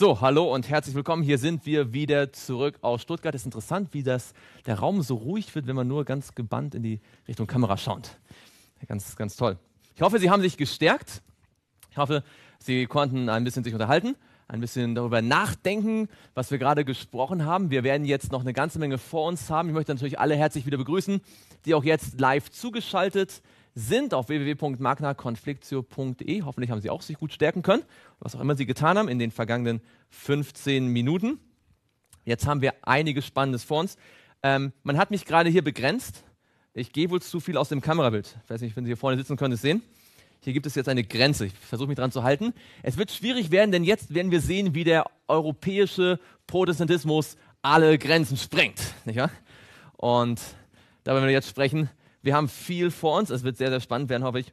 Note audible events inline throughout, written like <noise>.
So, hallo und herzlich willkommen. Hier sind wir wieder zurück aus Stuttgart. Es ist interessant, wie das, der Raum so ruhig wird, wenn man nur ganz gebannt in die Richtung Kamera schaut. Ganz, ganz toll. Ich hoffe, Sie haben sich gestärkt. Ich hoffe, Sie konnten ein bisschen sich unterhalten, ein bisschen darüber nachdenken, was wir gerade gesprochen haben. Wir werden jetzt noch eine ganze Menge vor uns haben. Ich möchte natürlich alle herzlich wieder begrüßen, die auch jetzt live zugeschaltet sind sind auf www.magnakonfliktio.de. Hoffentlich haben Sie auch sich gut stärken können, was auch immer Sie getan haben in den vergangenen 15 Minuten. Jetzt haben wir einiges Spannendes vor uns. Ähm, man hat mich gerade hier begrenzt. Ich gehe wohl zu viel aus dem Kamerabild. Ich weiß nicht, wenn Sie hier vorne sitzen können, es sehen. Hier gibt es jetzt eine Grenze. Ich versuche mich dran zu halten. Es wird schwierig werden, denn jetzt werden wir sehen, wie der europäische Protestantismus alle Grenzen sprengt. Nicht wahr? Und da werden wir jetzt sprechen, wir haben viel vor uns. Es wird sehr, sehr spannend werden, hoffe ich.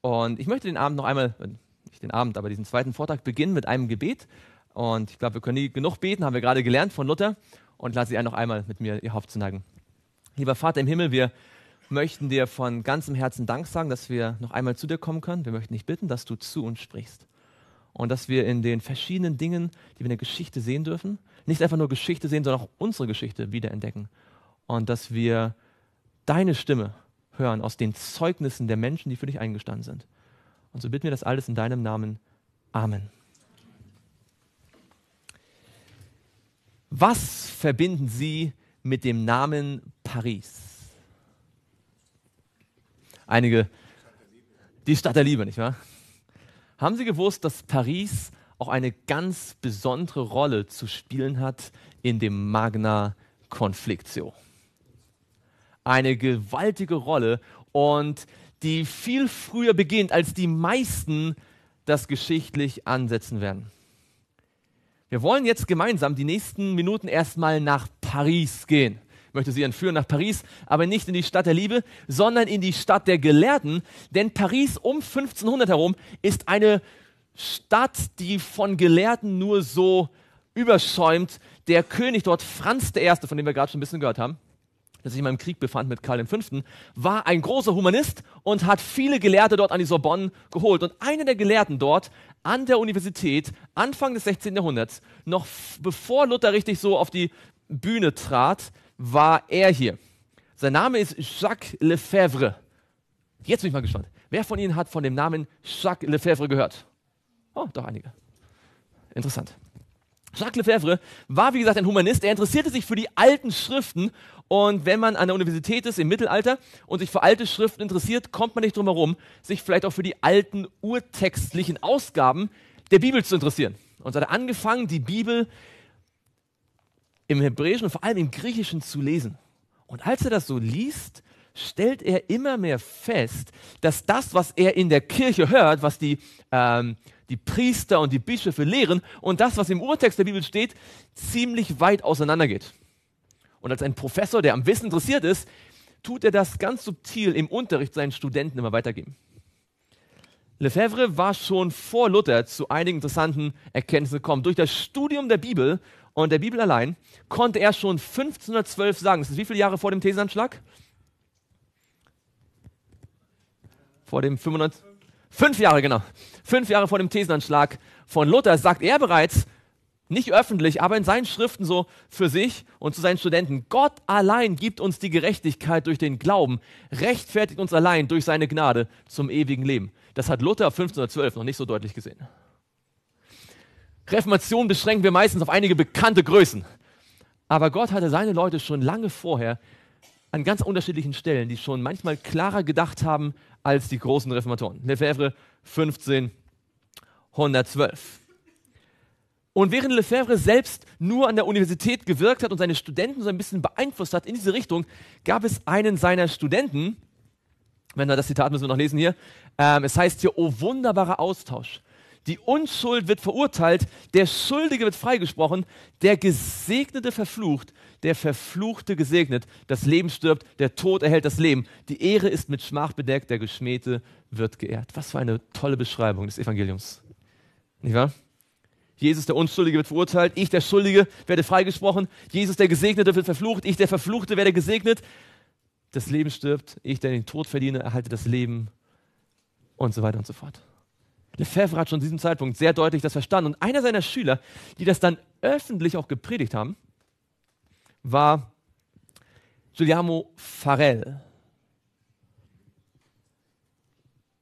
Und ich möchte den Abend noch einmal, äh, nicht den Abend, aber diesen zweiten Vortrag beginnen mit einem Gebet. Und ich glaube, wir können nie genug beten, haben wir gerade gelernt von Luther. Und lasse Sie ein noch einmal mit mir Ihr Haupt zu neigen. Lieber Vater im Himmel, wir möchten dir von ganzem Herzen Dank sagen, dass wir noch einmal zu dir kommen können. Wir möchten dich bitten, dass du zu uns sprichst. Und dass wir in den verschiedenen Dingen, die wir in der Geschichte sehen dürfen, nicht einfach nur Geschichte sehen, sondern auch unsere Geschichte wiederentdecken. Und dass wir deine Stimme hören, aus den Zeugnissen der Menschen, die für dich eingestanden sind. Und so bitten wir das alles in deinem Namen. Amen. Was verbinden Sie mit dem Namen Paris? Einige, die Stadt der Liebe, nicht wahr? Haben Sie gewusst, dass Paris auch eine ganz besondere Rolle zu spielen hat in dem Magna Conflictio? eine gewaltige Rolle und die viel früher beginnt, als die meisten das geschichtlich ansetzen werden. Wir wollen jetzt gemeinsam die nächsten Minuten erstmal nach Paris gehen. Ich möchte Sie entführen nach Paris, aber nicht in die Stadt der Liebe, sondern in die Stadt der Gelehrten, denn Paris um 1500 herum ist eine Stadt, die von Gelehrten nur so überschäumt. Der König dort, Franz I., von dem wir gerade schon ein bisschen gehört haben, der sich in meinem Krieg befand mit Karl V., war ein großer Humanist und hat viele Gelehrte dort an die Sorbonne geholt. Und einer der Gelehrten dort an der Universität, Anfang des 16. Jahrhunderts, noch bevor Luther richtig so auf die Bühne trat, war er hier. Sein Name ist Jacques Lefebvre. Jetzt bin ich mal gespannt. Wer von Ihnen hat von dem Namen Jacques Lefebvre gehört? Oh, doch einige. Interessant. Jacques Lefebvre war, wie gesagt, ein Humanist. Er interessierte sich für die alten Schriften. Und wenn man an der Universität ist im Mittelalter und sich für alte Schriften interessiert, kommt man nicht drum herum, sich vielleicht auch für die alten urtextlichen Ausgaben der Bibel zu interessieren. Und so hat er angefangen, die Bibel im Hebräischen und vor allem im Griechischen zu lesen. Und als er das so liest, stellt er immer mehr fest, dass das, was er in der Kirche hört, was die ähm, die Priester und die Bischöfe lehren und das, was im Urtext der Bibel steht, ziemlich weit auseinandergeht. Und als ein Professor, der am Wissen interessiert ist, tut er das ganz subtil im Unterricht seinen Studenten immer weitergeben. Lefebvre war schon vor Luther zu einigen interessanten Erkenntnissen gekommen. Durch das Studium der Bibel und der Bibel allein konnte er schon 1512 sagen, das ist wie viele Jahre vor dem Thesenanschlag? Vor dem 95? Fünf Jahre, genau. Fünf Jahre vor dem Thesenanschlag von Luther sagt er bereits, nicht öffentlich, aber in seinen Schriften so für sich und zu seinen Studenten, Gott allein gibt uns die Gerechtigkeit durch den Glauben, rechtfertigt uns allein durch seine Gnade zum ewigen Leben. Das hat Luther 1512 noch nicht so deutlich gesehen. Reformation beschränken wir meistens auf einige bekannte Größen. Aber Gott hatte seine Leute schon lange vorher an ganz unterschiedlichen Stellen, die schon manchmal klarer gedacht haben als die großen Reformatoren. Lefebvre 1512. Und während Lefebvre selbst nur an der Universität gewirkt hat und seine Studenten so ein bisschen beeinflusst hat in diese Richtung, gab es einen seiner Studenten, wenn wir das Zitat müssen wir noch lesen hier, ähm, es heißt hier, oh wunderbarer Austausch. Die Unschuld wird verurteilt, der Schuldige wird freigesprochen, der Gesegnete verflucht, der Verfluchte gesegnet, das Leben stirbt, der Tod erhält das Leben, die Ehre ist mit Schmach bedeckt, der Geschmähte wird geehrt. Was für eine tolle Beschreibung des Evangeliums. Nicht wahr? Jesus, der Unschuldige, wird verurteilt. Ich, der Schuldige, werde freigesprochen. Jesus, der Gesegnete, wird verflucht. Ich, der Verfluchte, werde gesegnet. Das Leben stirbt. Ich, der den Tod verdiene, erhalte das Leben. Und so weiter und so fort. Lefebvre hat schon zu diesem Zeitpunkt sehr deutlich das verstanden. Und einer seiner Schüler, die das dann öffentlich auch gepredigt haben, war Giuliano Farel.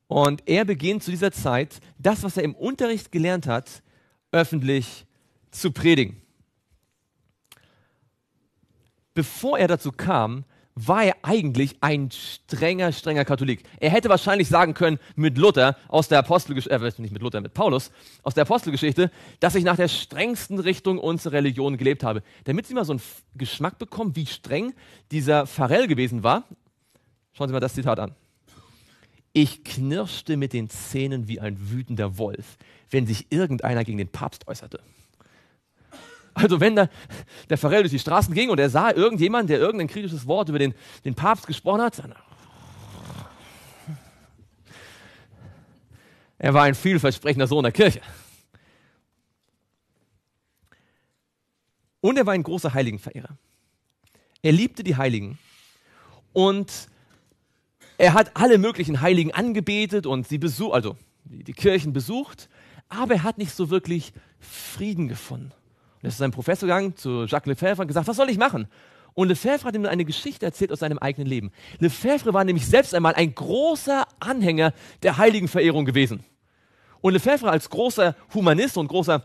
Und er beginnt zu dieser Zeit, das, was er im Unterricht gelernt hat, öffentlich zu predigen. Bevor er dazu kam, war er eigentlich ein strenger, strenger Katholik. Er hätte wahrscheinlich sagen können mit Luther aus der Apostelgeschichte, äh, nicht mit Luther, mit Paulus, aus der Apostelgeschichte, dass ich nach der strengsten Richtung unserer Religion gelebt habe. Damit Sie mal so einen Geschmack bekommen, wie streng dieser Pharrell gewesen war, schauen Sie mal das Zitat an. Ich knirschte mit den Zähnen wie ein wütender Wolf, wenn sich irgendeiner gegen den Papst äußerte. Also wenn da der Pharrell durch die Straßen ging und er sah irgendjemand, der irgendein kritisches Wort über den, den Papst gesprochen hat, dann er war ein vielversprechender Sohn der Kirche. Und er war ein großer Heiligenverehrer. Er liebte die Heiligen. Und er hat alle möglichen Heiligen angebetet und sie besucht, also die Kirchen besucht, aber er hat nicht so wirklich Frieden gefunden. Und er ist zu seinem Professor gegangen, zu Jacques Lefebvre, und gesagt, was soll ich machen? Und Lefebvre hat ihm eine Geschichte erzählt aus seinem eigenen Leben. Lefebvre war nämlich selbst einmal ein großer Anhänger der Heiligenverehrung gewesen. Und Lefebvre als großer Humanist und großer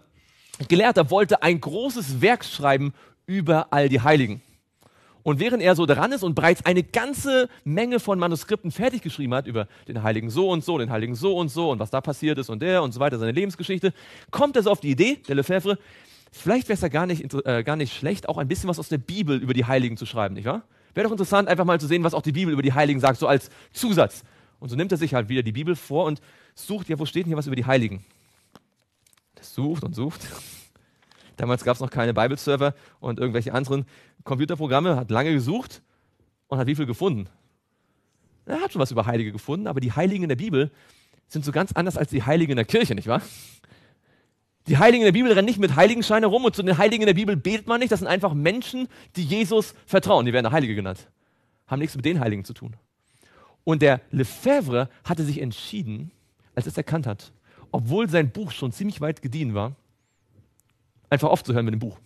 Gelehrter wollte ein großes Werk schreiben über all die Heiligen. Und während er so dran ist und bereits eine ganze Menge von Manuskripten fertig geschrieben hat über den Heiligen so und so, den Heiligen so und so und was da passiert ist und der und so weiter, seine Lebensgeschichte, kommt er so auf die Idee, der Lefebvre, Vielleicht wäre es ja gar nicht, äh, gar nicht schlecht, auch ein bisschen was aus der Bibel über die Heiligen zu schreiben, nicht wahr? Wäre doch interessant, einfach mal zu sehen, was auch die Bibel über die Heiligen sagt, so als Zusatz. Und so nimmt er sich halt wieder die Bibel vor und sucht, ja, wo steht denn hier was über die Heiligen? Das sucht und sucht. <laughs> Damals gab es noch keine Bible-Server und irgendwelche anderen Computerprogramme, hat lange gesucht und hat wie viel gefunden? Er hat schon was über Heilige gefunden, aber die Heiligen in der Bibel sind so ganz anders als die Heiligen in der Kirche, nicht wahr? Die Heiligen in der Bibel rennen nicht mit Heiligenschein herum und zu den Heiligen in der Bibel betet man nicht. Das sind einfach Menschen, die Jesus vertrauen. Die werden Heilige genannt. Haben nichts mit den Heiligen zu tun. Und der Lefebvre hatte sich entschieden, als er es erkannt hat, obwohl sein Buch schon ziemlich weit gediehen war, einfach aufzuhören mit dem Buch.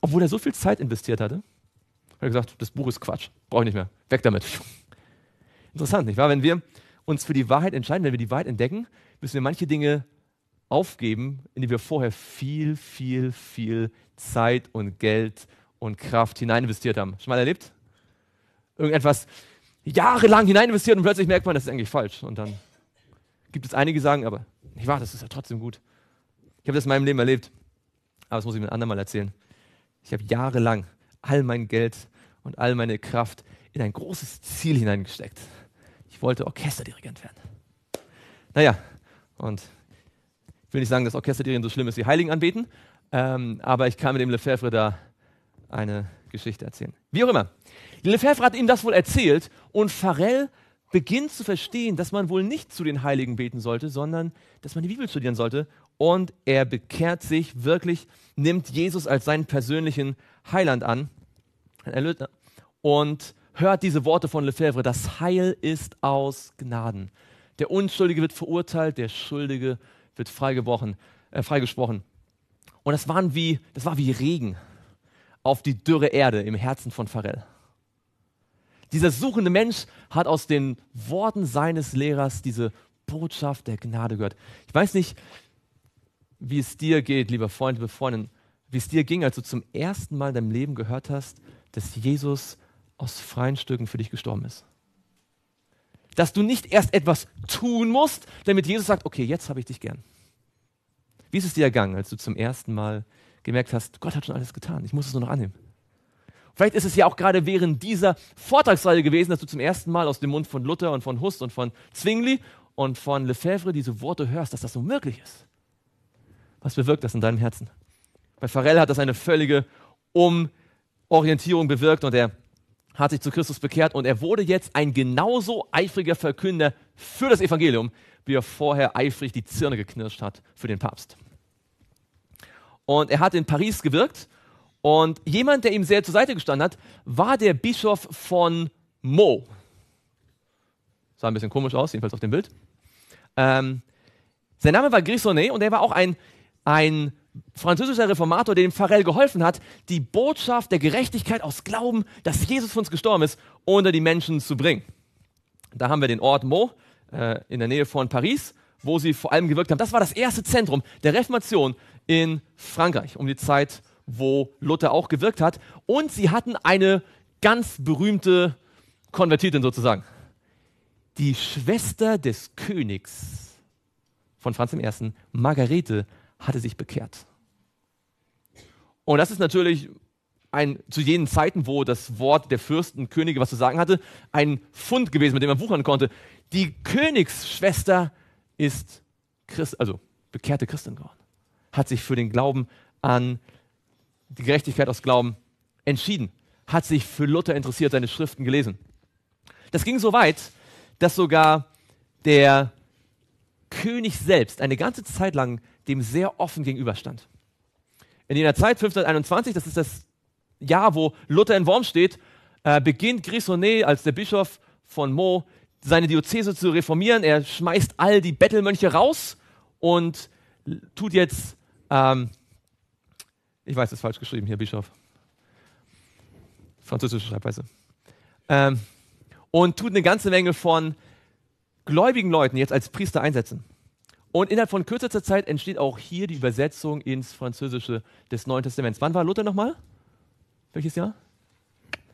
Obwohl er so viel Zeit investiert hatte, hat er gesagt, das Buch ist Quatsch, brauche ich nicht mehr, weg damit. Interessant, nicht wahr? Wenn wir uns für die Wahrheit entscheiden, wenn wir die Wahrheit entdecken, müssen wir manche Dinge aufgeben, in die wir vorher viel, viel, viel Zeit und Geld und Kraft hinein investiert haben. Schon mal erlebt? Irgendetwas jahrelang hinein investiert und plötzlich merkt man, das ist eigentlich falsch. Und dann gibt es einige, die sagen, aber ich wahr, das ist ja trotzdem gut. Ich habe das in meinem Leben erlebt, aber das muss ich mir ein andermal erzählen. Ich habe jahrelang all mein Geld und all meine Kraft in ein großes Ziel hineingesteckt. Ich wollte Orchesterdirigent werden. Naja, und ich will nicht sagen, dass Orchesterdirien so schlimm ist wie Heiligen anbeten, ähm, aber ich kann mit dem Lefebvre da eine Geschichte erzählen. Wie auch immer. Lefebvre hat ihm das wohl erzählt und Farel beginnt zu verstehen, dass man wohl nicht zu den Heiligen beten sollte, sondern dass man die Bibel studieren sollte. Und er bekehrt sich wirklich, nimmt Jesus als seinen persönlichen Heiland an und hört diese Worte von Lefebvre, das Heil ist aus Gnaden. Der Unschuldige wird verurteilt, der Schuldige wird freigebrochen, äh, freigesprochen. Und das, waren wie, das war wie Regen auf die dürre Erde im Herzen von Pharrell. Dieser suchende Mensch hat aus den Worten seines Lehrers diese Botschaft der Gnade gehört. Ich weiß nicht, wie es dir geht, lieber Freund, liebe Freundin, wie es dir ging, als du zum ersten Mal in deinem Leben gehört hast, dass Jesus aus freien Stücken für dich gestorben ist dass du nicht erst etwas tun musst, damit Jesus sagt, okay, jetzt habe ich dich gern. Wie ist es dir ergangen, als du zum ersten Mal gemerkt hast, Gott hat schon alles getan, ich muss es nur noch annehmen? Vielleicht ist es ja auch gerade während dieser Vortragsreihe gewesen, dass du zum ersten Mal aus dem Mund von Luther und von Huss und von Zwingli und von Lefebvre diese Worte hörst, dass das so möglich ist. Was bewirkt das in deinem Herzen? Bei Farrell hat das eine völlige Umorientierung bewirkt und er hat sich zu Christus bekehrt und er wurde jetzt ein genauso eifriger Verkünder für das Evangelium, wie er vorher eifrig die Zirne geknirscht hat für den Papst. Und er hat in Paris gewirkt und jemand, der ihm sehr zur Seite gestanden hat, war der Bischof von Meaux. Sah ein bisschen komisch aus, jedenfalls auf dem Bild. Ähm, sein Name war Grisonnet und er war auch ein, ein französischer Reformator, der dem Pharrell geholfen hat, die Botschaft der Gerechtigkeit aus Glauben, dass Jesus für uns gestorben ist, unter die Menschen zu bringen. Da haben wir den Ort Meaux äh, in der Nähe von Paris, wo sie vor allem gewirkt haben. Das war das erste Zentrum der Reformation in Frankreich, um die Zeit, wo Luther auch gewirkt hat. Und sie hatten eine ganz berühmte Konvertitin sozusagen. Die Schwester des Königs von Franz I., Margarete hatte sich bekehrt. Und das ist natürlich ein, zu jenen Zeiten, wo das Wort der Fürsten, Könige was zu sagen hatte, ein Fund gewesen, mit dem man wuchern konnte. Die Königsschwester ist Christ, also bekehrte Christin geworden, hat sich für den Glauben an die Gerechtigkeit aus Glauben entschieden, hat sich für Luther interessiert, seine Schriften gelesen. Das ging so weit, dass sogar der König selbst eine ganze Zeit lang dem sehr offen gegenüberstand. In jener Zeit, 1521, das ist das Jahr, wo Luther in Worms steht, äh, beginnt Grisonnet als der Bischof von Meaux seine Diözese zu reformieren. Er schmeißt all die Bettelmönche raus und tut jetzt, ähm, ich weiß, es falsch geschrieben hier, Bischof. Französische Schreibweise. Ähm, und tut eine ganze Menge von gläubigen Leuten jetzt als Priester einsetzen. Und innerhalb von kürzester Zeit entsteht auch hier die Übersetzung ins Französische des Neuen Testaments. Wann war Luther nochmal? Welches Jahr?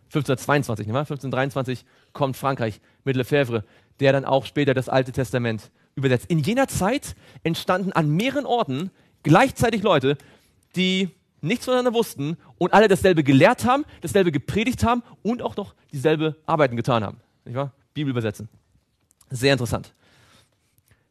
1522, nicht wahr? 1523 kommt Frankreich mit Lefebvre, der dann auch später das Alte Testament übersetzt. In jener Zeit entstanden an mehreren Orten gleichzeitig Leute, die nichts voneinander wussten und alle dasselbe gelehrt haben, dasselbe gepredigt haben und auch noch dieselbe Arbeiten getan haben. Nicht wahr? Bibel übersetzen. Sehr interessant.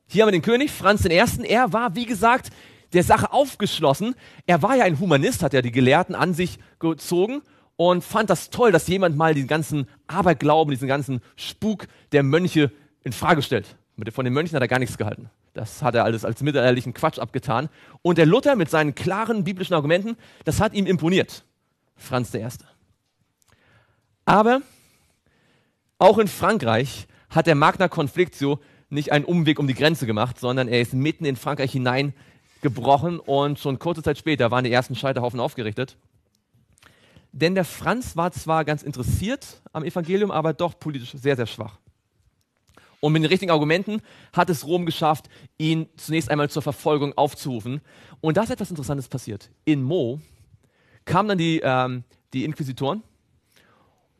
Hier haben wir den König Franz I. Er war, wie gesagt, der Sache aufgeschlossen. Er war ja ein Humanist, hat ja die Gelehrten an sich gezogen und fand das toll, dass jemand mal diesen ganzen Aberglauben, diesen ganzen Spuk der Mönche in Frage stellt. Von den Mönchen hat er gar nichts gehalten. Das hat er alles als mittelalterlichen Quatsch abgetan. Und der Luther mit seinen klaren biblischen Argumenten, das hat ihm imponiert. Franz I. Aber auch in Frankreich hat der Magna Conflictio nicht einen Umweg um die Grenze gemacht, sondern er ist mitten in Frankreich hineingebrochen und schon kurze Zeit später waren die ersten Scheiterhaufen aufgerichtet. Denn der Franz war zwar ganz interessiert am Evangelium, aber doch politisch sehr, sehr schwach. Und mit den richtigen Argumenten hat es Rom geschafft, ihn zunächst einmal zur Verfolgung aufzurufen. Und da ist etwas Interessantes passiert. In Mo kamen dann die, ähm, die Inquisitoren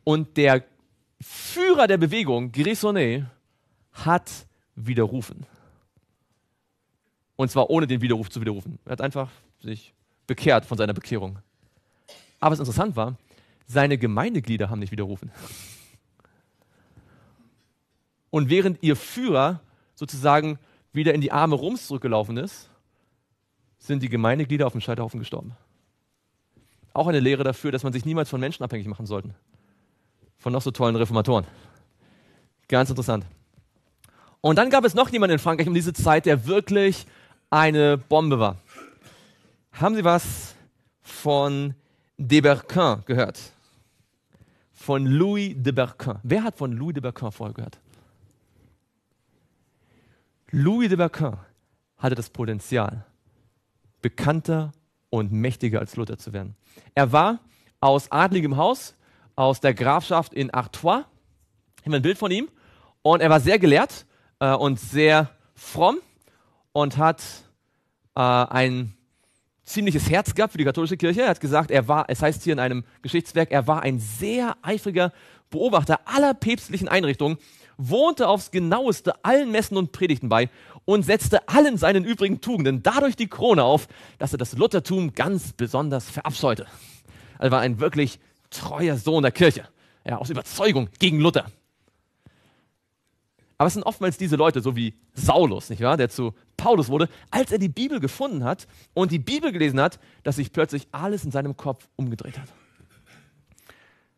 und der Führer der Bewegung, Grisonet, hat widerrufen. Und zwar ohne den Widerruf zu widerrufen. Er hat einfach sich bekehrt von seiner Bekehrung. Aber was interessant war, seine Gemeindeglieder haben nicht widerrufen. Und während ihr Führer sozusagen wieder in die Arme Roms zurückgelaufen ist, sind die Gemeindeglieder auf dem Scheiterhaufen gestorben. Auch eine Lehre dafür, dass man sich niemals von Menschen abhängig machen sollte. Von noch so tollen Reformatoren. Ganz interessant. Und dann gab es noch jemanden in Frankreich um diese Zeit, der wirklich eine Bombe war. Haben Sie was von Deberquin gehört? Von Louis Deberquin. Wer hat von Louis Deberquin vorher gehört? Louis Deberquin hatte das Potenzial, bekannter und mächtiger als Luther zu werden. Er war aus adligem Haus, aus der Grafschaft in Artois. Haben wir ein Bild von ihm? Und er war sehr gelehrt äh, und sehr fromm und hat äh, ein ziemliches Herz gehabt für die katholische Kirche. Er hat gesagt, er war, es heißt hier in einem Geschichtswerk, er war ein sehr eifriger Beobachter aller päpstlichen Einrichtungen, wohnte aufs genaueste allen Messen und Predigten bei und setzte allen seinen übrigen Tugenden dadurch die Krone auf, dass er das Luthertum ganz besonders verabscheute. Er war ein wirklich treuer Sohn der Kirche, ja, aus Überzeugung gegen Luther. Aber es sind oftmals diese Leute, so wie Saulus, nicht wahr, der zu Paulus wurde, als er die Bibel gefunden hat und die Bibel gelesen hat, dass sich plötzlich alles in seinem Kopf umgedreht hat.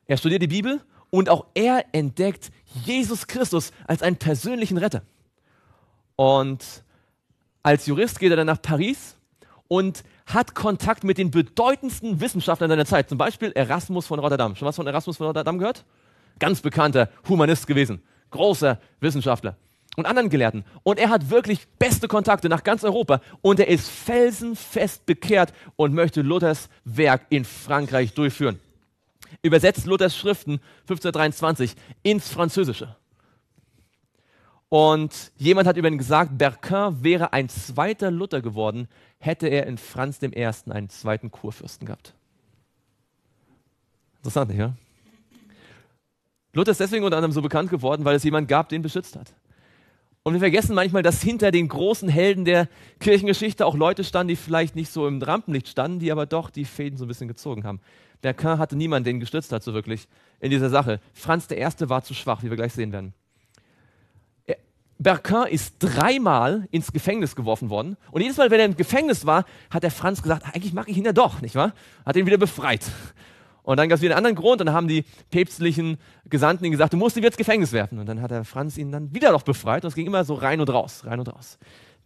Er studiert die Bibel und auch er entdeckt Jesus Christus als einen persönlichen Retter. Und als Jurist geht er dann nach Paris und hat Kontakt mit den bedeutendsten Wissenschaftlern seiner Zeit, zum Beispiel Erasmus von Rotterdam. Schon was von Erasmus von Rotterdam gehört? Ganz bekannter Humanist gewesen großer Wissenschaftler und anderen Gelehrten. Und er hat wirklich beste Kontakte nach ganz Europa. Und er ist felsenfest bekehrt und möchte Luthers Werk in Frankreich durchführen. Übersetzt Luthers Schriften 1523 ins Französische. Und jemand hat über ihn gesagt, Berquin wäre ein zweiter Luther geworden, hätte er in Franz I. einen zweiten Kurfürsten gehabt. Interessant, nicht, ja? Luther ist deswegen unter anderem so bekannt geworden, weil es jemand gab, den beschützt hat. Und wir vergessen manchmal, dass hinter den großen Helden der Kirchengeschichte auch Leute standen, die vielleicht nicht so im Rampenlicht standen, die aber doch die Fäden so ein bisschen gezogen haben. Berquin hatte niemanden, den gestützt hat, so wirklich in dieser Sache. Franz I. war zu schwach, wie wir gleich sehen werden. Berquin ist dreimal ins Gefängnis geworfen worden. Und jedes Mal, wenn er im Gefängnis war, hat der Franz gesagt, eigentlich mag ich ihn ja doch, nicht wahr? Hat ihn wieder befreit. Und dann gab es wieder einen anderen Grund, und dann haben die päpstlichen Gesandten ihm gesagt, du musst ihn jetzt ins Gefängnis werfen. Und dann hat der Franz ihn dann wieder noch befreit und es ging immer so rein und raus, rein und raus.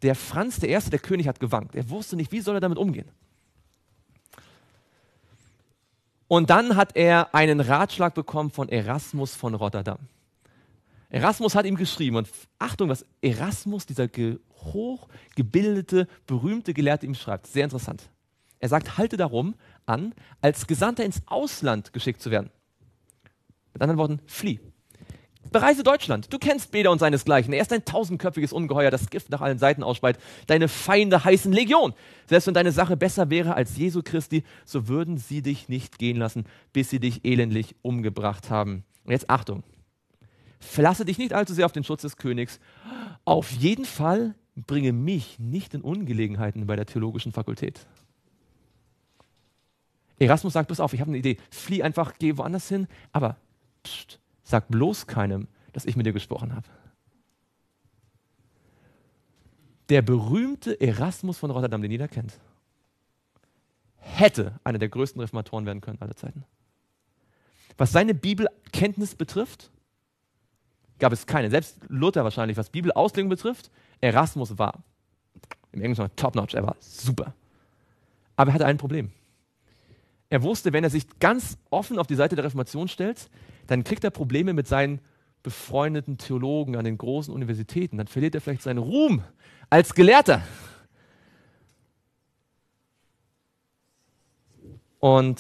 Der Franz der Erste, der König, hat gewankt. Er wusste nicht, wie soll er damit umgehen. Und dann hat er einen Ratschlag bekommen von Erasmus von Rotterdam. Erasmus hat ihm geschrieben und Achtung, was Erasmus, dieser hochgebildete, berühmte Gelehrte ihm schreibt, sehr interessant. Er sagt, halte darum an, als Gesandter ins Ausland geschickt zu werden. Mit anderen Worten, flieh. Bereise Deutschland. Du kennst Beda und seinesgleichen. Er ist ein tausendköpfiges Ungeheuer, das Gift nach allen Seiten ausspeit. Deine Feinde heißen Legion. Selbst wenn deine Sache besser wäre als Jesu Christi, so würden sie dich nicht gehen lassen, bis sie dich elendlich umgebracht haben. Und jetzt Achtung. Verlasse dich nicht allzu sehr auf den Schutz des Königs. Auf jeden Fall bringe mich nicht in Ungelegenheiten bei der theologischen Fakultät. Erasmus sagt, pass auf, ich habe eine Idee, flieh einfach, geh woanders hin, aber pst, sag bloß keinem, dass ich mit dir gesprochen habe. Der berühmte Erasmus von Rotterdam, den jeder kennt, hätte einer der größten Reformatoren werden können aller Zeiten. Was seine Bibelkenntnis betrifft, gab es keine. Selbst Luther wahrscheinlich, was Bibelauslegung betrifft, Erasmus war im Englischen top notch, er war super. Aber er hatte ein Problem. Er wusste, wenn er sich ganz offen auf die Seite der Reformation stellt, dann kriegt er Probleme mit seinen befreundeten Theologen an den großen Universitäten. Dann verliert er vielleicht seinen Ruhm als Gelehrter. Und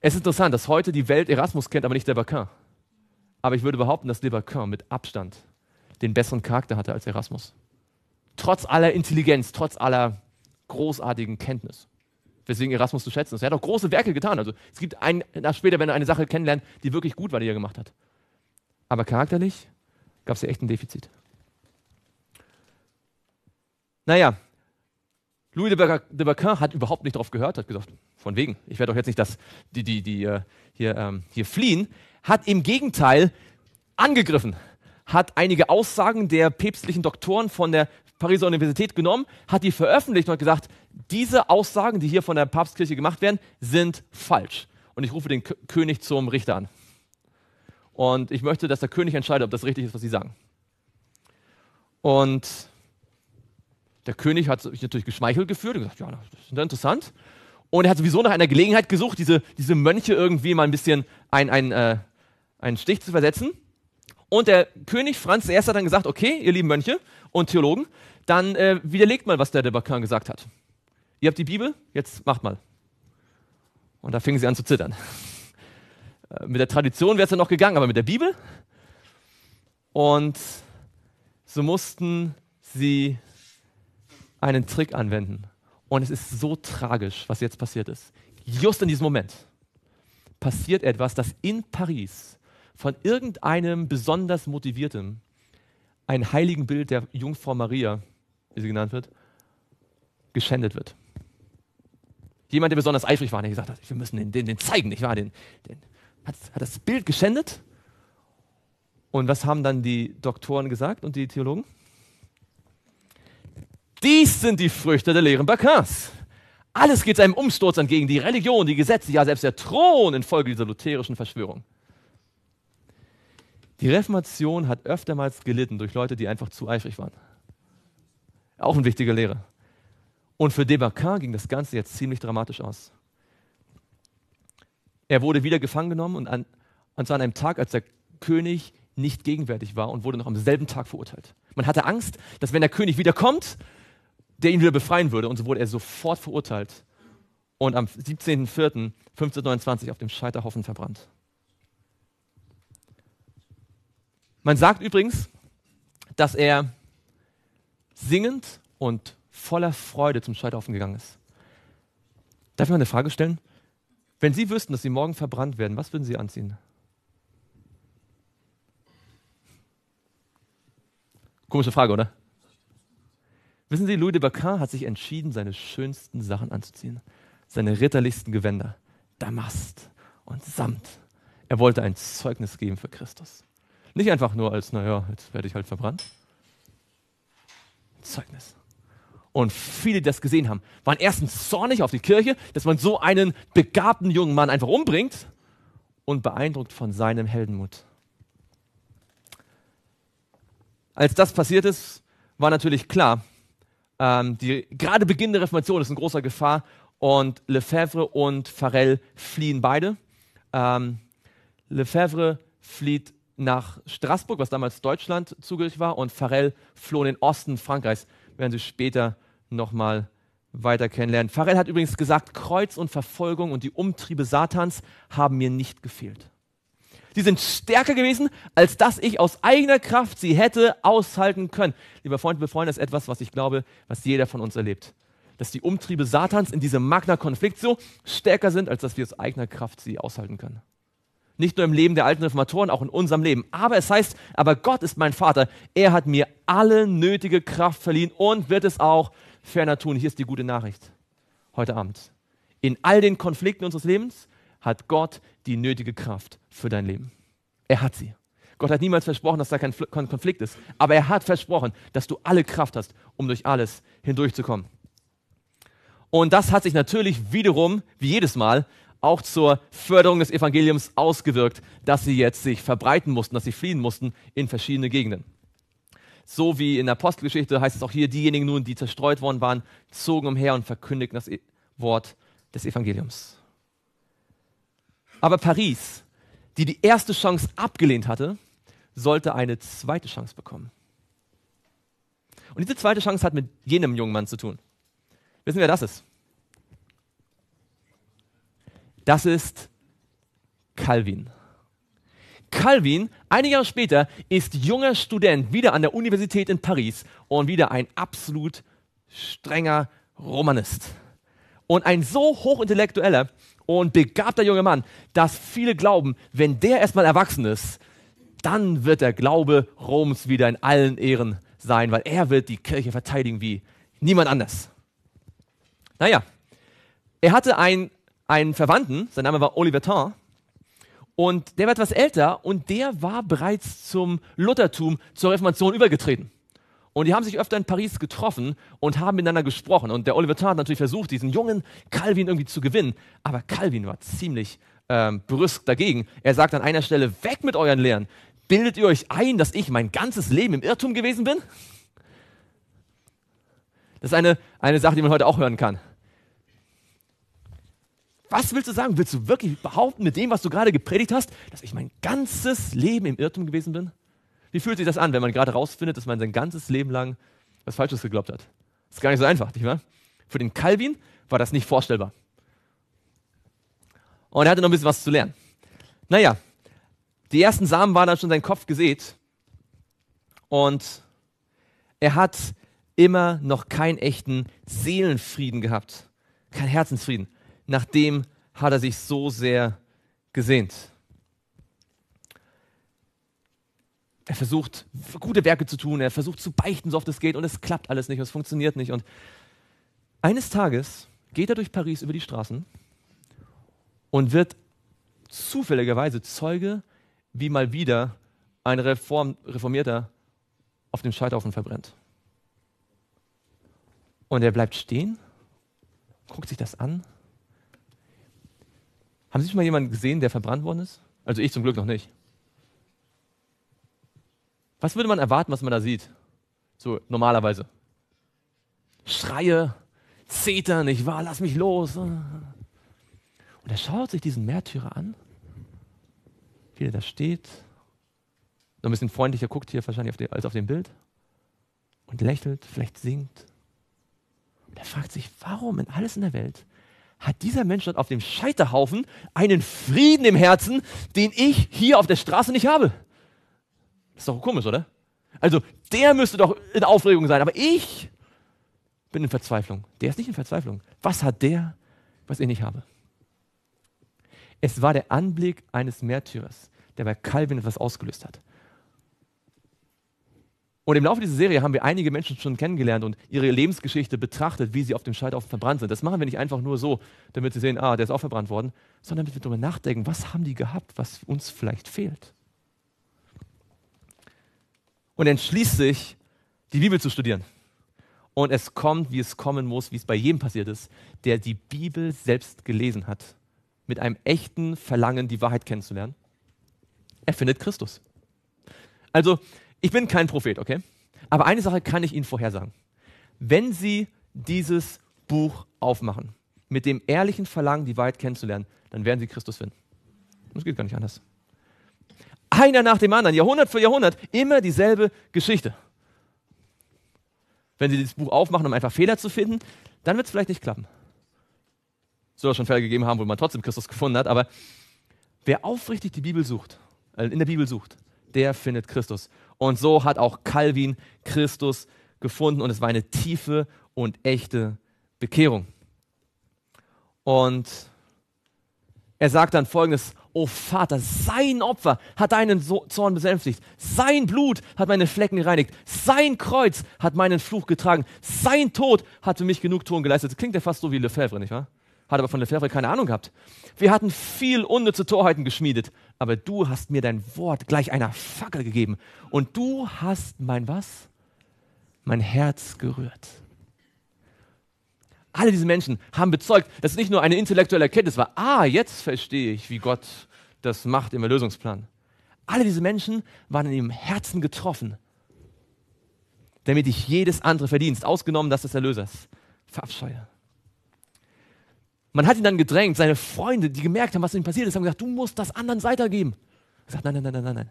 es ist interessant, dass heute die Welt Erasmus kennt, aber nicht Debakin. Aber ich würde behaupten, dass Debakin mit Abstand den besseren Charakter hatte als Erasmus. Trotz aller Intelligenz, trotz aller großartigen Kenntnis weswegen Erasmus zu schätzen ist. Er hat auch große Werke getan. Also es gibt ein, nach später, wenn er eine Sache kennenlernt, die wirklich gut war, die er gemacht hat. Aber charakterlich gab es ja echt ein Defizit. Naja, Louis de Bacquin hat überhaupt nicht darauf gehört, hat gesagt, von wegen, ich werde doch jetzt nicht das, die, die, die äh, hier, ähm, hier fliehen, hat im Gegenteil angegriffen, hat einige Aussagen der päpstlichen Doktoren von der Pariser Universität genommen, hat die veröffentlicht und hat gesagt, diese Aussagen, die hier von der Papstkirche gemacht werden, sind falsch. Und ich rufe den K König zum Richter an. Und ich möchte, dass der König entscheidet, ob das richtig ist, was sie sagen. Und der König hat sich natürlich geschmeichelt gefühlt und gesagt, ja, das ist interessant. Und er hat sowieso nach einer Gelegenheit gesucht, diese, diese Mönche irgendwie mal ein bisschen ein, ein, äh, einen Stich zu versetzen. Und der König Franz I. hat dann gesagt, okay, ihr lieben Mönche und Theologen, dann äh, widerlegt mal, was der Debakan gesagt hat ihr habt die Bibel, jetzt macht mal. Und da fingen sie an zu zittern. <laughs> Äh, mit der Tradition wäre es ja noch gegangen, aber mit der Bibel. Und so mussten sie einen Trick anwenden. Und es ist so tragisch, was jetzt passiert ist. Just in diesem Moment passiert etwas, dass in Paris von irgendeinem besonders motivierten ein heiligen Bild der Jungfrau Maria, wie sie genannt wird, geschändet wird. Jemand, der besonders eifrig war, der gesagt hat, wir müssen den, den, den zeigen, nicht wahr? Den, den hat, hat das Bild geschändet. Und was haben dann die Doktoren gesagt und die Theologen? Dies sind die Früchte der Lehren Bacchans. Alles geht einem Umsturz entgegen, die Religion, die Gesetze, ja selbst der Thron infolge dieser lutherischen Verschwörung. Die Reformation hat öftermals gelitten durch Leute, die einfach zu eifrig waren. Auch eine wichtige Lehre. Und für Debakar ging das Ganze jetzt ziemlich dramatisch aus. Er wurde wieder gefangen genommen und, an, und zwar an einem Tag, als der König nicht gegenwärtig war und wurde noch am selben Tag verurteilt. Man hatte Angst, dass wenn der König wiederkommt, der ihn wieder befreien würde. Und so wurde er sofort verurteilt und am 17.04.1529 auf dem Scheiterhaufen verbrannt. Man sagt übrigens, dass er singend und voller Freude zum Scheiterhaufen gegangen ist. Darf ich mal eine Frage stellen? Wenn Sie wüssten, dass Sie morgen verbrannt werden, was würden Sie anziehen? Komische Frage, oder? Wissen Sie, Louis de Bacquin hat sich entschieden, seine schönsten Sachen anzuziehen. Seine ritterlichsten Gewänder. Damast und Samt. Er wollte ein Zeugnis geben für Christus. Nicht einfach nur als, naja, jetzt werde ich halt verbrannt. Zeugnis. Und viele, die das gesehen haben, waren erstens zornig auf die Kirche, dass man so einen begabten jungen Mann einfach umbringt und beeindruckt von seinem Heldenmut. Als das passiert ist, war natürlich klar, ähm, die gerade beginnende Reformation ist in großer Gefahr und Lefebvre und Farel fliehen beide. Ähm, Lefebvre flieht nach Straßburg, was damals Deutschland zugehörig war, und Farel floh in den Osten Frankreichs, werden sie später nochmal weiter kennenlernen. Pharrell hat übrigens gesagt, Kreuz und Verfolgung und die Umtriebe Satans haben mir nicht gefehlt. Sie sind stärker gewesen, als dass ich aus eigener Kraft sie hätte aushalten können. Lieber Freund, wir freuen, uns etwas, was ich glaube, was jeder von uns erlebt. Dass die Umtriebe Satans in diesem Magna Konflikt so stärker sind, als dass wir aus eigener Kraft sie aushalten können. Nicht nur im Leben der alten Reformatoren, auch in unserem Leben. Aber es heißt, aber Gott ist mein Vater. Er hat mir alle nötige Kraft verliehen und wird es auch ferner tun. Hier ist die gute Nachricht heute Abend. In all den Konflikten unseres Lebens hat Gott die nötige Kraft für dein Leben. Er hat sie. Gott hat niemals versprochen, dass da kein Konflikt ist, aber er hat versprochen, dass du alle Kraft hast, um durch alles hindurchzukommen. Und das hat sich natürlich wiederum, wie jedes Mal, auch zur Förderung des Evangeliums ausgewirkt, dass sie jetzt sich verbreiten mussten, dass sie fliehen mussten in verschiedene Gegenden. So wie in der Apostelgeschichte heißt es auch hier, diejenigen nun, die zerstreut worden waren, zogen umher und verkündigten das e- Wort des Evangeliums. Aber Paris, die die erste Chance abgelehnt hatte, sollte eine zweite Chance bekommen. Und diese zweite Chance hat mit jenem jungen Mann zu tun. Wissen wir, wer das ist? Das ist Calvin. Calvin, einige Jahre später, ist junger Student wieder an der Universität in Paris und wieder ein absolut strenger Romanist. Und ein so hochintellektueller und begabter junger Mann, dass viele glauben, wenn der erstmal erwachsen ist, dann wird der Glaube Roms wieder in allen Ehren sein, weil er wird die Kirche verteidigen wie niemand anders. Naja, er hatte einen, einen Verwandten, sein Name war Oliver Tan, und der war etwas älter und der war bereits zum Luthertum, zur Reformation übergetreten. Und die haben sich öfter in Paris getroffen und haben miteinander gesprochen. Und der Oliver Tartt hat natürlich versucht, diesen jungen Calvin irgendwie zu gewinnen. Aber Calvin war ziemlich ähm, brüsk dagegen. Er sagt an einer Stelle, weg mit euren Lehren. Bildet ihr euch ein, dass ich mein ganzes Leben im Irrtum gewesen bin? Das ist eine, eine Sache, die man heute auch hören kann. Was willst du sagen? Willst du wirklich behaupten mit dem, was du gerade gepredigt hast, dass ich mein ganzes Leben im Irrtum gewesen bin? Wie fühlt sich das an, wenn man gerade rausfindet, dass man sein ganzes Leben lang was Falsches geglaubt hat? Das ist gar nicht so einfach, nicht wahr? Für den Calvin war das nicht vorstellbar. Und er hatte noch ein bisschen was zu lernen. Naja, die ersten Samen waren dann schon sein Kopf gesät. Und er hat immer noch keinen echten Seelenfrieden gehabt. Keinen Herzensfrieden nach dem hat er sich so sehr gesehnt. Er versucht, gute Werke zu tun, er versucht zu beichten, so oft es geht, und es klappt alles nicht, und es funktioniert nicht. Und eines Tages geht er durch Paris über die Straßen und wird zufälligerweise Zeuge, wie mal wieder ein Reform, Reformierter auf dem Scheiterhaufen verbrennt. Und er bleibt stehen, guckt sich das an haben Sie schon mal jemanden gesehen, der verbrannt worden ist? Also ich zum Glück noch nicht. Was würde man erwarten, was man da sieht? So normalerweise. Schreie, zetern, ich war, Lass mich los. Und er schaut sich diesen Märtyrer an, wie er da steht. Noch ein bisschen freundlicher guckt hier wahrscheinlich auf den, als auf dem Bild. Und lächelt, vielleicht singt. Und er fragt sich, warum in alles in der Welt hat dieser Mensch dort auf dem Scheiterhaufen einen Frieden im Herzen, den ich hier auf der Straße nicht habe. Das ist doch komisch, oder? Also, der müsste doch in Aufregung sein, aber ich bin in Verzweiflung. Der ist nicht in Verzweiflung. Was hat der, was ich nicht habe? Es war der Anblick eines Märtyrers, der bei Calvin etwas ausgelöst hat. Und im Laufe dieser Serie haben wir einige Menschen schon kennengelernt und ihre Lebensgeschichte betrachtet, wie sie auf dem Scheiterhaufen verbrannt sind. Das machen wir nicht einfach nur so, damit sie sehen, ah, der ist auch verbrannt worden, sondern damit wir darüber nachdenken, was haben die gehabt, was uns vielleicht fehlt. Und entschließt sich, die Bibel zu studieren. Und es kommt, wie es kommen muss, wie es bei jedem passiert ist, der die Bibel selbst gelesen hat, mit einem echten Verlangen, die Wahrheit kennenzulernen. Er findet Christus. Also, ich bin kein Prophet, okay? Aber eine Sache kann ich Ihnen vorhersagen. Wenn Sie dieses Buch aufmachen, mit dem ehrlichen Verlangen, die Wahrheit kennenzulernen, dann werden Sie Christus finden. Das geht gar nicht anders. Einer nach dem anderen, Jahrhundert für Jahrhundert, immer dieselbe Geschichte. Wenn Sie dieses Buch aufmachen, um einfach Fehler zu finden, dann wird es vielleicht nicht klappen. Soll es schon Fälle gegeben haben, wo man trotzdem Christus gefunden hat, aber wer aufrichtig die Bibel sucht, äh, in der Bibel sucht, der findet Christus. Und so hat auch Calvin Christus gefunden und es war eine tiefe und echte Bekehrung. Und er sagt dann folgendes, O Vater, sein Opfer hat deinen Zorn besänftigt, sein Blut hat meine Flecken gereinigt, sein Kreuz hat meinen Fluch getragen, sein Tod hat für mich genug Ton geleistet. Das klingt ja fast so wie Lefebvre, nicht wahr? Hat aber von Lefebvre keine Ahnung gehabt. Wir hatten viel unnütze Torheiten geschmiedet aber du hast mir dein Wort gleich einer Fackel gegeben und du hast mein was? Mein Herz gerührt. Alle diese Menschen haben bezeugt, dass es nicht nur eine intellektuelle Erkenntnis war, ah, jetzt verstehe ich, wie Gott das macht im Erlösungsplan. Alle diese Menschen waren in ihrem Herzen getroffen, damit ich jedes andere Verdienst, ausgenommen das des Erlösers, verabscheue. Man hat ihn dann gedrängt. Seine Freunde, die gemerkt haben, was ihm passiert ist, haben gesagt, du musst das anderen weitergeben. Er sagt, nein, nein, nein, nein, nein.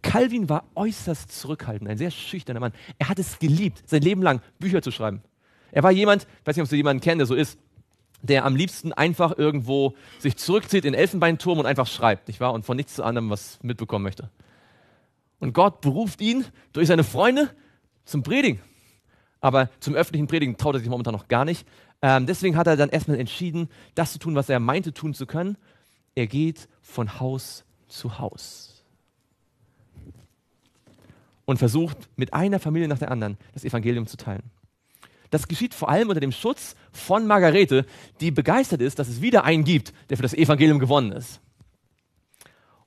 Calvin war äußerst zurückhaltend, ein sehr schüchterner Mann. Er hat es geliebt, sein Leben lang Bücher zu schreiben. Er war jemand, ich weiß nicht, ob du jemanden kennst, der so ist, der am liebsten einfach irgendwo sich zurückzieht in Elfenbeinturm und einfach schreibt, nicht wahr? Und von nichts zu anderem was mitbekommen möchte. Und Gott beruft ihn durch seine Freunde zum Predigen aber zum öffentlichen Predigen traut er sich momentan noch gar nicht. Ähm, deswegen hat er dann erstmal entschieden, das zu tun, was er meinte tun zu können. Er geht von Haus zu Haus und versucht mit einer Familie nach der anderen das Evangelium zu teilen. Das geschieht vor allem unter dem Schutz von Margarete, die begeistert ist, dass es wieder einen gibt, der für das Evangelium gewonnen ist.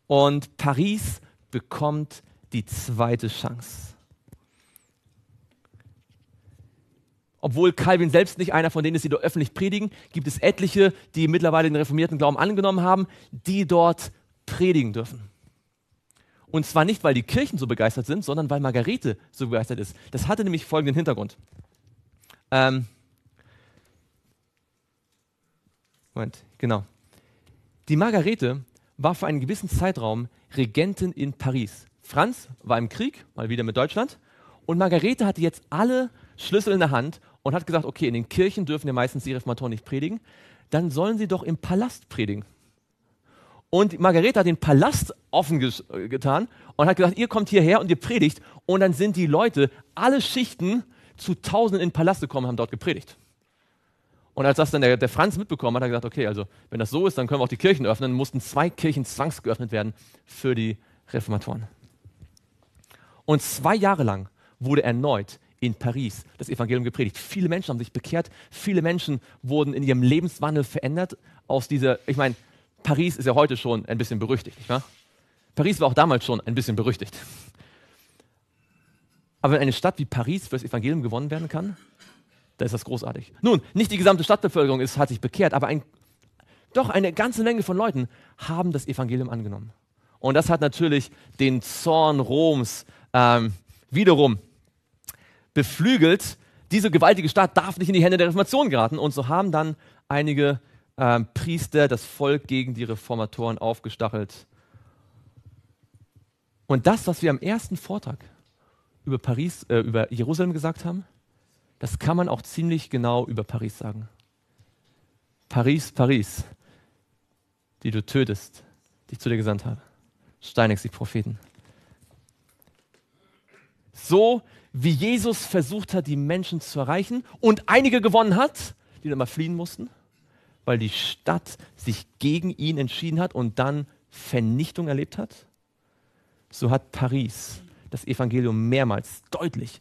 Und Paris bekommt die zweite Chance. obwohl Calvin selbst nicht einer von denen ist, die dort öffentlich predigen, gibt es etliche, die mittlerweile den reformierten Glauben angenommen haben, die dort predigen dürfen. Und zwar nicht, weil die Kirchen so begeistert sind, sondern weil Margarete so begeistert ist. Das hatte nämlich folgenden Hintergrund. Ähm Moment, genau. Die Margarete war für einen gewissen Zeitraum Regentin in Paris. Franz war im Krieg, mal wieder mit Deutschland, und Margarete hatte jetzt alle Schlüssel in der Hand und hat gesagt, okay, in den Kirchen dürfen ja meistens die Reformatoren nicht predigen, dann sollen sie doch im Palast predigen. Und Margarete hat den Palast offen äh, getan und hat gesagt, ihr kommt hierher und ihr predigt. Und dann sind die Leute, alle Schichten, zu Tausenden in den Palast gekommen und haben dort gepredigt. Und als das dann der, der, Franz mitbekommen hat, hat er gesagt, okay, also wenn das so ist, dann können wir auch die Kirchen öffnen. Dann mussten zwei Kirchen zwangsgeöffnet werden für die Reformatoren. Und zwei Jahre lang wurde erneut in Paris das Evangelium gepredigt. Viele Menschen haben sich bekehrt, viele Menschen wurden in ihrem Lebenswandel verändert aus dieser, ich meine, Paris ist ja heute schon ein bisschen berüchtigt, nicht wahr? Paris war auch damals schon ein bisschen berüchtigt. Aber wenn eine Stadt wie Paris für das Evangelium gewonnen werden kann, dann ist das großartig. Nun, nicht die gesamte Stadtbevölkerung ist, hat sich bekehrt, aber ein, doch eine ganze Menge von Leuten haben das Evangelium angenommen. Und das hat natürlich den Zorn Roms ähm, wiederum beflügelt, diese gewaltige Stadt darf nicht in die Hände der Reformation geraten. Und so haben dann einige ähm, Priester das Volk gegen die Reformatoren aufgestachelt. Und das, was wir am ersten Vortrag über Paris, äh, über Jerusalem gesagt haben, das kann man auch ziemlich genau über Paris sagen. Paris, Paris, die du tötest, die ich zu dir gesandt habe. Steinigst die Propheten. So wie Jesus versucht hat, die Menschen zu erreichen und einige gewonnen hat, die dann mal fliehen mussten, weil die Stadt sich gegen ihn entschieden hat und dann Vernichtung erlebt hat? So hat Paris das Evangelium mehrmals deutlich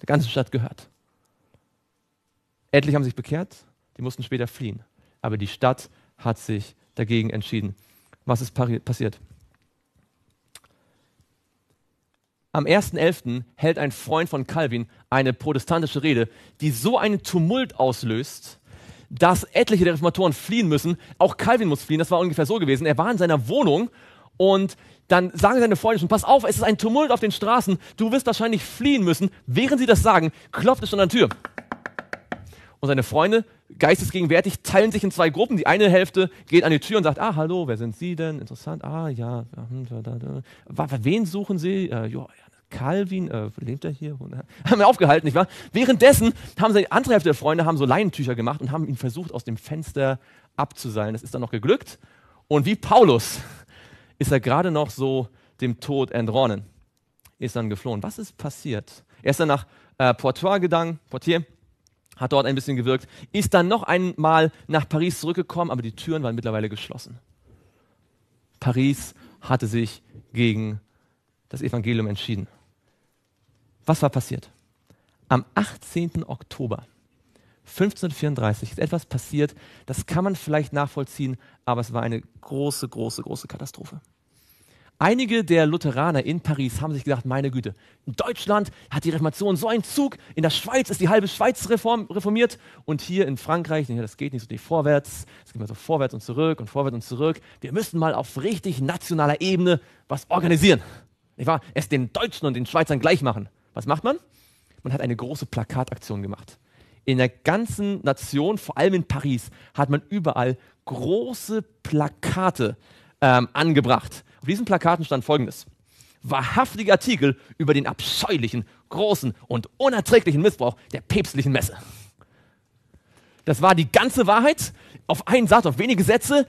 der ganzen Stadt gehört. Etliche haben sich bekehrt, die mussten später fliehen. Aber die Stadt hat sich dagegen entschieden. Was ist passiert? Am 1.11. hält ein Freund von Calvin eine protestantische Rede, die so einen Tumult auslöst, dass etliche der Reformatoren fliehen müssen. Auch Calvin muss fliehen, das war ungefähr so gewesen. Er war in seiner Wohnung und dann sagen seine Freunde schon, pass auf, es ist ein Tumult auf den Straßen, du wirst wahrscheinlich fliehen müssen. Während sie das sagen, klopft es schon an der Tür. Und seine Freunde, geistesgegenwärtig, teilen sich in zwei Gruppen. Die eine Hälfte geht an die Tür und sagt, ah, hallo, wer sind Sie denn? Interessant, ah, ja, hm, wen suchen Sie? Äh, ja, jo, Calvin, äh, lebt er hier? <laughs> Haben wir aufgehalten, nicht wahr? Währenddessen haben seine andere Hälfte der Freunde haben so Leinentücher gemacht und haben ihn versucht, aus dem Fenster abzuseilen. Das ist dann noch geglückt. Und wie Paulus <laughs> ist er gerade noch so dem Tod entronnen. Ist dann geflohen. Was ist passiert? Er ist dann nach äh, Portoir gegangen, Portier, hat dort ein bisschen gewirkt, ist dann noch einmal nach Paris zurückgekommen, aber die Türen waren mittlerweile geschlossen. Paris hatte sich gegen das Evangelium entschieden. Was war passiert? Am 18. Oktober 1534 ist etwas passiert, das kann man vielleicht nachvollziehen, aber es war eine große, große, große Katastrophe. Einige der Lutheraner in Paris haben sich gedacht, meine Güte, in Deutschland hat die Reformation so einen Zug, in der Schweiz ist die halbe Schweiz reform, reformiert und hier in Frankreich, das geht nicht so nicht vorwärts, es geht mal so vorwärts und zurück und vorwärts und zurück. Wir müssen mal auf richtig nationaler Ebene was organisieren. Nicht wahr? Es den Deutschen und den Schweizern gleich machen. Was macht man? Man hat eine große Plakataktion gemacht. In der ganzen Nation, vor allem in Paris, hat man überall große Plakate ähm, angebracht. Auf diesen Plakaten stand folgendes. Wahrhaftige Artikel über den abscheulichen, großen und unerträglichen Missbrauch der päpstlichen Messe. Das war die ganze Wahrheit auf einen Satz, auf wenige Sätze,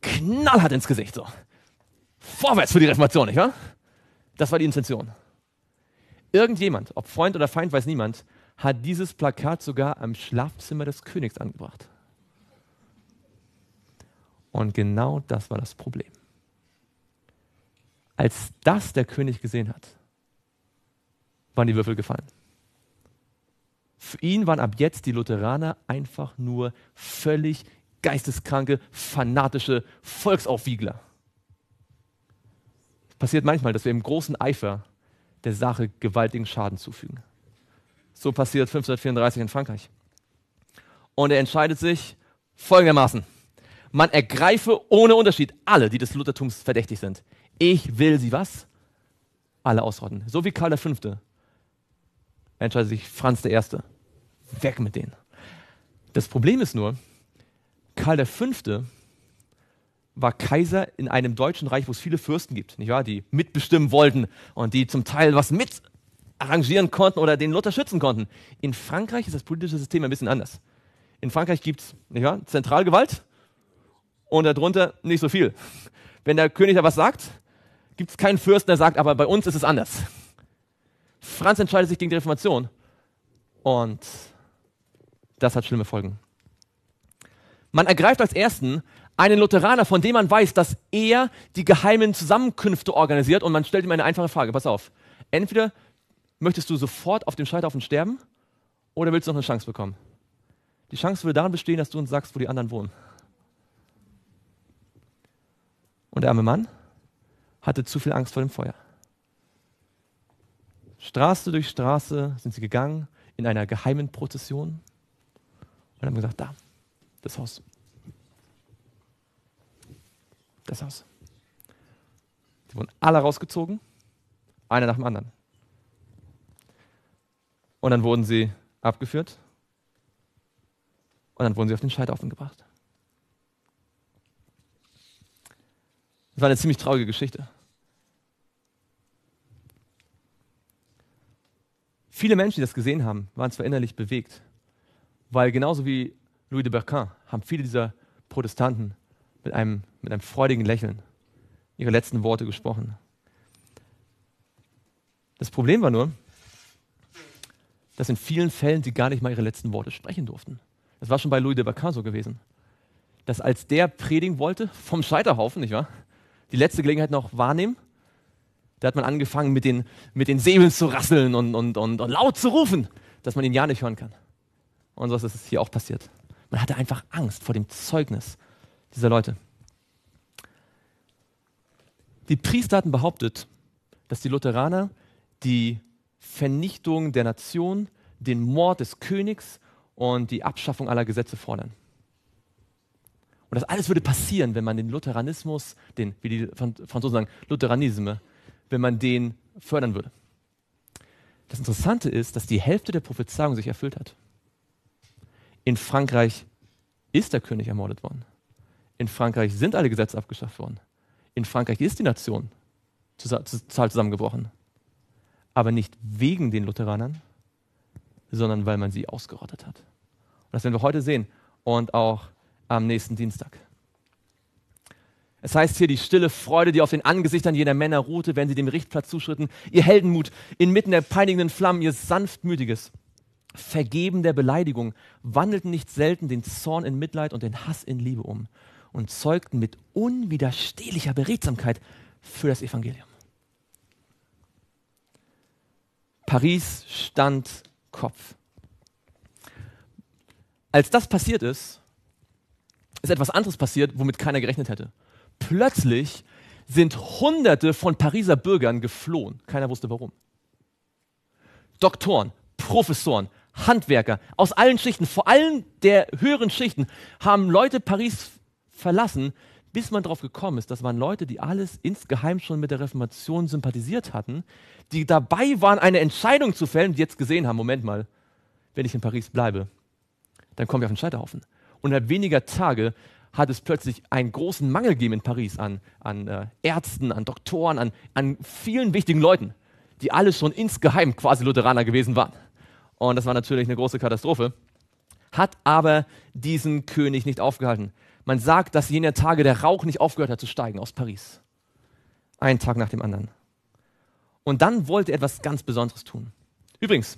knallhart ins Gesicht. So. Vorwärts für die Reformation, nicht wahr? Das war die Intention. Irgendjemand, ob Freund oder Feind, weiß niemand, hat dieses Plakat sogar am Schlafzimmer des Königs angebracht. Und genau das war das Problem. Als das der König gesehen hat, waren die Würfel gefallen. Für ihn waren ab jetzt die Lutheraner einfach nur völlig geisteskranke, fanatische Volksaufwiegler passiert manchmal, dass wir im großen Eifer der Sache gewaltigen Schaden zufügen. So passiert 1534 in Frankreich. Und er entscheidet sich folgendermaßen. Man ergreife ohne Unterschied alle, die des Luthertums verdächtig sind. Ich will sie was? Alle ausrotten. So wie Karl V. Entscheidet sich Franz I. Weg mit denen. Das Problem ist nur, Karl V war Kaiser in einem deutschen Reich, wo es viele Fürsten gibt, nicht wahr? Die mitbestimmen wollten und die zum Teil was mit arrangieren konnten oder den Luther schützen konnten. In Frankreich ist das politische System ein bisschen anders. In Frankreich gibt es Zentralgewalt und darunter nicht so viel. Wenn der König da was sagt, gibt es keinen Fürsten, der sagt, aber bei uns ist es anders. Franz entscheidet sich gegen die Reformation und das hat schlimme Folgen. Man ergreift als Ersten einen Lutheraner, von dem man weiß, dass er die geheimen Zusammenkünfte organisiert und man stellt ihm eine einfache Frage. Pass auf. Entweder möchtest du sofort auf dem Scheiterhaufen sterben oder willst du noch eine Chance bekommen? Die Chance würde darin bestehen, dass du uns sagst, wo die anderen wohnen. Und der arme Mann hatte zu viel Angst vor dem Feuer. Straße durch Straße sind sie gegangen in einer geheimen Prozession und haben gesagt, da, das Haus das Haus. Die wurden alle rausgezogen, einer nach dem anderen. Und dann wurden sie abgeführt und dann wurden sie auf den Scheiterhaufen gebracht. Das war eine ziemlich traurige Geschichte. Viele Menschen, die das gesehen haben, waren zwar innerlich bewegt, weil genauso wie Louis de Berquin haben viele dieser Protestanten mit einem, mit einem freudigen Lächeln ihre letzten Worte gesprochen. Das Problem war nur, dass in vielen Fällen sie gar nicht mal ihre letzten Worte sprechen durften. Das war schon bei Louis de Bacaso gewesen. Dass als der predigen wollte, vom Scheiterhaufen, nicht wahr? Die letzte Gelegenheit noch wahrnehmen. Da hat man angefangen, mit den, mit den Säbeln zu rasseln und, und, und, und laut zu rufen, dass man ihn ja nicht hören kann. Und so ist es hier auch passiert. Man hatte einfach Angst vor dem Zeugnis dieser Leute. Die Priester hatten behauptet, dass die Lutheraner die Vernichtung der Nation, den Mord des Königs und die Abschaffung aller Gesetze fordern. Und das alles würde passieren, wenn man den Lutheranismus, den, wie die Franzosen sagen, Lutheranisme, wenn man den fördern würde. Das Interessante ist, dass die Hälfte der Prophezeiung sich erfüllt hat. In Frankreich ist der König ermordet worden. In Frankreich sind alle Gesetze abgeschafft worden. In Frankreich ist die Nation total zusammengebrochen. Aber nicht wegen den Lutheranern, sondern weil man sie ausgerottet hat. Und das werden wir heute sehen und auch am nächsten Dienstag. Es heißt hier, die stille Freude, die auf den Angesichtern jener Männer ruhte, wenn sie dem Richtplatz zuschritten, ihr Heldenmut inmitten der peinigenden Flammen, ihr sanftmütiges Vergeben der Beleidigung, wandelten nicht selten den Zorn in Mitleid und den Hass in Liebe um und zeugten mit unwiderstehlicher Beredsamkeit für das Evangelium. Paris stand Kopf. Als das passiert ist, ist etwas anderes passiert, womit keiner gerechnet hätte. Plötzlich sind Hunderte von Pariser Bürgern geflohen. Keiner wusste warum. Doktoren, Professoren, Handwerker aus allen Schichten, vor allem der höheren Schichten, haben Leute Paris verlassen, bis man darauf gekommen ist, dass man Leute, die alles insgeheim schon mit der Reformation sympathisiert hatten, die dabei waren, eine Entscheidung zu fällen, die jetzt gesehen haben, Moment mal, wenn ich in Paris bleibe, dann kommen wir auf den Scheiterhaufen. Und innerhalb weniger Tage hat es plötzlich einen großen Mangel gegeben in Paris an, an äh, Ärzten, an Doktoren, an, an vielen wichtigen Leuten, die alle schon insgeheim quasi Lutheraner gewesen waren. Und das war natürlich eine große Katastrophe, hat aber diesen König nicht aufgehalten. Man sagt, dass jener Tage der Rauch nicht aufgehört hat zu steigen aus Paris. Einen Tag nach dem anderen. Und dann wollte er etwas ganz Besonderes tun. Übrigens,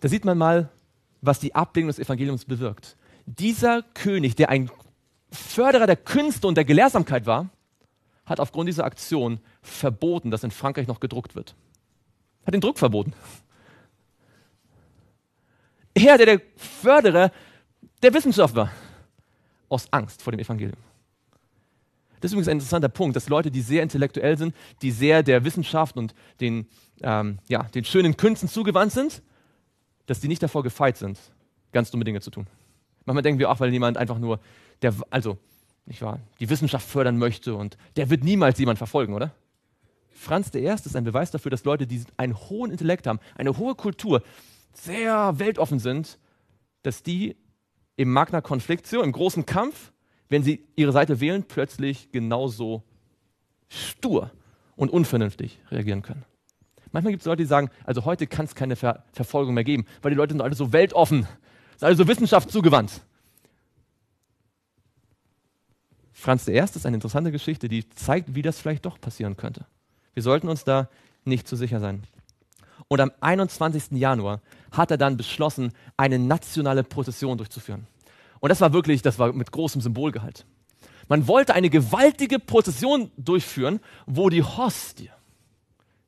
da sieht man mal, was die Ablehnung des Evangeliums bewirkt. Dieser König, der ein Förderer der Künste und der Gelehrsamkeit war, hat aufgrund dieser Aktion verboten, dass in Frankreich noch gedruckt wird. Hat den Druck verboten. Er, der der Förderer der Wissenschaft war, aus Angst vor dem Evangelium. Das ist übrigens ein interessanter Punkt, dass Leute, die sehr intellektuell sind, die sehr der Wissenschaft und den, ähm, ja, den schönen Künsten zugewandt sind, dass die nicht davor gefeit sind, ganz dumme Dinge zu tun. Manchmal denken wir auch, weil jemand einfach nur, der, also, nicht wahr, die Wissenschaft fördern möchte und der wird niemals jemand verfolgen, oder? Franz I. ist ein Beweis dafür, dass Leute, die einen hohen Intellekt haben, eine hohe Kultur, sehr weltoffen sind, dass die im Magna Conflictio, im großen Kampf, wenn sie ihre Seite wählen, plötzlich genauso stur und unvernünftig reagieren können. Manchmal gibt es Leute, die sagen, also heute kann es keine Ver Verfolgung mehr geben, weil die Leute sind alle so weltoffen, sind alle so wissenschaftszugewandt. Franz I. ist eine interessante Geschichte, die zeigt, wie das vielleicht doch passieren könnte. Wir sollten uns da nicht zu sicher sein. Und am 21. Januar hat er dann beschlossen, eine nationale Prozession durchzuführen. Und das war wirklich, das war mit großem Symbolgehalt. Man wollte eine gewaltige Prozession durchführen, wo die Hostie,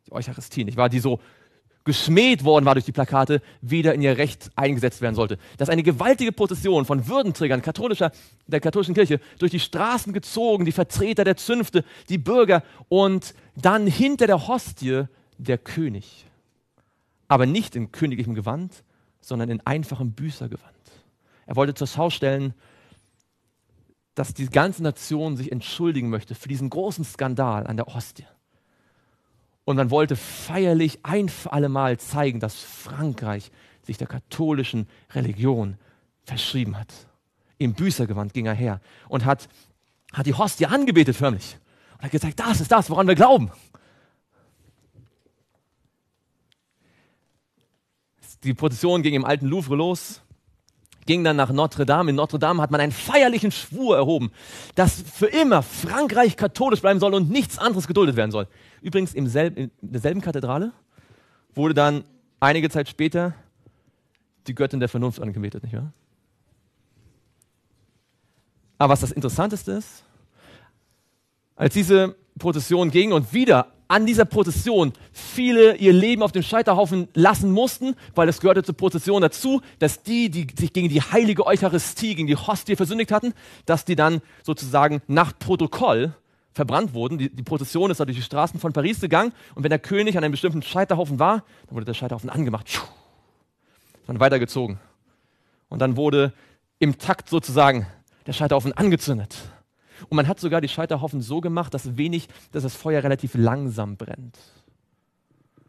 die Eucharistie, nicht wahr, die so geschmäht worden war durch die Plakate, wieder in ihr Recht eingesetzt werden sollte. Dass eine gewaltige Prozession von Würdenträgern katholischer, der katholischen Kirche durch die Straßen gezogen, die Vertreter der Zünfte, die Bürger und dann hinter der Hostie der König aber nicht in königlichem Gewand, sondern in einfachem Büßergewand. Er wollte zur Schau stellen, dass die ganze Nation sich entschuldigen möchte für diesen großen Skandal an der Ostie. Und man wollte feierlich ein für alle Mal zeigen, dass Frankreich sich der katholischen Religion verschrieben hat. Im Büßergewand ging er her und hat, hat die Hostie angebetet förmlich. Und hat gesagt, das ist das, woran wir glauben. die Prozession ging im alten Louvre los, ging dann nach Notre Dame. In Notre Dame hat man einen feierlichen Schwur erhoben, dass für immer Frankreich katholisch bleiben soll und nichts anderes geduldet werden soll. Übrigens im in derselben Kathedrale wurde dann einige Zeit später die Göttin der Vernunft angebetet, nicht wahr? Aber was das Interessanteste ist, als diese Prozession ging und wieder an dieser Prozession viele ihr Leben auf dem Scheiterhaufen lassen mussten, weil es gehörte zur Prozession dazu, dass die, die sich gegen die heilige Eucharistie, gegen die Hostie versündigt hatten, dass die dann sozusagen nach Protokoll verbrannt wurden. Die, die Prozession ist dann durch die Straßen von Paris gegangen und wenn der König an einem bestimmten Scheiterhaufen war, dann wurde der Scheiterhaufen angemacht, dann weitergezogen. Und dann wurde im Takt sozusagen der Scheiterhaufen angezündet. Und man hat sogar die Scheiterhaufen so gemacht, dass wenig, dass das Feuer relativ langsam brennt.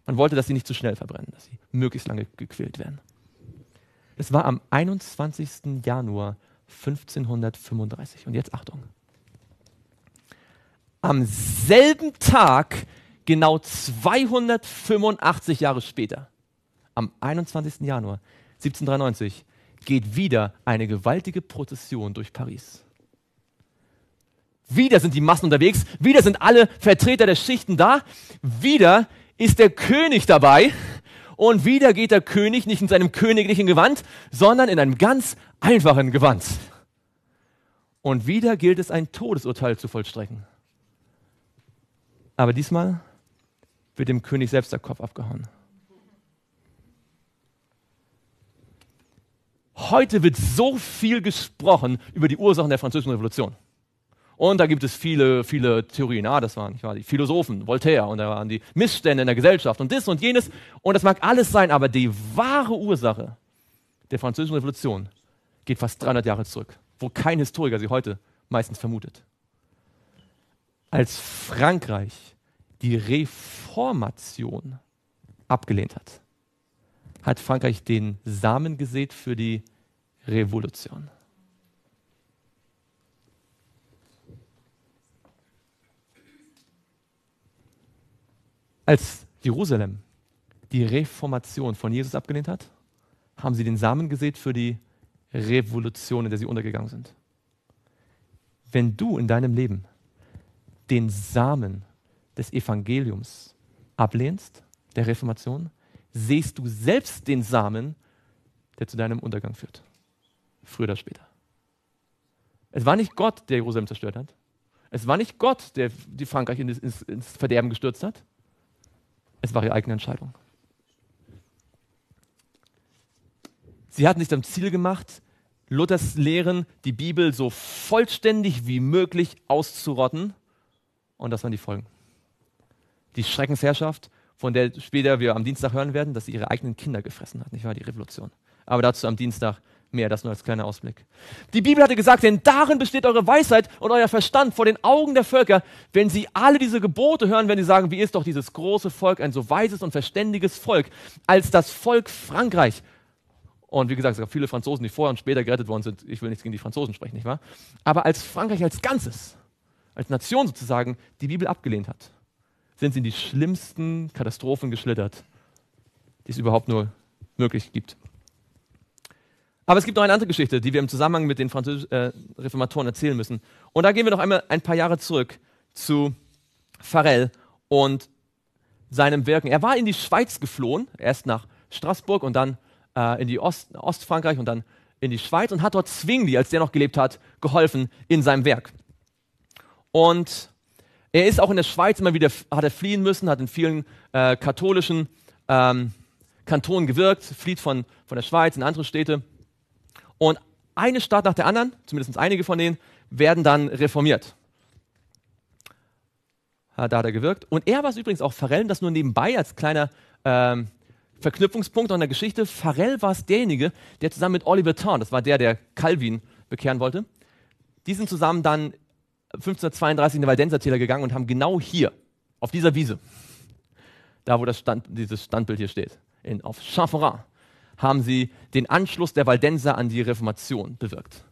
Man wollte, dass sie nicht zu schnell verbrennen, dass sie möglichst lange gequält werden. Es war am 21. Januar 1535. Und jetzt Achtung. Am selben Tag, genau 285 Jahre später, am 21. Januar 1793, geht wieder eine gewaltige Prozession durch Paris. Wieder sind die Massen unterwegs. Wieder sind alle Vertreter der Schichten da. Wieder ist der König dabei. Und wieder geht der König nicht in seinem königlichen Gewand, sondern in einem ganz einfachen Gewand. Und wieder gilt es, ein Todesurteil zu vollstrecken. Aber diesmal wird dem König selbst der Kopf abgehauen. Heute wird so viel gesprochen über die Ursachen der Französischen Revolution. Und da gibt es viele, viele Theorien. Ah, das waren nicht wahr, die Philosophen, Voltaire, und da waren die Missstände in der Gesellschaft und das und jenes. Und das mag alles sein, aber die wahre Ursache der Französischen Revolution geht fast 300 Jahre zurück, wo kein Historiker sie heute meistens vermutet. Als Frankreich die Reformation abgelehnt hat, hat Frankreich den Samen gesät für die Revolution. Als Jerusalem die Reformation von Jesus abgelehnt hat, haben sie den Samen gesät für die Revolution, in der sie untergegangen sind. Wenn du in deinem Leben den Samen des Evangeliums ablehnst, der Reformation, siehst du selbst den Samen, der zu deinem Untergang führt. Früher oder später. Es war nicht Gott, der Jerusalem zerstört hat. Es war nicht Gott, der die Frankreich ins, ins Verderben gestürzt hat. Es war ihre eigene Entscheidung. Sie hatten sich am Ziel gemacht, Luthers Lehren, die Bibel so vollständig wie möglich auszurotten. Und das waren die Folgen. Die Schreckensherrschaft, von der später wir am Dienstag hören werden, dass sie ihre eigenen Kinder gefressen hat. Nicht wahr? Die Revolution. Aber dazu am Dienstag Mehr das nur als kleiner Ausblick. Die Bibel hatte gesagt, denn darin besteht eure Weisheit und euer Verstand vor den Augen der Völker. Wenn sie alle diese Gebote hören, wenn sie sagen, wie ist doch dieses große Volk ein so weises und verständiges Volk als das Volk Frankreich. Und wie gesagt, es gab viele Franzosen, die vorher und später gerettet worden sind. Ich will nichts gegen die Franzosen sprechen, nicht wahr? Aber als Frankreich als Ganzes, als Nation sozusagen, die Bibel abgelehnt hat, sind sie in die schlimmsten Katastrophen geschlittert, die es überhaupt nur möglich gibt. Aber es gibt noch eine andere Geschichte, die wir im Zusammenhang mit den französischen äh, Reformatoren erzählen müssen. Und da gehen wir noch einmal ein paar Jahre zurück zu Farel und seinem Wirken. Er war in die Schweiz geflohen, erst nach Straßburg und dann äh, in die Ost, Ostfrankreich und dann in die Schweiz und hat dort Zwingli, als der noch gelebt hat, geholfen in seinem Werk. Und er ist auch in der Schweiz immer wieder, hat er fliehen müssen, hat in vielen äh, katholischen ähm, Kantonen gewirkt, flieht von, von der Schweiz in andere Städte. Und eine Stadt nach der anderen, zumindest einige von denen, werden dann reformiert. Ja, da hat er gewirkt. Und er war es übrigens auch Farell, das nur nebenbei als kleiner ähm, Verknüpfungspunkt an der Geschichte. Farell war es derjenige, der zusammen mit Oliver Tarn, das war der, der Calvin bekehren wollte, die sind zusammen dann 1532 in den Waldenser Täler gegangen und haben genau hier, auf dieser Wiese, da wo das Stand, dieses Standbild hier steht, in, auf Champarin, haben sie den Anschluss der Waldenser an die Reformation bewirkt.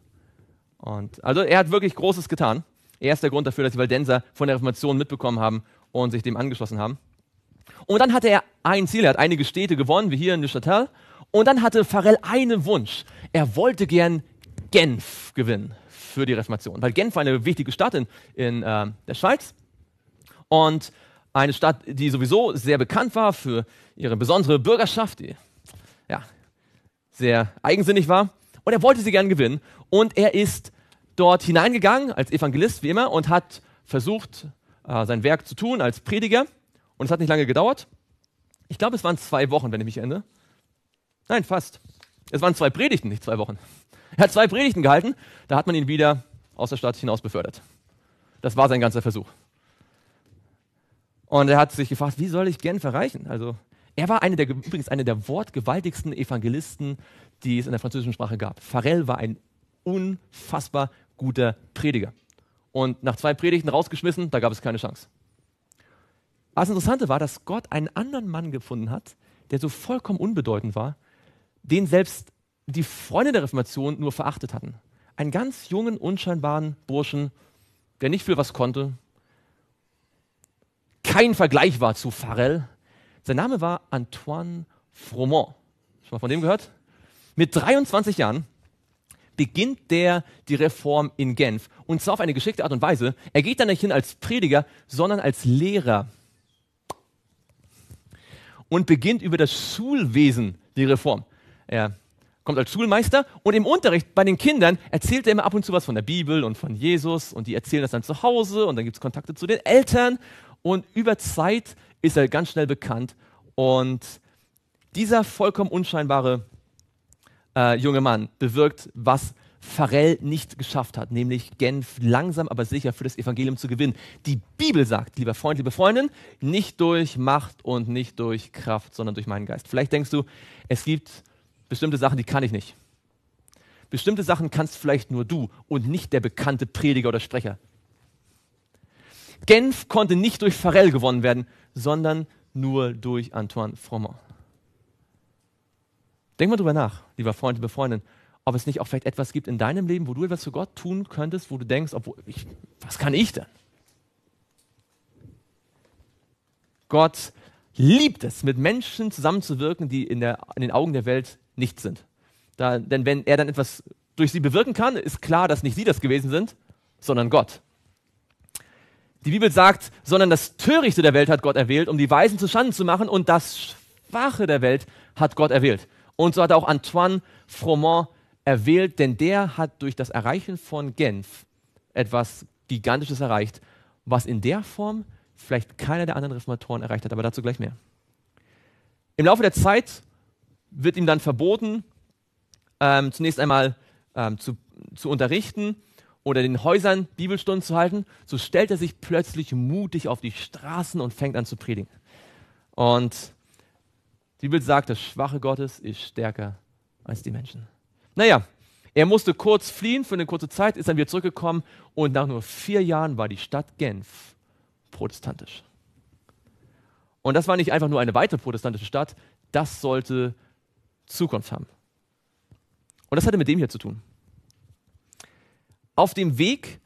Und also er hat wirklich Großes getan. Er ist der Grund dafür, dass die Waldenser von der Reformation mitbekommen haben und sich dem angeschlossen haben. Und dann hatte er ein Ziel, er hat einige Städte gewonnen, wie hier in Neuchâtel. Und dann hatte Farel einen Wunsch. Er wollte gern Genf gewinnen für die Reformation, weil Genf war eine wichtige Stadt in, in äh, der Schweiz. Und eine Stadt, die sowieso sehr bekannt war für ihre besondere Bürgerschaft, die ja, sehr eigensinnig war. Und er wollte sie gern gewinnen. Und er ist dort hineingegangen als Evangelist, wie immer, und hat versucht, äh, sein Werk zu tun als Prediger. Und es hat nicht lange gedauert. Ich glaube, es waren zwei Wochen, wenn ich mich erinnere. Nein, fast. Es waren zwei Predigten, nicht zwei Wochen. Er hat zwei Predigten gehalten. Da hat man ihn wieder aus der Stadt hinaus befördert. Das war sein ganzer Versuch. Und er hat sich gefragt, wie soll ich Genf erreichen? Also er war eine der, übrigens einer der wortgewaltigsten Evangelisten, die es in der französischen Sprache gab. Farel war ein unfassbar guter Prediger. Und nach zwei Predigten rausgeschmissen, da gab es keine Chance. Das Interessante war, dass Gott einen anderen Mann gefunden hat, der so vollkommen unbedeutend war, den selbst die Freunde der Reformation nur verachtet hatten. Einen ganz jungen, unscheinbaren Burschen, der nicht viel was konnte, kein Vergleich war zu Farel, sein Name war Antoine Fromont. Schon mal von dem gehört? Mit 23 Jahren beginnt der die Reform in Genf. Und zwar auf eine geschickte Art und Weise. Er geht da nicht hin als Prediger, sondern als Lehrer. Und beginnt über das Schulwesen die Reform. Er kommt als Schulmeister und im Unterricht bei den Kindern erzählt er immer ab und zu was von der Bibel und von Jesus und die erzählen das dann zu Hause und dann gibt es Kontakte zu den Eltern und über Zeit ist er ganz schnell bekannt. Und dieser vollkommen unscheinbare äh, junge Mann bewirkt, was Pharrell nicht geschafft hat, nämlich Genf langsam aber sicher für das Evangelium zu gewinnen. Die Bibel sagt, lieber Freund, liebe Freundin, nicht durch Macht und nicht durch Kraft, sondern durch meinen Geist. Vielleicht denkst du, es gibt bestimmte Sachen, die kann ich nicht. Bestimmte Sachen kannst vielleicht nur du und nicht der bekannte Prediger oder Sprecher. Genf konnte nicht durch Farel gewonnen werden, sondern nur durch Antoine Fromont. Denk mal drüber nach, lieber Freund, liebe Freundin, ob es nicht auch vielleicht etwas gibt in deinem Leben, wo du etwas für Gott tun könntest, wo du denkst, obwohl ich, was kann ich denn? Gott liebt es, mit Menschen zusammenzuwirken, die in, der, in den Augen der Welt nichts sind. Da, denn wenn er dann etwas durch sie bewirken kann, ist klar, dass nicht sie das gewesen sind, sondern Gott. Die Bibel sagt, sondern das Törichte der Welt hat Gott erwählt, um die Weisen zu Schanden zu machen und das Schwache der Welt hat Gott erwählt. Und so hat auch Antoine Fromont erwählt, denn der hat durch das Erreichen von Genf etwas Gigantisches erreicht, was in der Form vielleicht keiner der anderen Reformatoren erreicht hat, aber dazu gleich mehr. Im Laufe der Zeit wird ihm dann verboten, ähm, zunächst einmal ähm, zu, zu unterrichten oder den Häusern Bibelstunden zu halten, so stellt er sich plötzlich mutig auf die Straßen und fängt an zu predigen. Und die Bibel sagt, das Schwache Gottes ist stärker als die Menschen. Naja, er musste kurz fliehen für eine kurze Zeit, ist dann wieder zurückgekommen und nach nur vier Jahren war die Stadt Genf protestantisch. Und das war nicht einfach nur eine weitere protestantische Stadt, das sollte Zukunft haben. Und das hatte mit dem hier zu tun. Auf dem Weg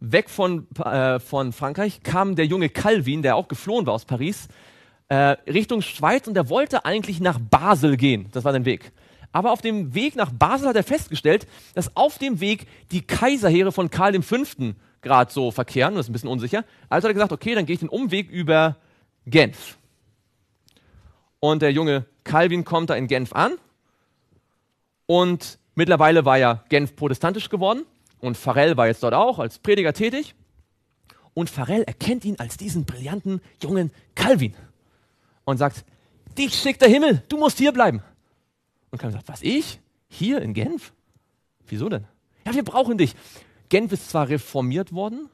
weg von, äh, von Frankreich kam der junge Calvin, der auch geflohen war aus Paris, äh, Richtung Schweiz und er wollte eigentlich nach Basel gehen. Das war sein Weg. Aber auf dem Weg nach Basel hat er festgestellt, dass auf dem Weg die Kaiserheere von Karl V. gerade so verkehren, das ist ein bisschen unsicher. Also hat er gesagt, okay, dann gehe ich den Umweg über Genf. Und der junge Calvin kommt da in Genf an und mittlerweile war ja Genf protestantisch geworden und Pharrell war jetzt dort auch als Prediger tätig. Und Pharrell erkennt ihn als diesen brillanten jungen Calvin und sagt, dich schickt der Himmel, du musst hier bleiben. Und Calvin sagt, was ich? Hier in Genf? Wieso denn? Ja, wir brauchen dich. Genf ist zwar reformiert worden,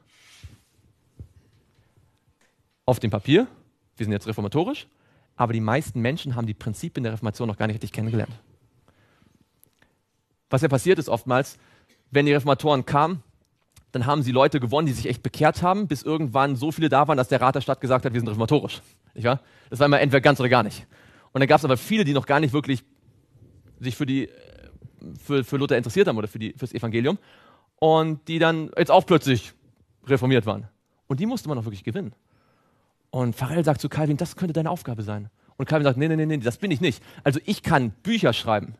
auf dem Papier, wir sind jetzt reformatorisch, aber die meisten Menschen haben die Prinzipien der Reformation noch gar nicht richtig kennengelernt. Was ja passiert ist oftmals, wenn die Reformatoren kamen, dann haben sie Leute gewonnen, die sich echt bekehrt haben, bis irgendwann so viele da waren, dass der Rat der Stadt gesagt hat, wir sind reformatorisch. Nicht wahr? Das war immer entweder ganz oder gar nicht. Und dann gab es aber viele, die noch gar nicht wirklich sich für, die, äh, für, für Luther interessiert haben oder für, die, für das Evangelium und die dann jetzt auch plötzlich reformiert waren. Und die musste man auch wirklich gewinnen. Und Pharrell sagt zu Calvin, das könnte deine Aufgabe sein. Und Calvin sagt, nee, nee, nee, nee, das bin ich nicht. Also ich kann Bücher schreiben.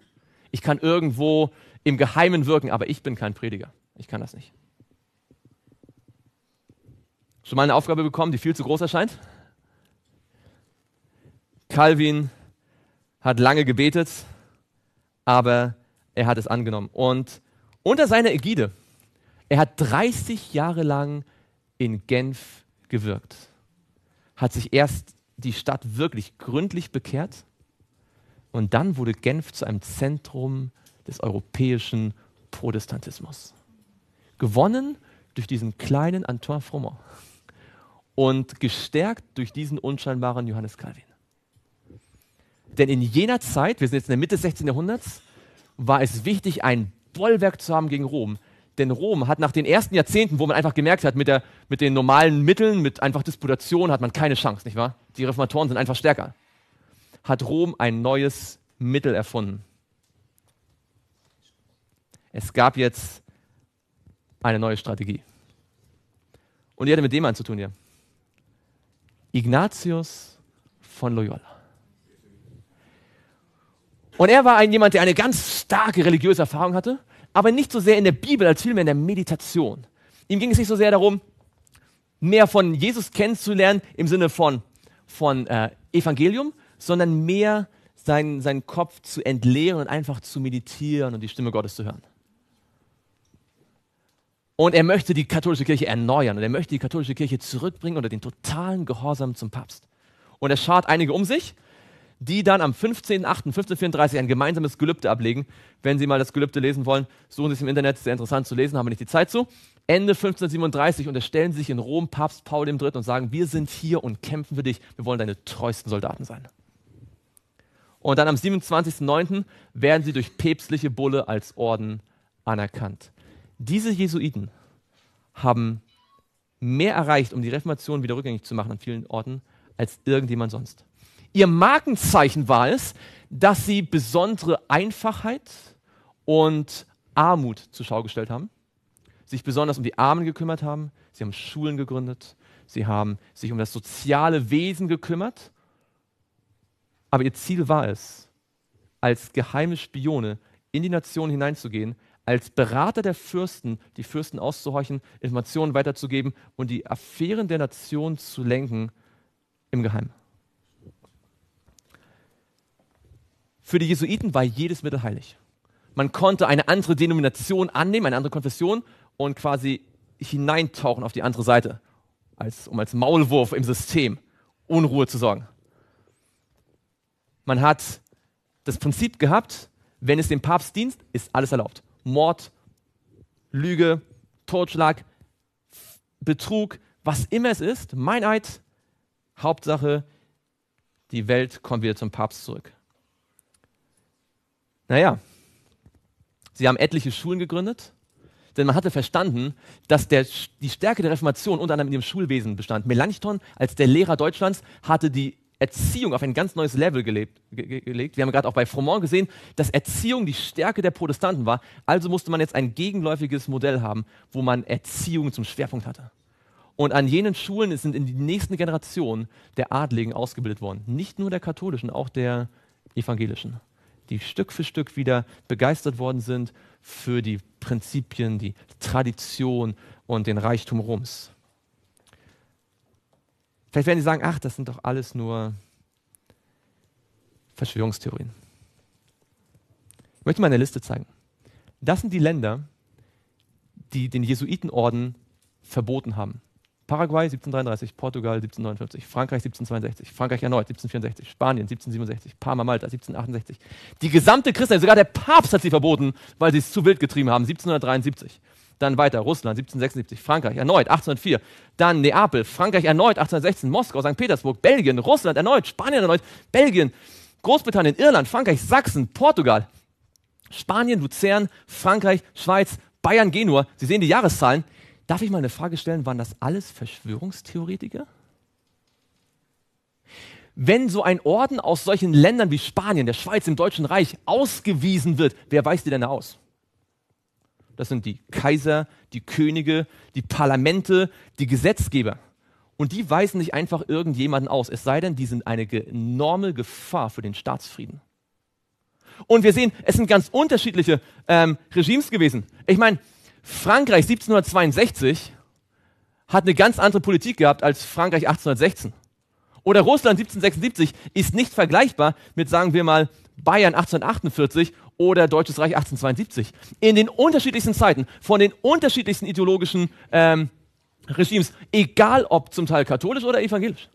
Ich kann irgendwo im Geheimen wirken, aber ich bin kein Prediger. Ich kann das nicht. Schon mal eine Aufgabe bekommen, die viel zu groß erscheint? Calvin hat lange gebetet, aber er hat es angenommen. Und unter seiner Ägide, er hat 30 Jahre lang in Genf gewirkt, hat sich erst die Stadt wirklich gründlich bekehrt und dann wurde Genf zu einem Zentrum des europäischen Protestantismus. Gewonnen durch diesen kleinen Antoine Frommer und gestärkt durch diesen unscheinbaren Johannes Calvin. Denn in jener Zeit, wir sind jetzt in der Mitte des 16. Jahrhunderts, war es wichtig, ein Bollwerk zu haben gegen Rom. Denn Rom hat nach den ersten Jahrzehnten, wo man einfach gemerkt hat, mit, der, mit den normalen Mitteln, mit einfach Disputation, hat man keine Chance, nicht wahr? Die Reformatoren sind einfach stärker. Hat Rom ein neues Mittel erfunden. Es gab jetzt eine neue Strategie. Und die hatte mit dem einen zu tun hier. Ignatius von Loyola. Und er war ein jemand, der eine ganz starke religiöse Erfahrung hatte, aber nicht so sehr in der Bibel, als vielmehr in der Meditation. Ihm ging es nicht so sehr darum, mehr von Jesus kennenzulernen im Sinne von, von äh, Evangelium, sondern mehr seinen, seinen Kopf zu entleeren und einfach zu meditieren und die Stimme Gottes zu hören. Und er möchte die katholische Kirche erneuern und er möchte die katholische Kirche zurückbringen unter den totalen Gehorsam zum Papst. Und er schart einige um sich, die dann am 15.08.1534 ein gemeinsames Gelübde ablegen. Wenn Sie mal das Gelübde lesen wollen, suchen Sie es im Internet, sehr interessant zu lesen, haben wir nicht die Zeit zu. Ende 1537 unterstellen sie sich in Rom Papst Paul III. und sagen, wir sind hier und kämpfen für dich, wir wollen deine treuesten Soldaten sein. Und dann am 27.09. werden sie durch päpstliche Bulle als Orden anerkannt. Diese Jesuiten haben mehr erreicht, um die Reformation wieder rückgängig zu machen an vielen Orten, als irgendjemand sonst. Ihr Markenzeichen war es, dass sie besondere Einfachheit und Armut zur Schau gestellt haben, sich besonders um die Armen gekümmert haben, sie haben Schulen gegründet, sie haben sich um das soziale Wesen gekümmert, aber ihr Ziel war es, als geheime Spione in die Nation hineinzugehen als Berater der Fürsten, die Fürsten auszuhorchen, Informationen weiterzugeben und die Affären der Nation zu lenken im Geheimen. Für die Jesuiten war jedes Mittel heilig. Man konnte eine andere Denomination annehmen, eine andere Konfession und quasi hineintauchen auf die andere Seite, als, um als Maulwurf im System Unruhe zu sorgen. Man hat das Prinzip gehabt, wenn es dem Papst dient, ist alles erlaubt. Mord, Lüge, Totschlag, Betrug, was immer es ist, Meineid, Hauptsache, die Welt kommt wieder zum Papst zurück. Naja, sie haben etliche Schulen gegründet, denn man hatte verstanden, dass der, die Stärke der Reformation unter anderem in dem Schulwesen bestand. Melanchthon als der Lehrer Deutschlands hatte die Erziehung auf ein ganz neues Level gelebt, ge gelegt. Wir haben gerade auch bei Froment gesehen, dass Erziehung die Stärke der Protestanten war. Also musste man jetzt ein gegenläufiges Modell haben, wo man Erziehung zum Schwerpunkt hatte. Und an jenen Schulen sind in die nächsten Generationen der Adligen ausgebildet worden. Nicht nur der katholischen, auch der evangelischen. Die Stück für Stück wieder begeistert worden sind für die Prinzipien, die Tradition und den Reichtum Roms. Vielleicht werden Sie sagen, ach, das sind doch alles nur Verschwörungstheorien. Ich möchte mal eine Liste zeigen. Das sind die Länder, die den Jesuitenorden verboten haben. Paraguay 1733, Portugal 1759, Frankreich 1762, Frankreich erneut 1764, Spanien 1767, Parma, Malta 1768. Die gesamte Christenheit, sogar der Papst hat sie verboten, weil sie es zu wild getrieben haben, 1773 dann weiter Russland 1776, Frankreich erneut 1804, dann Neapel, Frankreich erneut 1816, Moskau, St. Petersburg, Belgien, Russland erneut, Spanien erneut, Belgien, Großbritannien, Irland, Frankreich, Sachsen, Portugal, Spanien, Luzern, Frankreich, Schweiz, Bayern, Genua. Sie sehen die Jahreszahlen. Darf ich mal eine Frage stellen, waren das alles Verschwörungstheoretiker? Wenn so ein Orden aus solchen Ländern wie Spanien, der Schweiz, im Deutschen Reich ausgewiesen wird, wer weist die denn da aus? Das sind die Kaiser, die Könige, die Parlamente, die Gesetzgeber. Und die weisen nicht einfach irgendjemanden aus, es sei denn, die sind eine enorme Gefahr für den Staatsfrieden. Und wir sehen, es sind ganz unterschiedliche ähm, Regimes gewesen. Ich meine, Frankreich 1762 hat eine ganz andere Politik gehabt als Frankreich 1816. Oder Russland 1776 ist nicht vergleichbar mit, sagen wir mal, Bayern 1848 oder Deutsches Reich 1872. In den unterschiedlichsten Zeiten, von den unterschiedlichsten ideologischen ähm, Regimes, egal ob zum Teil katholisch oder evangelisch.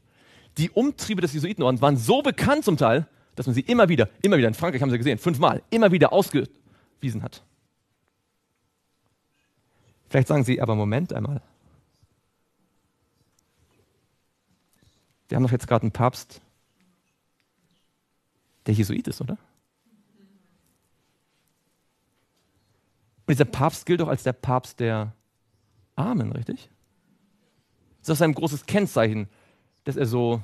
Die Umtriebe des Jesuitenordens waren so bekannt zum Teil, dass man sie immer wieder, immer wieder, in Frankreich haben sie gesehen, fünfmal, immer wieder ausgewiesen hat. Vielleicht sagen Sie, aber Moment einmal. Wir haben doch jetzt gerade einen Papst, der Jesuit ist, oder? Und dieser Papst gilt doch als der Papst der Armen, richtig? Das ist sein großes Kennzeichen, dass er so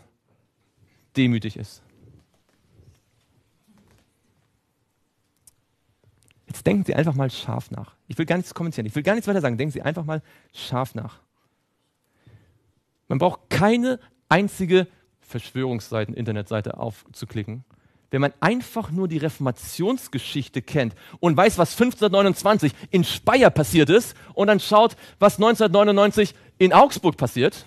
demütig ist. Jetzt denken Sie einfach mal scharf nach. Ich will gar nichts kommentieren, ich will gar nichts weiter sagen. Denken Sie einfach mal scharf nach. Man braucht keine einzige Verschwörungsseite, Internetseite aufzuklicken, wenn man einfach nur die Reformationsgeschichte kennt und weiß, was 1529 in Speyer passiert ist und dann schaut, was 1999 in Augsburg passiert,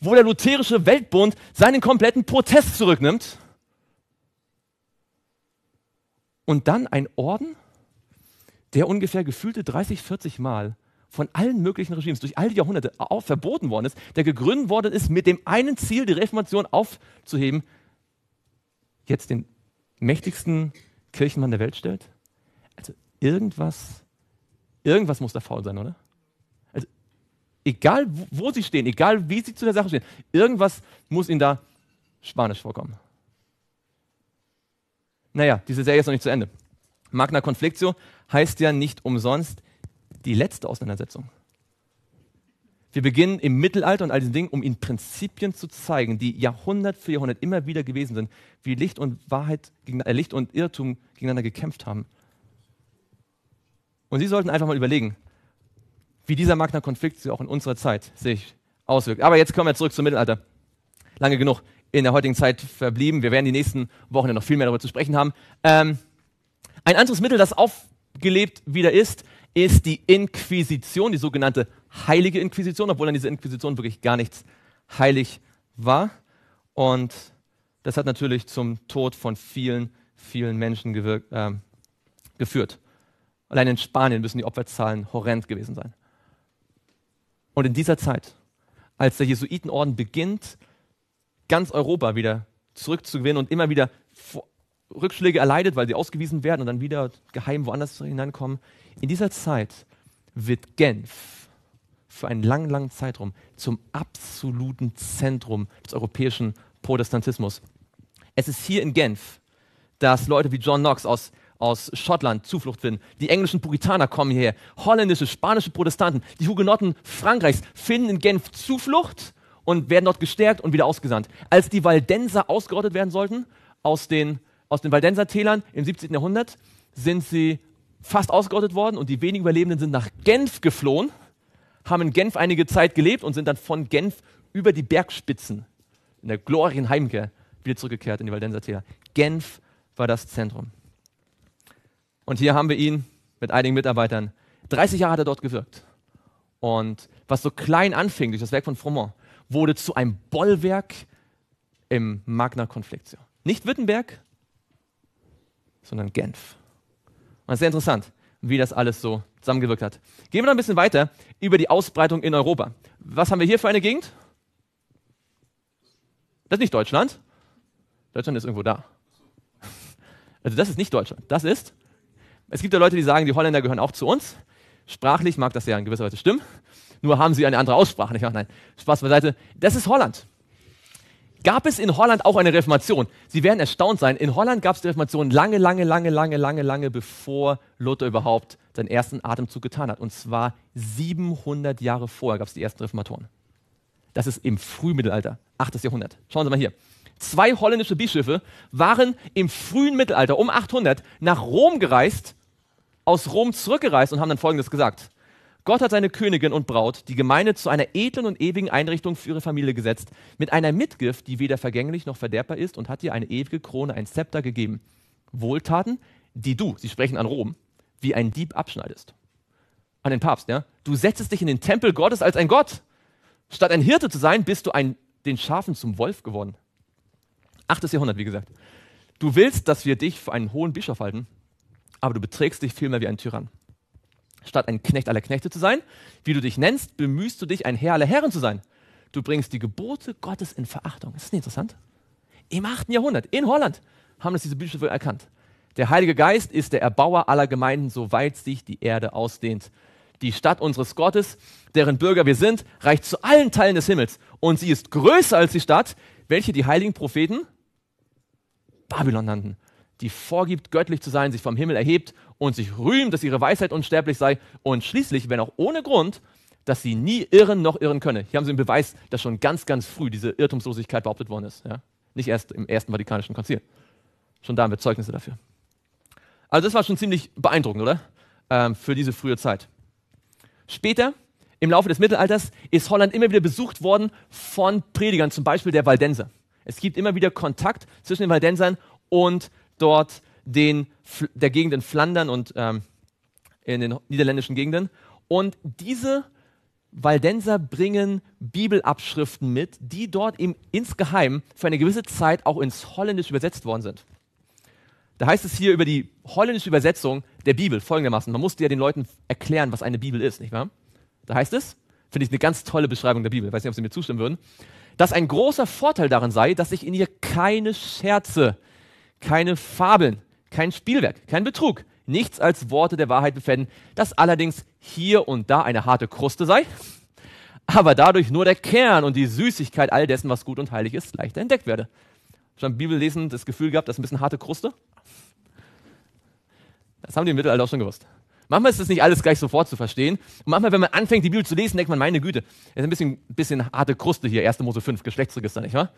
wo der lutherische Weltbund seinen kompletten Protest zurücknimmt und dann ein Orden, der ungefähr gefühlte 30, 40 Mal von allen möglichen Regimes durch all die Jahrhunderte verboten worden ist, der gegründet worden ist mit dem einen Ziel, die Reformation aufzuheben, jetzt den mächtigsten Kirchenmann der Welt stellt? Also irgendwas, irgendwas muss da faul sein, oder? Also egal, wo sie stehen, egal, wie sie zu der Sache stehen, irgendwas muss ihnen da spanisch vorkommen. Naja, diese Serie ist noch nicht zu Ende. Magna Conflictio heißt ja nicht umsonst die letzte Auseinandersetzung. Wir beginnen im Mittelalter und all diesen Dingen, um ihnen Prinzipien zu zeigen, die Jahrhundert für Jahrhundert immer wieder gewesen sind, wie Licht und Wahrheit, äh, Licht und Irrtum gegeneinander gekämpft haben. Und Sie sollten einfach mal überlegen, wie dieser Magna Konflikt sich auch in unserer Zeit sich auswirkt. Aber jetzt kommen wir zurück zum Mittelalter. Lange genug in der heutigen Zeit verblieben. Wir werden die nächsten Wochen ja noch viel mehr darüber zu sprechen haben. Ähm, ein anderes Mittel, das aufgelebt wieder ist, ist die Inquisition, die sogenannte heilige Inquisition, obwohl an dieser Inquisition wirklich gar nichts heilig war. Und das hat natürlich zum Tod von vielen, vielen Menschen gewirkt, äh, geführt. Allein in Spanien müssen die Opferzahlen horrend gewesen sein. Und in dieser Zeit, als der Jesuitenorden beginnt, ganz Europa wieder zurückzugewinnen und immer wieder Rückschläge erleidet, weil sie ausgewiesen werden und dann wieder geheim woanders hineinkommen. In dieser Zeit wird Genf für einen langen, langen Zeitraum zum absoluten Zentrum des europäischen Protestantismus. Es ist hier in Genf, dass Leute wie John Knox aus, aus Schottland Zuflucht finden. Die englischen Puritaner kommen hierher. Holländische, spanische Protestanten, die Hugenotten Frankreichs finden in Genf Zuflucht und werden dort gestärkt und wieder ausgesandt. Als die Waldenser ausgerottet werden sollten aus den aus den Waldenser Tälern im 17. Jahrhundert sind sie fast ausgerottet worden und die wenigen Überlebenden sind nach Genf geflohen, haben in Genf einige Zeit gelebt und sind dann von Genf über die Bergspitzen in der glorreichen Heimkehr wieder zurückgekehrt in die Waldenser Täler. Genf war das Zentrum. Und hier haben wir ihn mit einigen Mitarbeitern. 30 Jahre hat er dort gewirkt. Und was so klein anfing durch das Werk von Froment, wurde zu einem Bollwerk im Magna-Konflikt. Nicht Wittenberg, sondern Genf. Und sehr interessant, wie das alles so zusammengewirkt hat. Gehen wir noch ein bisschen weiter über die Ausbreitung in Europa. Was haben wir hier für eine Gegend? Das ist nicht Deutschland. Deutschland ist irgendwo da. <laughs> Also das ist nicht Deutschland. Das ist. Es gibt ja Leute, die sagen, die Holländer gehören auch zu uns. Sprachlich mag das ja in gewisser Weise stimmen. Nur haben sie eine andere Aussprache. Ich mache, Nein, Spaß beiseite. Das ist Holland gab es in Holland auch eine Reformation. Sie werden erstaunt sein. In Holland gab es die Reformation lange, lange, lange, lange, lange, lange, bevor Luther überhaupt seinen ersten Atemzug getan hat. Und zwar 700 Jahre vorher gab es die ersten Reformatoren. Das ist im Frühmittelalter, 8. Jahrhundert. Schauen Sie mal hier. Zwei holländische Bischöfe waren im frühen Mittelalter um 800 nach Rom gereist, aus Rom zurückgereist und haben dann Folgendes gesagt. Gott hat seine Königin und Braut, die Gemeinde, zu einer edlen und ewigen Einrichtung für ihre Familie gesetzt, mit einer Mitgift, die weder vergänglich noch verderbbar ist, und hat ihr eine ewige Krone, ein Zepter gegeben. Wohltaten, die du, sie sprechen an Rom, wie ein Dieb abschneidest. An den Papst, ja? Du setzest dich in den Tempel Gottes als ein Gott. Statt ein Hirte zu sein, bist du ein, den Schafen zum Wolf geworden. Achtes Jahrhundert, wie gesagt. Du willst, dass wir dich für einen hohen Bischof halten, aber du beträgst dich vielmehr wie ein Tyrann. Statt ein Knecht aller Knechte zu sein, wie du dich nennst, bemühst du dich, ein Herr aller Herren zu sein. Du bringst die Gebote Gottes in Verachtung. Ist das nicht interessant? Im 8. Jahrhundert in Holland haben das diese Bischöfe erkannt. Der Heilige Geist ist der Erbauer aller Gemeinden, soweit sich die Erde ausdehnt. Die Stadt unseres Gottes, deren Bürger wir sind, reicht zu allen Teilen des Himmels. Und sie ist größer als die Stadt, welche die heiligen Propheten Babylon nannten die vorgibt, göttlich zu sein, sich vom Himmel erhebt und sich rühmt, dass ihre Weisheit unsterblich sei und schließlich, wenn auch ohne Grund, dass sie nie irren noch irren könne. Hier haben sie einen Beweis, dass schon ganz, ganz früh diese Irrtumslosigkeit behauptet worden ist. Ja? Nicht erst im Ersten Vatikanischen Konzil. Schon da haben wir Zeugnisse dafür. Also das war schon ziemlich beeindruckend, oder? Ähm, für diese frühe Zeit. Später, im Laufe des Mittelalters, ist Holland immer wieder besucht worden von Predigern, zum Beispiel der Waldenser. Es gibt immer wieder Kontakt zwischen den Waldensern und dort den, der Gegend in Flandern und ähm, in den niederländischen Gegenden. Und diese Waldenser bringen Bibelabschriften mit, die dort im, insgeheim für eine gewisse Zeit auch ins Holländisch übersetzt worden sind. Da heißt es hier über die holländische Übersetzung der Bibel folgendermaßen. Man musste ja den Leuten erklären, was eine Bibel ist, nicht wahr? Da heißt es, finde ich eine ganz tolle Beschreibung der Bibel, weiß nicht, ob Sie mir zustimmen würden, dass ein großer Vorteil darin sei, dass ich in ihr keine Scherze keine Fabeln, kein Spielwerk, kein Betrug, nichts als Worte der Wahrheit befänden, das allerdings hier und da eine harte Kruste sei, aber dadurch nur der Kern und die Süßigkeit all dessen, was gut und heilig ist, leichter entdeckt werde. Schon beim Bibellesen das Gefühl gehabt, das ist ein bisschen harte Kruste? Das haben die im Mittelalter auch schon gewusst. Manchmal ist das nicht alles gleich sofort zu verstehen. Und manchmal, wenn man anfängt, die Bibel zu lesen, denkt man, meine Güte, das ist ein bisschen, bisschen harte Kruste hier, 1. Mose 5, Geschlechtsregister, nicht wahr?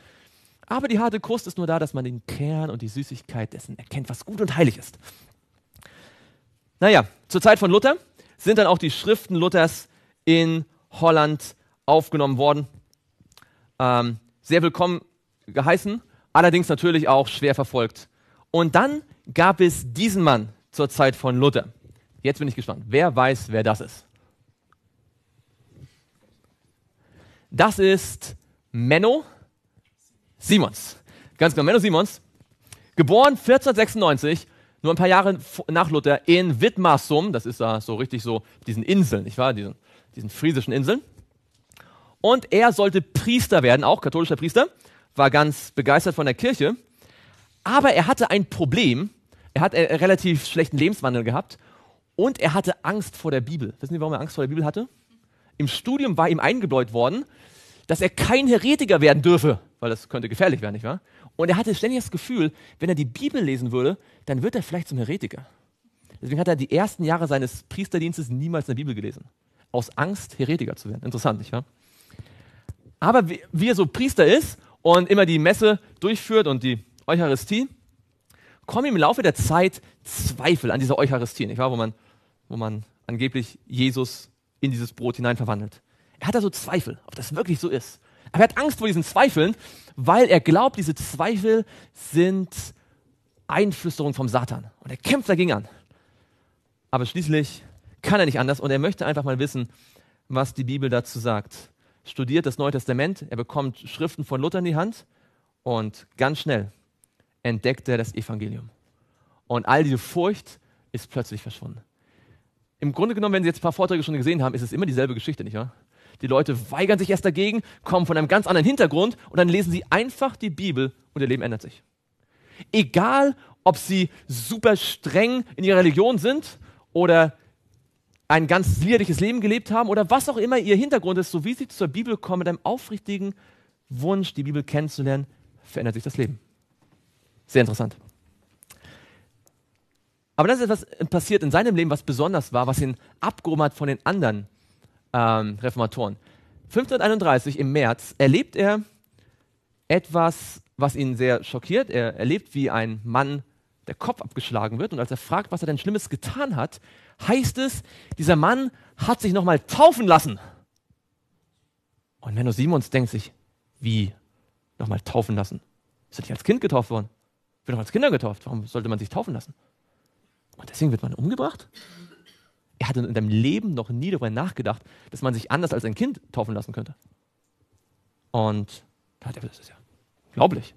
Aber die harte Kost ist nur da, dass man den Kern und die Süßigkeit dessen erkennt, was gut und heilig ist. Naja, zur Zeit von Luther sind dann auch die Schriften Luthers in Holland aufgenommen worden. Ähm, sehr willkommen geheißen, allerdings natürlich auch schwer verfolgt. Und dann gab es diesen Mann zur Zeit von Luther. Jetzt bin ich gespannt. Wer weiß, wer das ist? Das ist Menno Simons. Ganz genau, Menno Simons. Geboren 1496, nur ein paar Jahre nach Luther in Wittmarsum. Das ist da so richtig so, diesen Inseln, nicht wahr? Diesen, diesen friesischen Inseln. Und er sollte Priester werden, auch katholischer Priester. War ganz begeistert von der Kirche. Aber er hatte ein Problem. Er hat einen äh, relativ schlechten Lebenswandel gehabt. Und er hatte Angst vor der Bibel. Wissen Sie, warum er Angst vor der Bibel hatte? Im Studium war ihm eingebläut worden, dass er kein Heretiker werden dürfe, weil das könnte gefährlich werden, nicht wahr? Und er hatte ständig das Gefühl, wenn er die Bibel lesen würde, dann wird er vielleicht zum Heretiker. Deswegen hat er die ersten Jahre seines Priesterdienstes niemals in der Bibel gelesen. Aus Angst, Heretiker zu werden. Interessant, nicht wahr? Aber wie er so Priester ist und immer die Messe durchführt und die Eucharistie, kommen im Laufe der Zeit Zweifel an dieser Eucharistie, nicht wahr? Wo man, wo man angeblich Jesus in dieses Brot hinein verwandelt. Er hat da so Zweifel, ob das wirklich so ist. Aber er hat Angst vor diesen Zweifeln, weil er glaubt, diese Zweifel sind Einflüsterung vom Satan. Und er kämpft dagegen an. Aber schließlich kann er nicht anders und er möchte einfach mal wissen, was die Bibel dazu sagt. Studiert das Neue Testament, er bekommt Schriften von Luther in die Hand und ganz schnell entdeckt er das Evangelium. Und all diese Furcht ist plötzlich verschwunden. Im Grunde genommen, wenn Sie jetzt ein paar Vorträge schon gesehen haben, ist es immer dieselbe Geschichte, nicht wahr? Die Leute weigern sich erst dagegen, kommen von einem ganz anderen Hintergrund und dann lesen sie einfach die Bibel und ihr Leben ändert sich. Egal, ob sie super streng in ihrer Religion sind oder ein ganz liederliches Leben gelebt haben oder was auch immer ihr Hintergrund ist, so wie sie zur Bibel kommen mit einem aufrichtigen Wunsch, die Bibel kennenzulernen, verändert sich das Leben. Sehr interessant. Aber das ist etwas äh, passiert in seinem Leben, was besonders war, was ihn abgehoben hat von den anderen ähm, Reformatoren. 1531 im März erlebt er etwas, was ihn sehr schockiert. Er erlebt, wie ein Mann der Kopf abgeschlagen wird. Und als er fragt, was er denn Schlimmes getan hat, heißt es, dieser Mann hat sich nochmal taufen lassen. Und Menno Simons denkt sich, wie nochmal taufen lassen? Ist er nicht als Kind getauft worden? Wird bin als Kinder getauft. Warum sollte man sich taufen lassen? Und deswegen wird man umgebracht? er hatte in seinem Leben noch nie darüber nachgedacht, dass man sich anders als ein Kind taufen lassen könnte. Und das ist ja unglaublich.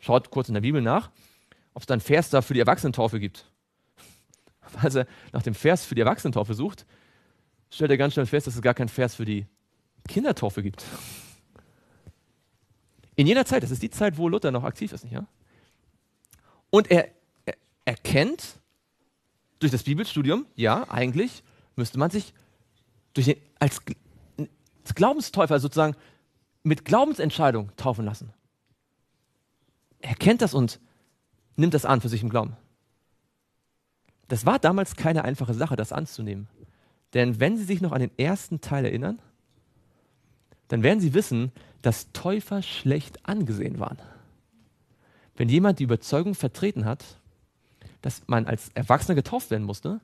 Schaut kurz in der Bibel nach, ob es da einen Vers da für die Erwachsenentaufe gibt. Als <laughs> er nach dem Vers für die Erwachsenentaufe sucht, stellt er ganz schnell fest, dass es gar keinen Vers für die Kindertaufe gibt. In jener Zeit, das ist die Zeit, wo Luther noch aktiv ist, nicht ja? Und er, er erkennt, durch das Bibelstudium, ja, eigentlich müsste man sich durch den, als, als Glaubenstäufer sozusagen mit Glaubensentscheidung taufen lassen. Er kennt das und nimmt das an für sich im Glauben. Das war damals keine einfache Sache, das anzunehmen. Denn wenn Sie sich noch an den ersten Teil erinnern, dann werden Sie wissen, dass Täufer schlecht angesehen waren. Wenn jemand die Überzeugung vertreten hat, dass man als Erwachsener getauft werden musste,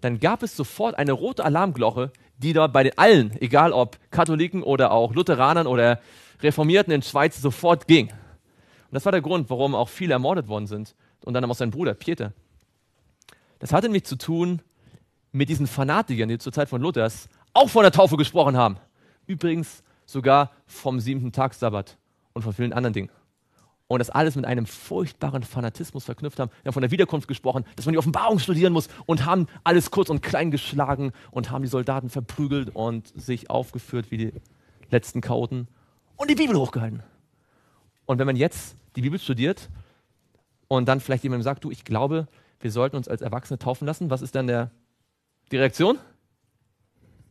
dann gab es sofort eine rote Alarmglocke, die da bei den allen, egal ob Katholiken oder auch Lutheranern oder Reformierten in Schweiz, sofort ging. Und das war der Grund, warum auch viele ermordet worden sind. Und dann auch sein Bruder, Peter. Das hatte nämlich zu tun mit diesen Fanatikern, die zur Zeit von Luthers auch von der Taufe gesprochen haben. Übrigens sogar vom siebten Tag Sabbat und von vielen anderen Dingen und das alles mit einem furchtbaren Fanatismus verknüpft haben. Wir haben von der Wiederkunft gesprochen, dass man die Offenbarung studieren muss und haben alles kurz und klein geschlagen und haben die Soldaten verprügelt und sich aufgeführt wie die letzten Chaoten und die Bibel hochgehalten. Und wenn man jetzt die Bibel studiert und dann vielleicht jemandem sagt, du, ich glaube, wir sollten uns als Erwachsene taufen lassen, was ist dann der, die Reaktion?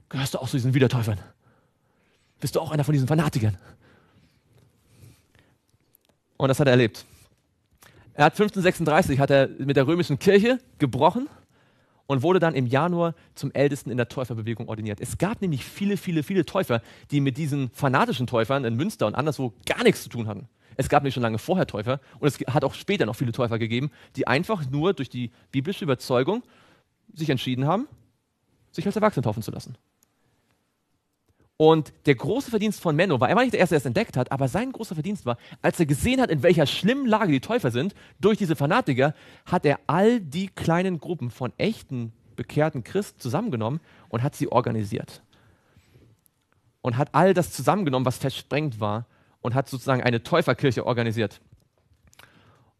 Gehörst du auch zu diesen Wiedertäufern? Bist du auch einer von diesen Fanatikern? Und das hat er erlebt. Er hat 1536 hat er mit der römischen Kirche gebrochen und wurde dann im Januar zum Ältesten in der Täuferbewegung ordiniert. Es gab nämlich viele, viele, viele Täufer, die mit diesen fanatischen Täufern in Münster und anderswo gar nichts zu tun hatten. Es gab nicht schon lange vorher Täufer und es hat auch später noch viele Täufer gegeben, die einfach nur durch die biblische Überzeugung sich entschieden haben, sich als Erwachsene taufen zu lassen. Und der große Verdienst von Menno war, er war nicht der Erste, der es entdeckt hat, aber sein großer Verdienst war, als er gesehen hat, in welcher schlimmen Lage die Täufer sind, durch diese Fanatiker, hat er all die kleinen Gruppen von echten, bekehrten Christen zusammengenommen und hat sie organisiert. Und hat all das zusammengenommen, was versprengt war, und hat sozusagen eine Täuferkirche organisiert.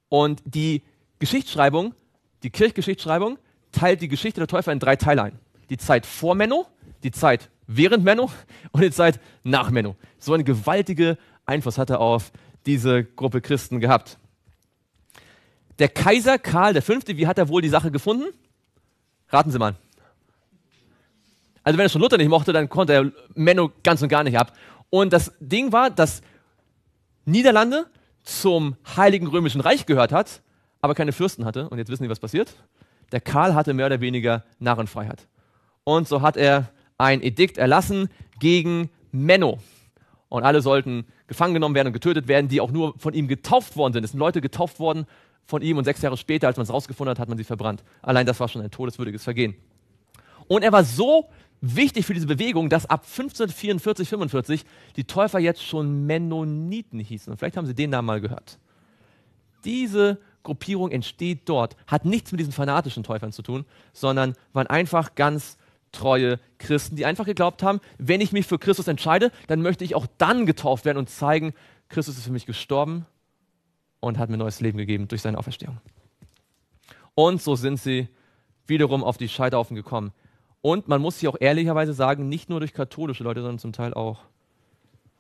Und die Geschichtsschreibung, die Kirchgeschichtsschreibung, teilt die Geschichte der Täufer in drei Teile ein. Die Zeit vor Menno, die Zeit während Menno und die Zeit nach Menno. So einen gewaltigen Einfluss hat er auf diese Gruppe Christen gehabt. Der Kaiser Karl V., wie hat er wohl die Sache gefunden? Raten Sie mal. Also wenn er schon Luther nicht mochte, dann konnte er Menno ganz und gar nicht ab. Und das Ding war, dass Niederlande zum Heiligen Römischen Reich gehört hat, aber keine Fürsten hatte. Und jetzt wissen Sie, was passiert? Der Karl hatte mehr oder weniger Narrenfreiheit. Und so hat er ein Edikt erlassen gegen Menno. Und alle sollten gefangen genommen werden und getötet werden, die auch nur von ihm getauft worden sind. Es sind Leute getauft worden von ihm und sechs Jahre später, als man es rausgefunden hat, hat man sie verbrannt. Allein das war schon ein todeswürdiges Vergehen. Und er war so wichtig für diese Bewegung, dass ab 1544, 45 die Täufer jetzt schon Mennoniten hießen. Und vielleicht haben Sie den Namen mal gehört. Diese Gruppierung entsteht dort, hat nichts mit diesen fanatischen Täufern zu tun, sondern waren einfach ganz treue Christen, die einfach geglaubt haben, wenn ich mich für Christus entscheide, dann möchte ich auch dann getauft werden und zeigen, Christus ist für mich gestorben und hat mir neues Leben gegeben durch seine Auferstehung. Und so sind sie wiederum auf die Scheiterhaufen gekommen. Und man muss hier auch ehrlicherweise sagen, nicht nur durch katholische Leute, sondern zum Teil auch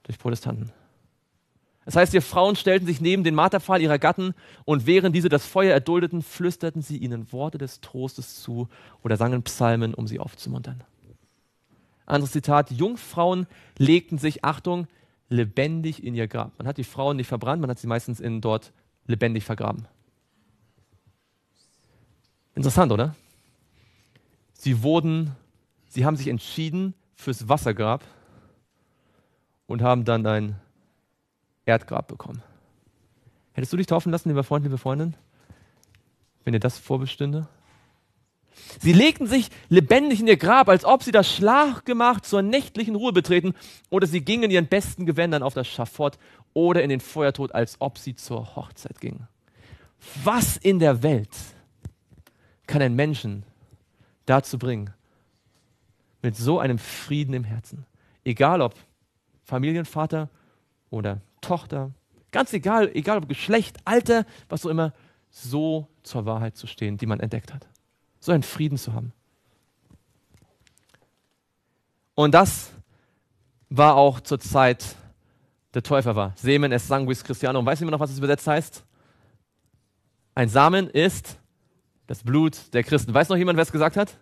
durch Protestanten. Das heißt, ihr Frauen stellten sich neben den Marterpfahl ihrer Gatten und während diese das Feuer erduldeten, flüsterten sie ihnen Worte des Trostes zu oder sangen Psalmen, um sie aufzumuntern. Anderes Zitat: Jungfrauen legten sich, Achtung, lebendig in ihr Grab. Man hat die Frauen nicht verbrannt, man hat sie meistens in dort lebendig vergraben. Interessant, oder? Sie wurden, sie haben sich entschieden fürs Wassergrab und haben dann ein Erdgrab bekommen. Hättest du dich taufen lassen, lieber Freund, liebe Freundin, wenn dir das vorbestünde? Sie legten sich lebendig in ihr Grab, als ob sie das Schlafgemach zur nächtlichen Ruhe betreten, oder sie gingen in ihren besten Gewändern auf das Schafott oder in den Feuertod, als ob sie zur Hochzeit gingen. Was in der Welt kann ein Menschen dazu bringen, mit so einem Frieden im Herzen, egal ob Familienvater oder Tochter, ganz egal, egal ob Geschlecht, Alter, was auch immer, so zur Wahrheit zu stehen, die man entdeckt hat. So einen Frieden zu haben. Und das war auch zur Zeit der Täufer war. Semen es sanguis Christianum. Weiß jemand noch, was es übersetzt heißt? Ein Samen ist das Blut der Christen. Weiß noch jemand, wer es gesagt hat?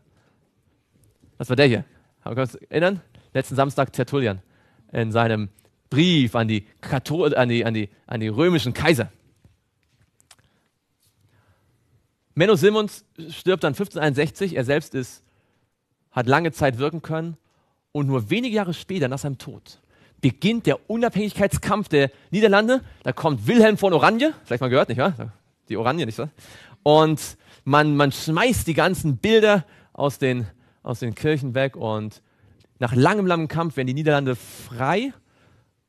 Das war der hier. Können wir uns erinnern? Letzten Samstag Tertullian in seinem Brief an die, Kathol an die, an die, an die römischen Kaiser. Menno Simons stirbt dann 1561, er selbst ist, hat lange Zeit wirken können und nur wenige Jahre später, nach seinem Tod, beginnt der Unabhängigkeitskampf der Niederlande. Da kommt Wilhelm von Oranje, vielleicht mal gehört, nicht wahr? Die Oranje, nicht wahr? Und man, man schmeißt die ganzen Bilder aus den, aus den Kirchen weg und nach langem, langem Kampf werden die Niederlande frei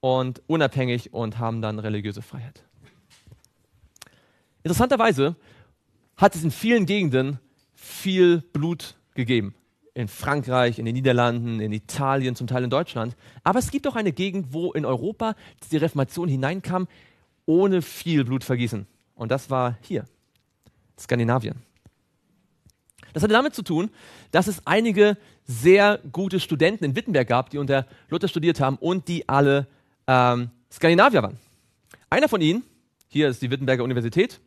und unabhängig und haben dann religiöse Freiheit. Interessanterweise hat es in vielen Gegenden viel Blut gegeben. In Frankreich, in den Niederlanden, in Italien, zum Teil in Deutschland. Aber es gibt auch eine Gegend, wo in Europa die Reformation hineinkam, ohne viel Blutvergießen. Und das war hier, Skandinavien. Das hatte damit zu tun, dass es einige sehr gute Studenten in Wittenberg gab, die unter Luther studiert haben und die alle ähm, Skandinavier waren. Einer von ihnen, hier ist die Wittenberger Universität,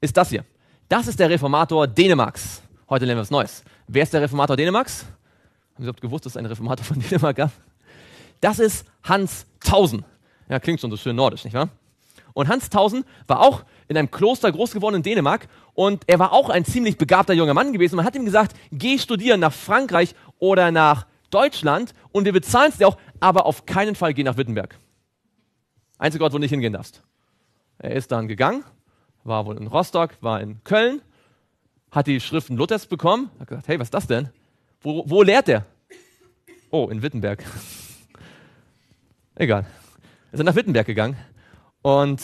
ist das hier. Das ist der Reformator Dänemarks. Heute lernen wir was Neues. Wer ist der Reformator Dänemarks? Haben Sie überhaupt gewusst, dass es einen Reformator von <laughs> Dänemark gab? Das ist Hans Tausen. Ja, klingt schon so schön nordisch, nicht wahr? Und Hans Tausen war auch in einem Kloster groß geworden in Dänemark und er war auch ein ziemlich begabter junger Mann gewesen. Man hat ihm gesagt, geh studieren nach Frankreich oder nach Deutschland und wir bezahlen es dir auch, aber auf keinen Fall geh nach Wittenberg. Einziger Ort, wo du nicht hingehen darfst. Er ist dann gegangen, war wohl in Rostock, war in Köln, hat die Schriften Luthers bekommen, hat gesagt, hey, was ist das denn? Wo, wo lehrt der? Oh, in Wittenberg. <laughs> Egal. Ist er nach Wittenberg gegangen und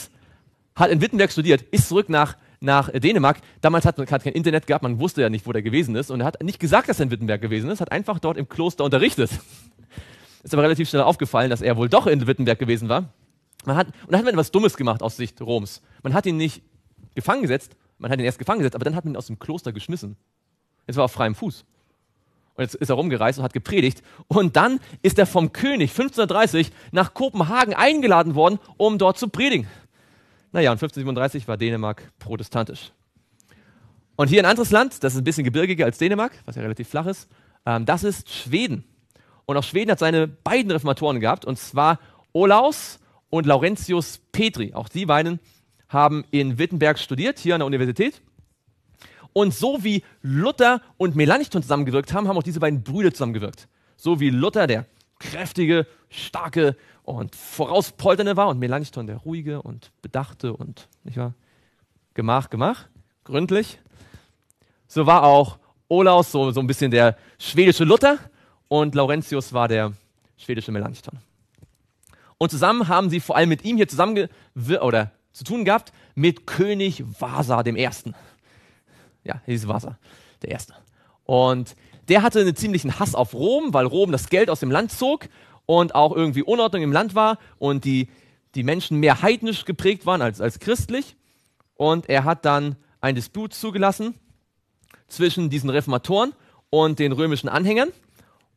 hat in Wittenberg studiert, ist zurück nach, nach Dänemark. Damals hat man hat kein Internet gehabt, man wusste ja nicht, wo der gewesen ist. Und er hat nicht gesagt, dass er in Wittenberg gewesen ist, hat einfach dort im Kloster unterrichtet. <laughs> Ist aber relativ schnell aufgefallen, dass er wohl doch in Wittenberg gewesen war. Man hat, und da hat man etwas Dummes gemacht aus Sicht Roms. Man hat ihn nicht gefangen gesetzt, man hat ihn erst gefangen gesetzt, aber dann hat man ihn aus dem Kloster geschmissen. Jetzt war er auf freiem Fuß. Und jetzt ist er rumgereist und hat gepredigt. Und dann ist er vom König 1530 nach Kopenhagen eingeladen worden, um dort zu predigen. Naja, und 1537 war Dänemark protestantisch. Und hier ein anderes Land, das ist ein bisschen gebirgiger als Dänemark, was ja relativ flach ist, ähm, das ist Schweden. Und auch Schweden hat seine beiden Reformatoren gehabt, und zwar Olaus und Laurentius Petri. Auch die beiden haben in Wittenberg studiert, hier an der Universität. Und so wie Luther und Melanchthon zusammengewirkt haben, haben auch diese beiden Brüder zusammengewirkt. So wie Luther der kräftige, starke und vorauspolternde war und Melanchthon der ruhige und bedachte und nicht wahr? Gemach, gemach, gründlich. So war auch Olaus so, so ein bisschen der schwedische Luther und Laurentius war der schwedische Melanchthon. Und zusammen haben sie vor allem mit ihm hier zusammen oder zu tun gehabt mit König Vasa dem Ersten. Ja, hieß Vasa, der Erste. Und der hatte einen ziemlichen Hass auf Rom, weil Rom das Geld aus dem Land zog und auch irgendwie Unordnung im Land war und die, die Menschen mehr heidnisch geprägt waren als, als christlich. Und er hat dann ein Disput zugelassen zwischen diesen Reformatoren und den römischen Anhängern.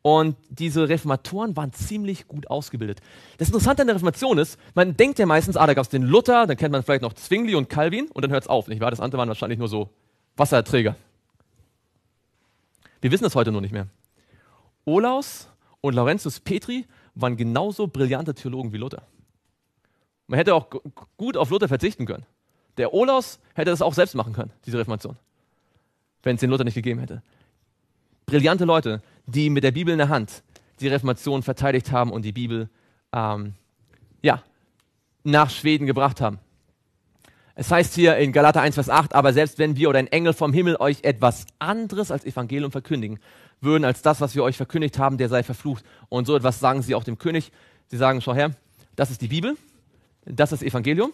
Und diese Reformatoren waren ziemlich gut ausgebildet. Das Interessante an der Reformation ist, man denkt ja meistens, ah, da gab es den Luther, dann kennt man vielleicht noch Zwingli und Calvin und dann hört es auf, nicht wahr? Das andere waren wahrscheinlich nur so Wasserträger. Wir wissen das heute nur nicht mehr. Olaus und Laurentius Petri waren genauso brillante Theologen wie Luther. Man hätte auch gut auf Luther verzichten können. Der Olaus hätte das auch selbst machen können, diese Reformation, wenn es den Luther nicht gegeben hätte. Brillante Leute die mit der Bibel in der Hand die Reformation verteidigt haben und die Bibel ähm, ja, nach Schweden gebracht haben. Es heißt hier in Galater 1, Vers 8, aber selbst wenn wir oder ein Engel vom Himmel euch etwas anderes als Evangelium verkündigen würden, als das, was wir euch verkündigt haben, der sei verflucht. Und so etwas sagen sie auch dem König. Sie sagen, schau her, das ist die Bibel, das ist Evangelium,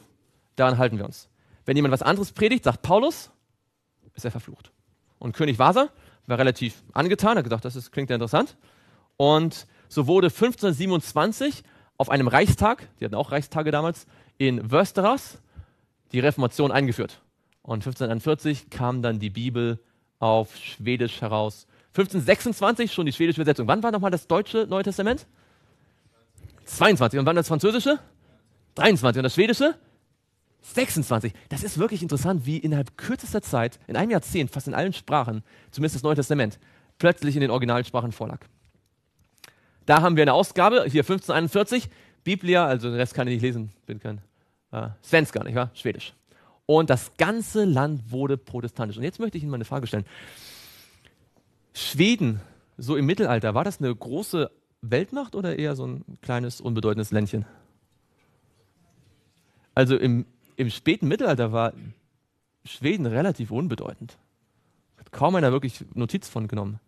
daran halten wir uns. Wenn jemand was anderes predigt, sagt Paulus, ist er verflucht. Und König Vasa war relativ angetan, hat gedacht, das ist, klingt ja interessant. Und so wurde 1527 auf einem Reichstag, die hatten auch Reichstage damals, in Wörsteras die Reformation eingeführt. Und 1541 kam dann die Bibel auf Schwedisch heraus. 1526 schon die schwedische Übersetzung. Wann war nochmal das deutsche Neue Testament? 22. Und wann das französische? 23. Und das schwedische? 26. Das ist wirklich interessant, wie innerhalb kürzester Zeit, in einem Jahrzehnt, fast in allen Sprachen, zumindest das Neue Testament, plötzlich in den Originalsprachen vorlag. Da haben wir eine Ausgabe, hier 1541, Biblia, also den Rest kann ich nicht lesen, bin kein äh, Svenska, nicht wahr? Schwedisch. Und das ganze Land wurde protestantisch. Und jetzt möchte ich Ihnen mal eine Frage stellen. Schweden, so im Mittelalter, war das eine große Weltmacht oder eher so ein kleines, unbedeutendes Ländchen? Also im im späten Mittelalter war Schweden relativ unbedeutend. Hat kaum einer wirklich Notiz von genommen.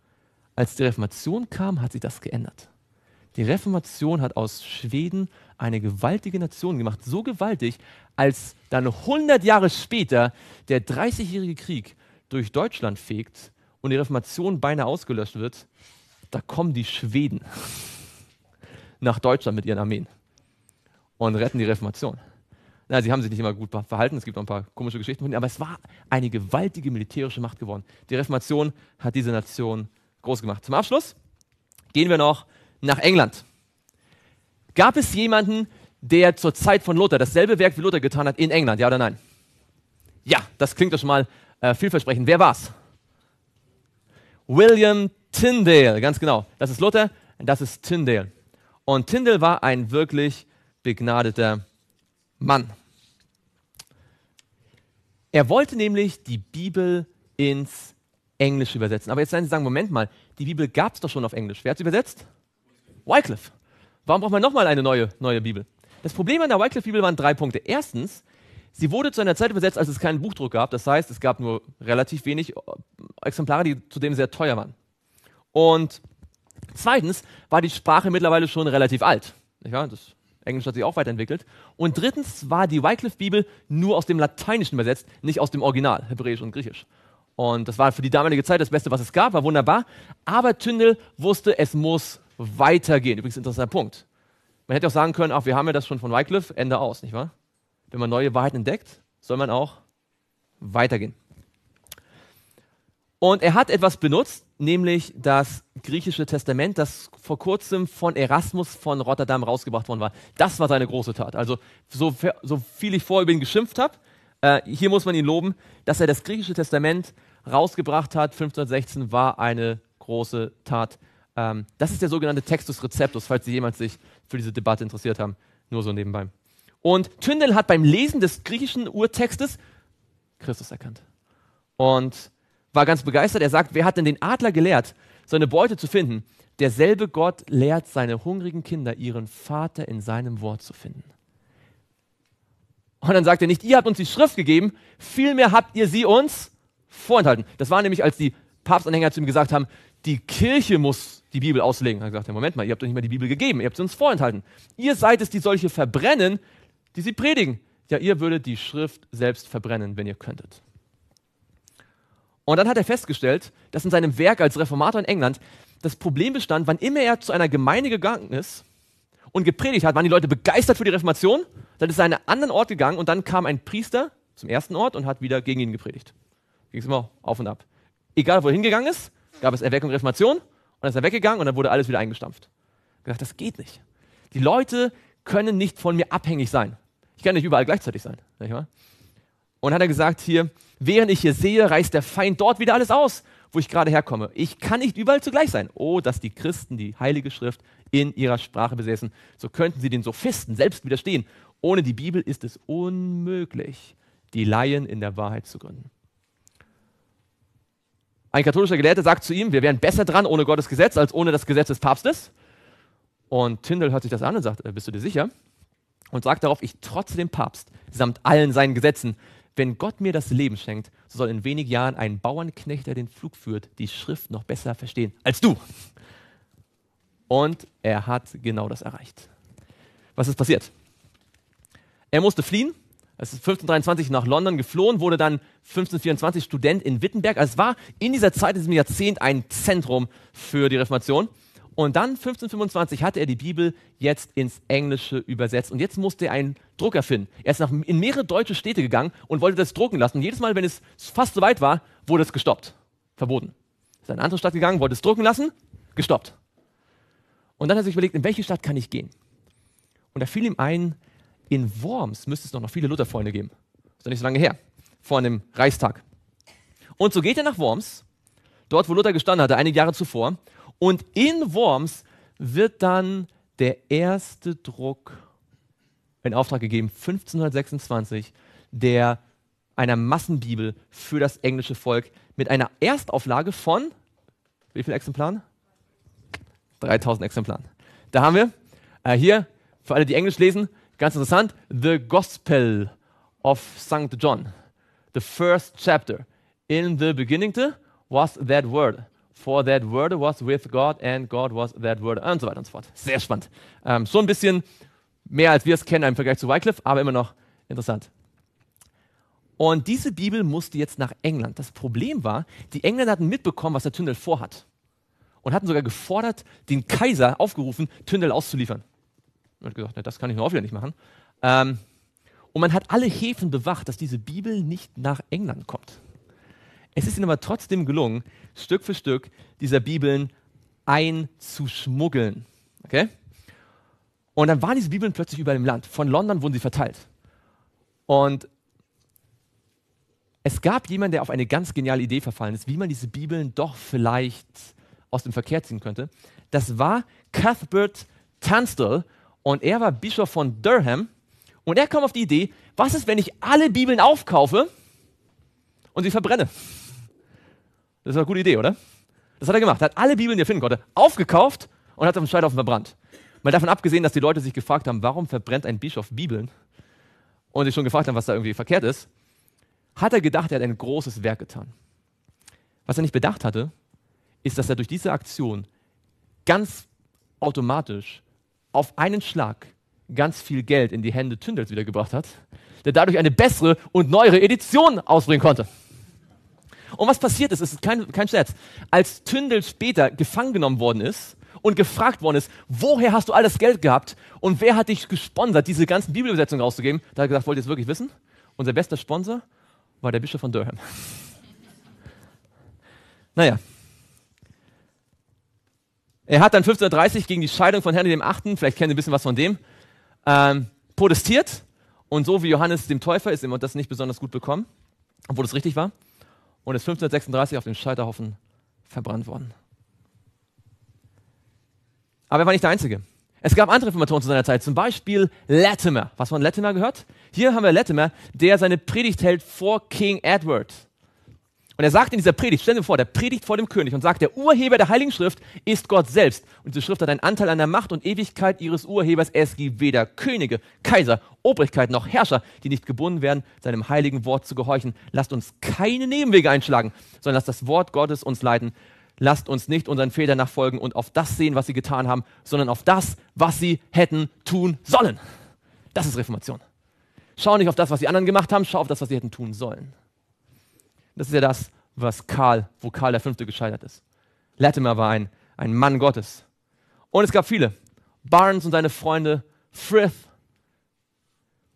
Als die Reformation kam, hat sich das geändert. Die Reformation hat aus Schweden eine gewaltige Nation gemacht, so gewaltig, als dann 100 Jahre später der 30-jährige Krieg durch Deutschland fegt und die Reformation beinahe ausgelöscht wird, da kommen die Schweden <laughs> nach Deutschland mit ihren Armeen und retten die Reformation. Na, sie haben sich nicht immer gut verhalten, es gibt auch ein paar komische Geschichten von ihnen, aber es war eine gewaltige militärische Macht geworden. Die Reformation hat diese Nation groß gemacht. Zum Abschluss gehen wir noch nach England. Gab es jemanden, der zur Zeit von Luther dasselbe Werk wie Luther getan hat in England, ja oder nein? Ja, das klingt doch schon mal äh, vielversprechend. Wer war's? William Tyndale, ganz genau. Das ist Luther, das ist Tyndale. Und Tyndale war ein wirklich begnadeter Mann. Er wollte nämlich die Bibel ins Englische übersetzen. Aber jetzt werden Sie sagen, Moment mal, die Bibel gab es doch schon auf Englisch. Wer hat sie übersetzt? Wycliffe. Warum braucht man nochmal eine neue, neue Bibel? Das Problem an der Wycliffe-Bibel waren drei Punkte. Erstens, sie wurde zu einer Zeit übersetzt, als es keinen Buchdruck gab. Das heißt, es gab nur relativ wenig äh, Exemplare, die zudem sehr teuer waren. Und zweitens war die Sprache mittlerweile schon relativ alt. Ja, Das Englisch hat sich auch weiterentwickelt. Und drittens war die Wycliffe Bibel nur aus dem Lateinischen übersetzt, nicht aus dem Original, Hebräisch und Griechisch. Und das war für die damalige Zeit das Beste, was es gab, war wunderbar. Aber Tyndall wusste, es muss weitergehen. Übrigens interessanter Punkt. Man hätte auch sagen können, ach, wir haben ja das schon von Wycliffe, Ende aus, nicht wahr? Wenn man neue Wahrheiten entdeckt, soll man auch weitergehen. Und er hat etwas benutzt, nämlich das griechische Testament, das vor kurzem von Erasmus von Rotterdam rausgebracht worden war. Das war seine große Tat. Also so, so viel ich vorher über ihn geschimpft habe, äh, hier muss man ihn loben, dass er das griechische Testament rausgebracht hat. 1516 war eine große Tat. Ähm, das ist der sogenannte Textus Receptus, falls Sie jemand sich für diese Debatte interessiert haben. Nur so nebenbei. Und Tyndall hat beim Lesen des griechischen Urtextes Christus erkannt. Und war ganz begeistert. Er sagt, wer hat denn den Adler gelehrt, seine Beute zu finden? Derselbe Gott lehrt seine hungrigen Kinder, ihren Vater in seinem Wort zu finden. Und dann sagt er nicht, ihr habt uns die Schrift gegeben, vielmehr habt ihr sie uns vorenthalten. Das war nämlich, als die Papstanhänger zu ihm gesagt haben, die Kirche muss die Bibel auslegen. Er hat gesagt, Moment mal, ihr habt doch nicht mal die Bibel gegeben, ihr habt sie uns vorenthalten. Ihr seid es, die solche verbrennen, die sie predigen. Ja, ihr würdet die Schrift selbst verbrennen, wenn ihr könntet. Und dann hat er festgestellt, dass in seinem Werk als Reformator in England das Problem bestand, wann immer er zu einer Gemeinde gegangen ist und gepredigt hat, waren die Leute begeistert für die Reformation, dann ist er an einen anderen Ort gegangen und dann kam ein Priester zum ersten Ort und hat wieder gegen ihn gepredigt. Ging es immer auf und ab. Egal, wo er hingegangen ist, gab es Erweckung und Reformation und dann ist er weggegangen und dann wurde alles wieder eingestampft. Ich dachte, das geht nicht. Die Leute können nicht von mir abhängig sein. Ich kann nicht überall gleichzeitig sein. Sag ich mal. Und hat er gesagt hier, während ich hier sehe, reißt der Feind dort wieder alles aus, wo ich gerade herkomme. Ich kann nicht überall zugleich sein. Oh, dass die Christen die Heilige Schrift in ihrer Sprache besäßen, so könnten sie den Sophisten selbst widerstehen. Ohne die Bibel ist es unmöglich, die Laien in der Wahrheit zu gründen. Ein katholischer Gelehrter sagt zu ihm, wir wären besser dran ohne Gottes Gesetz als ohne das Gesetz des Papstes. Und Tyndall hört sich das an und sagt, äh, bist du dir sicher? Und sagt darauf, ich trotze dem Papst samt allen seinen Gesetzen, wenn Gott mir das Leben schenkt, so soll in wenigen Jahren ein Bauernknecht, der den Flug führt, die Schrift noch besser verstehen als du. Und er hat genau das erreicht. Was ist passiert? Er musste fliehen. Es ist 1523 nach London geflohen, wurde dann 1524 Student in Wittenberg. Also es war in dieser Zeit, in diesem Jahrzehnt, ein Zentrum für die Reformation. Und dann 1525 hatte er die Bibel jetzt ins Englische übersetzt. Und jetzt musste er einen Drucker finden. Er ist nach, in mehrere deutsche Städte gegangen und wollte das drucken lassen. Und jedes Mal, wenn es fast so weit war, wurde es gestoppt. Verboten. Ist in eine andere Stadt gegangen, wollte es drucken lassen, gestoppt. Und dann hat er sich überlegt, in welche Stadt kann ich gehen? Und da fiel ihm ein, in Worms müsste es noch, noch viele Lutherfreunde geben. Ist noch nicht so lange her. Vor einem Reichstag. Und so geht er nach Worms, dort, wo Luther gestanden hatte, einige Jahre zuvor, und in Worms wird dann der erste Druck in Auftrag gegeben, 1526, der einer Massenbibel für das englische Volk mit einer Erstauflage von wie viel Exemplaren? 3000 Exemplaren. Da haben wir äh, hier für alle, die Englisch lesen, ganz interessant, The Gospel of St. John. The first chapter. In the beginning was that word for that word was with God and God was that word und so weiter und so fort. Sehr spannend. Ähm, so ein bisschen mehr als wir es kennen im Vergleich zu Wycliffe, aber immer noch interessant. Und diese Bibel musste jetzt nach England. Das Problem war, die Engländer hatten mitbekommen, was der Tündel vorhat. Und hatten sogar gefordert, den Kaiser aufgerufen, Tündel auszuliefern. Und hat gesagt, na, das kann ich nur auch wieder nicht machen. Ähm, und man hat alle Häfen bewacht, dass diese Bibel nicht nach England kommt. Es ist ihnen aber trotzdem gelungen, Stück für Stück dieser Bibeln einzuschmuggeln. Okay? Und dann waren diese Bibeln plötzlich überall im Land. Von London wurden sie verteilt. Und es gab jemanden, der auf eine ganz geniale Idee verfallen ist, wie man diese Bibeln doch vielleicht aus dem Verkehr ziehen könnte. Das war Cuthbert Tunstall und er war Bischof von Durham. Und er kam auf die Idee, was ist, wenn ich alle Bibeln aufkaufe und sie verbrenne? Das ist eine gute Idee, oder? Das hat er gemacht. Er hat alle Bibeln, die er finden konnte, aufgekauft und hat auf dem Scheiterhaufen verbrannt. Mal davon abgesehen, dass die Leute sich gefragt haben, warum verbrennt ein Bischof Bibeln? Und sich schon gefragt haben, was da irgendwie verkehrt ist. Hat er gedacht, er hat ein großes Werk getan. Was er nicht bedacht hatte, ist, dass er durch diese Aktion ganz automatisch auf einen Schlag ganz viel Geld in die Hände Tündels wiedergebracht hat, der dadurch eine bessere und neuere Edition ausbringen konnte. Und was passiert ist, es ist kein, kein Scherz, als Tündel später gefangen genommen worden ist und gefragt worden ist, woher hast du all das Geld gehabt und wer hat dich gesponsert, diese ganzen Bibelübersetzungen rauszugeben, da hat er gesagt, wollt ihr es wirklich wissen? Unser bester Sponsor war der Bischof von Durham. <laughs> naja. Er hat dann 1530 gegen die Scheidung von Henry VIII., vielleicht kennt ihr ein bisschen was von dem, ähm, protestiert und so wie Johannes dem Täufer ist ihm das nicht besonders gut bekommen, obwohl es richtig war und ist 1536 auf dem Scheiterhaufen verbrannt worden. Aber er war nicht der Einzige. Es gab andere Reformatoren zu seiner Zeit, zum Beispiel Latimer. Was von Latimer gehört? Hier haben wir Latimer, der seine Predigt hält vor King Edward. Und er sagt in dieser Predigt, stell dir vor, der predigt vor dem König und sagt, der Urheber der Heiligen Schrift ist Gott selbst. Und diese Schrift hat einen Anteil an der Macht und Ewigkeit ihres Urhebers. Es gibt weder Könige, Kaiser, Obrigkeit noch Herrscher, die nicht gebunden werden, seinem heiligen Wort zu gehorchen. Lasst uns keine Nebenwege einschlagen, sondern lasst das Wort Gottes uns leiten. Lasst uns nicht unseren Fehlern nachfolgen und auf das sehen, was sie getan haben, sondern auf das, was sie hätten tun sollen. Das ist Reformation. Schau nicht auf das, was die anderen gemacht haben, schau auf das, was sie hätten tun sollen. Das ist ja das, was Karl, wo Karl der Fünfte gescheitert ist. Latimer war ein, ein Mann Gottes. Und es gab viele. Barnes und seine Freunde, Frith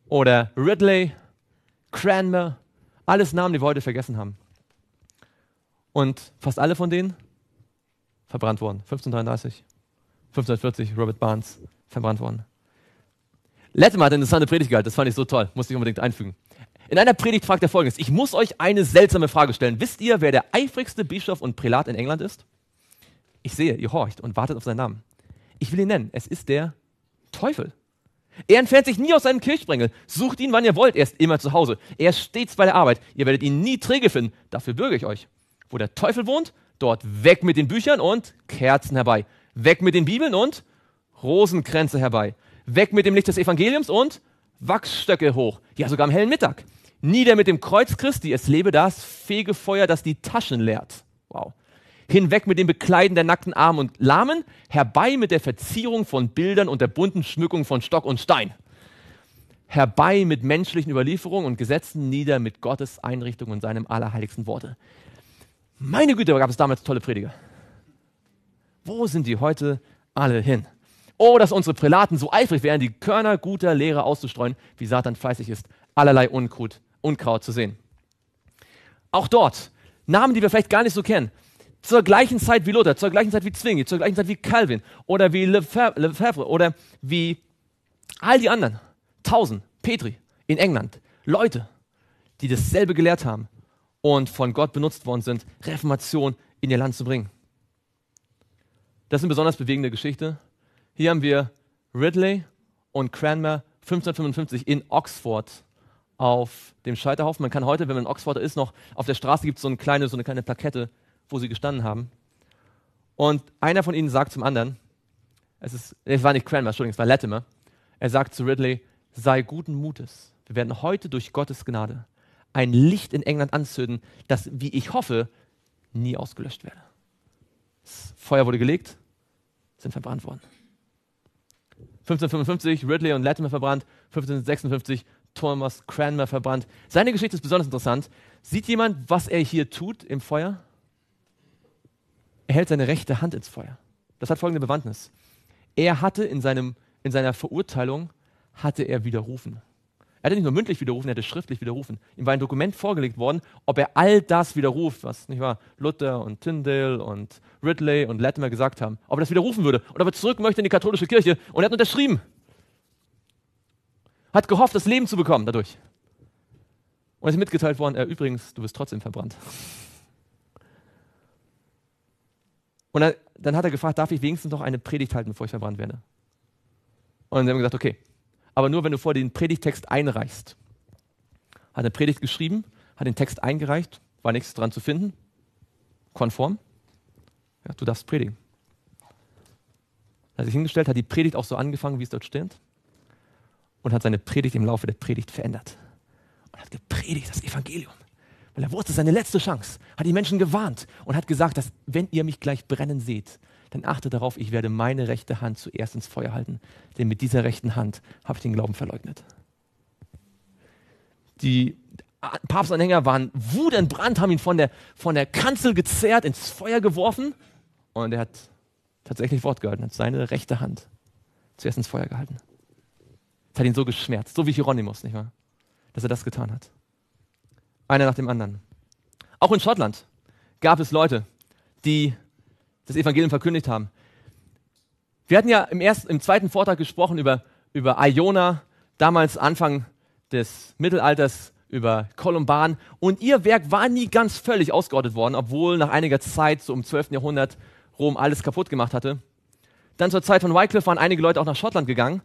oder Ridley, Cranmer, alles Namen, die wir heute vergessen haben. Und fast alle von denen verbrannt worden. 1533, 1540, Robert Barnes verbrannt worden. Latimer hat eine interessante Predigt gehalten, das fand ich so toll, musste ich unbedingt einfügen. In einer Predigt fragt er folgendes: Ich muss euch eine seltsame Frage stellen. Wisst ihr, wer der eifrigste Bischof und Prälat in England ist? Ich sehe, ihr horcht und wartet auf seinen Namen. Ich will ihn nennen. Es ist der Teufel. Er entfernt sich nie aus seinem Kirchsprengel. Sucht ihn, wann ihr wollt. Er ist immer zu Hause. Er ist stets bei der Arbeit. Ihr werdet ihn nie träge finden. Dafür bürge ich euch. Wo der Teufel wohnt, dort weg mit den Büchern und Kerzen herbei. Weg mit den Bibeln und Rosenkränze herbei. Weg mit dem Licht des Evangeliums und Wachsstöcke hoch, ja sogar am hellen Mittag. Nieder mit dem Kreuz Christi, es lebe das Fegefeuer, das die Taschen leert. Wow. Hinweg mit dem Bekleiden der nackten Armen und Lahmen, herbei mit der Verzierung von Bildern und der bunten Schmückung von Stock und Stein. Herbei mit menschlichen Überlieferungen und Gesetzen, nieder mit Gottes Einrichtung und seinem allerheiligsten Worte. Meine Güte, aber gab es damals tolle Prediger. Wo sind die heute alle hin? Oh, dass unsere Prälaten so eifrig wären, die Körner guter Lehre auszustreuen, wie Satan fleißig ist, allerlei Unkraut, Unkraut zu sehen. Auch dort, Namen, die wir vielleicht gar nicht so kennen, zur gleichen Zeit wie Luther, zur gleichen Zeit wie Zwingli, zur gleichen Zeit wie Calvin oder wie Lefebvre oder wie all die anderen, tausend, Petri in England, Leute, die dasselbe gelehrt haben und von Gott benutzt worden sind, Reformation in ihr Land zu bringen. Das ist eine besonders bewegende Geschichte hier haben wir Ridley und Cranmer 1555 in Oxford auf dem Scheiterhaufen. Man kann heute, wenn man in Oxford ist, noch auf der Straße gibt es so eine kleine, so eine kleine Plakette, wo sie gestanden haben. Und einer von ihnen sagt zum anderen, es ist, es war nicht Cranmer, Entschuldigung, es war Latimer. Er sagt zu Ridley, sei guten Mutes. Wir werden heute durch Gottes Gnade ein Licht in England anzünden, das, wie ich hoffe, nie ausgelöscht werde. Das Feuer wurde gelegt, sind verbrannt worden. 1555 Ridley und Latimer verbrannt, 1556 Thomas Cranmer verbrannt. Seine Geschichte ist besonders interessant. Sieht jemand, was er hier tut im Feuer? Er hält seine rechte Hand ins Feuer. Das hat folgende Bewandtnis. Er hatte in, seinem, in seiner Verurteilung, hatte er widerrufen. Er hätte nicht nur mündlich widerrufen, er hätte schriftlich widerrufen. Ihm war ein Dokument vorgelegt worden, ob er all das widerruft, was nicht wahr, Luther und Tyndale und Ridley und Latimer gesagt haben. Ob er das widerrufen würde und ob er zurück möchte in die katholische Kirche. Und er hat unterschrieben. Hat gehofft, das Leben zu bekommen dadurch. Und es ist mitgeteilt worden, äh, übrigens, du bist trotzdem verbrannt. Und dann hat er gefragt, darf ich wenigstens noch eine Predigt halten, bevor ich verbrannt werde? Und sie haben gesagt, okay, aber nur, wenn du vorher den Predigtext einreichst. Hat eine Predigt geschrieben, hat den Text eingereicht, war nichts dran zu finden, konform. Ja, du darfst predigen. Er hat sich hingestellt, hat die Predigt auch so angefangen, wie es dort steht, und hat seine Predigt im Laufe der Predigt verändert. Und hat gepredigt das Evangelium. Weil er wusste, seine letzte Chance. Hat die Menschen gewarnt und hat gesagt, dass wenn ihr mich gleich brennen seht, dann achte darauf, ich werde meine rechte Hand zuerst ins Feuer halten, denn mit dieser rechten Hand habe ich den Glauben verleugnet. Die Papstanhänger waren wutentbrannt, haben ihn von der, von der Kanzel gezerrt, ins Feuer geworfen und er hat tatsächlich Wort gehalten, hat seine rechte Hand zuerst ins Feuer gehalten. Es hat ihn so geschmerzt, so wie Hieronymus, nicht wahr? Dass er das getan hat. Einer nach dem anderen. Auch in Schottland gab es Leute, die das Evangelium verkündigt haben. Wir hatten ja im, ersten, im zweiten Vortrag gesprochen über, über Iona, damals Anfang des Mittelalters, über Kolumban. Und ihr Werk war nie ganz völlig ausgerottet worden, obwohl nach einiger Zeit, so im 12. Jahrhundert, Rom alles kaputt gemacht hatte. Dann zur Zeit von Wycliffe waren einige Leute auch nach Schottland gegangen.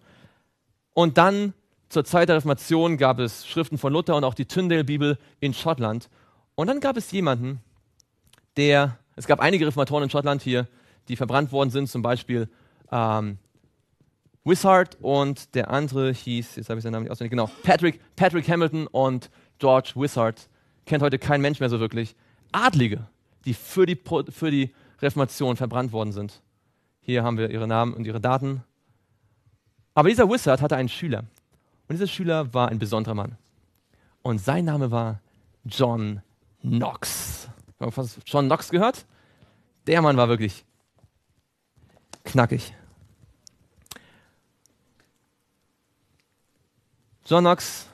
Und dann zur Zeit der Reformation gab es Schriften von Luther und auch die Tyndale-Bibel in Schottland. Und dann gab es jemanden, der es gab einige Reformatoren in Schottland hier, die verbrannt worden sind, zum Beispiel ähm, Wishart und der andere hieß, jetzt habe ich seinen Namen nicht auswendig, genau, Patrick, Patrick Hamilton und George Wishart. Kennt heute kein Mensch mehr so wirklich. Adlige, die für die, für die Reformation verbrannt worden sind. Hier haben wir ihre Namen und ihre Daten. Aber dieser Wishart hatte einen Schüler. Und dieser Schüler war ein besonderer Mann. Und sein Name war John Knox. Haben wir John Knox gehört? Der Mann war wirklich knackig. John Knox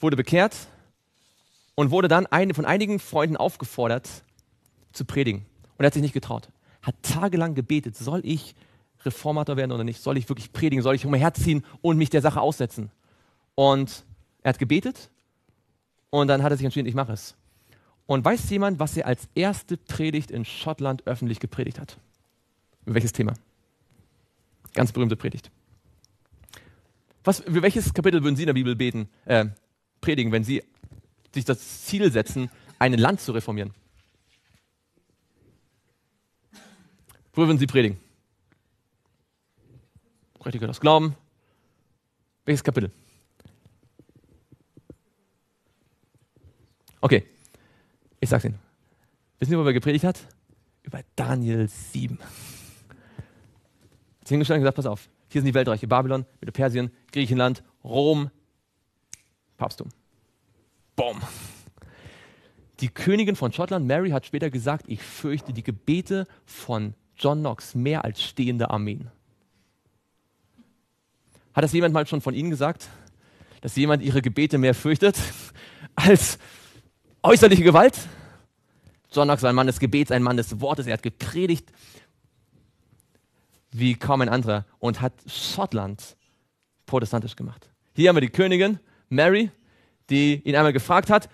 wurde bekehrt und wurde dann von einigen Freunden aufgefordert zu predigen. Und er hat sich nicht getraut. Hat tagelang gebetet, soll ich Reformator werden oder nicht? Soll ich wirklich predigen? Soll ich umherziehen und mich der Sache aussetzen? Und er hat gebetet und dann hat er sich entschieden, ich mache es. Und weiß jemand, was er als erste Predigt in Schottland öffentlich gepredigt hat? Über welches Thema? Ganz berühmte Predigt. Was, für welches Kapitel würden Sie in der Bibel beten, äh, predigen, wenn Sie sich das Ziel setzen, ein Land zu reformieren? Wo würden Sie predigen? Prediger das Glauben. Welches Kapitel? Okay, ich sag's Ihnen. Wissen Sie, wo er gepredigt hat? Über Daniel 7. Er Hat sich hingestellt und gesagt, pass auf, hier sind die Weltreiche Babylon, Persien, Griechenland, Rom, Papsttum. Boom. Die Königin von Schottland, Mary, hat später gesagt, ich fürchte die Gebete von John Knox mehr als stehende Armeen. Hat das jemand mal schon von Ihnen gesagt, dass jemand ihre Gebete mehr fürchtet <laughs> als äußerliche Gewalt. Sonntag war ein Mann des Gebets, ein Mann des Wortes. Er hat gepredigt wie kaum ein anderer und hat Schottland protestantisch gemacht. Hier haben wir die Königin Mary, die ihn einmal gefragt hat,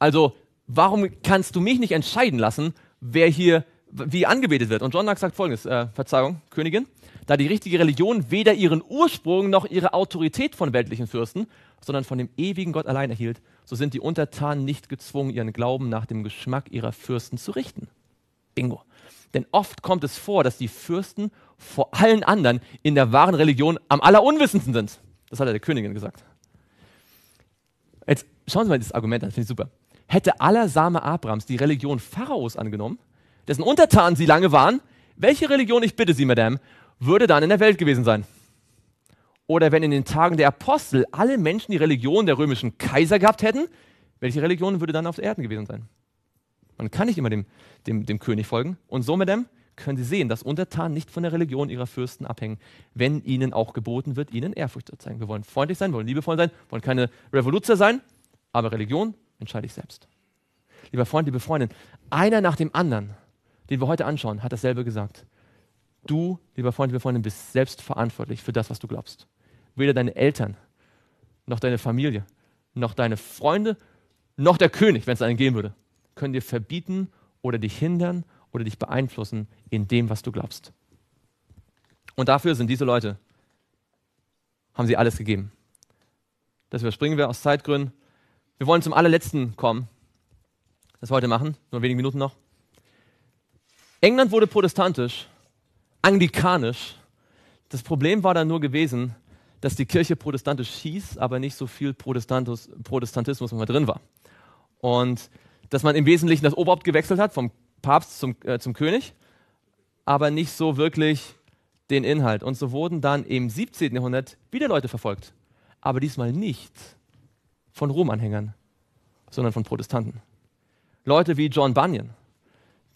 also warum kannst du mich nicht entscheiden lassen, wer hier wie angebetet wird? Und John Knox sagt folgendes, äh, Verzeihung, Königin, da die richtige Religion weder ihren Ursprung noch ihre Autorität von weltlichen Fürsten, sondern von dem ewigen Gott allein erhielt, so sind die Untertanen nicht gezwungen, ihren Glauben nach dem Geschmack ihrer Fürsten zu richten. Bingo. Denn oft kommt es vor, dass die Fürsten vor allen anderen in der wahren Religion am allerunwissendsten sind. Das hat er der Königin gesagt. Jetzt schauen Sie mal dieses Argument an, finde ich super. Hätte aller Same Abrams die Religion Pharaos angenommen, dessen Untertanen sie lange waren, welche Religion, ich bitte Sie, Madame, würde dann in der Welt gewesen sein? Oder wenn in den Tagen der Apostel alle Menschen die Religion der römischen Kaiser gehabt hätten, welche Religion würde dann auf der Erden gewesen sein? Man kann nicht immer dem, dem, dem König folgen. Und so, Madame, können Sie sehen, dass Untertanen nicht von der Religion ihrer Fürsten abhängen, wenn ihnen auch geboten wird, ihnen Ehrfurcht zu zeigen. Wir wollen freundlich sein, wollen liebevoll sein, wollen keine Revoluzer sein, aber Religion entscheide ich selbst. Lieber Freund, liebe Freundin, einer nach dem anderen, den wir heute anschauen, hat dasselbe gesagt. Du, lieber Freund, liebe Freundin, bist selbst verantwortlich für das, was du glaubst weder deine Eltern, noch deine Familie, noch deine Freunde, noch der König, wenn es einen geben würde, können dir verbieten oder dich hindern oder dich beeinflussen in dem, was du glaubst. Und dafür sind diese Leute, haben sie alles gegeben. Das überspringen wir aus Zeitgründen. Wir wollen zum allerletzten kommen, das wir heute machen, nur wenige Minuten noch. England wurde protestantisch, anglikanisch. Das Problem war dann nur gewesen, dass die Kirche protestantisch hieß, aber nicht so viel Protestantus, Protestantismus immer drin war. Und dass man im Wesentlichen das Oberhaupt gewechselt hat, vom Papst zum, äh, zum König, aber nicht so wirklich den Inhalt. Und so wurden dann im 17. Jahrhundert wieder Leute verfolgt, aber diesmal nicht von Romanhängern, sondern von Protestanten. Leute wie John Bunyan,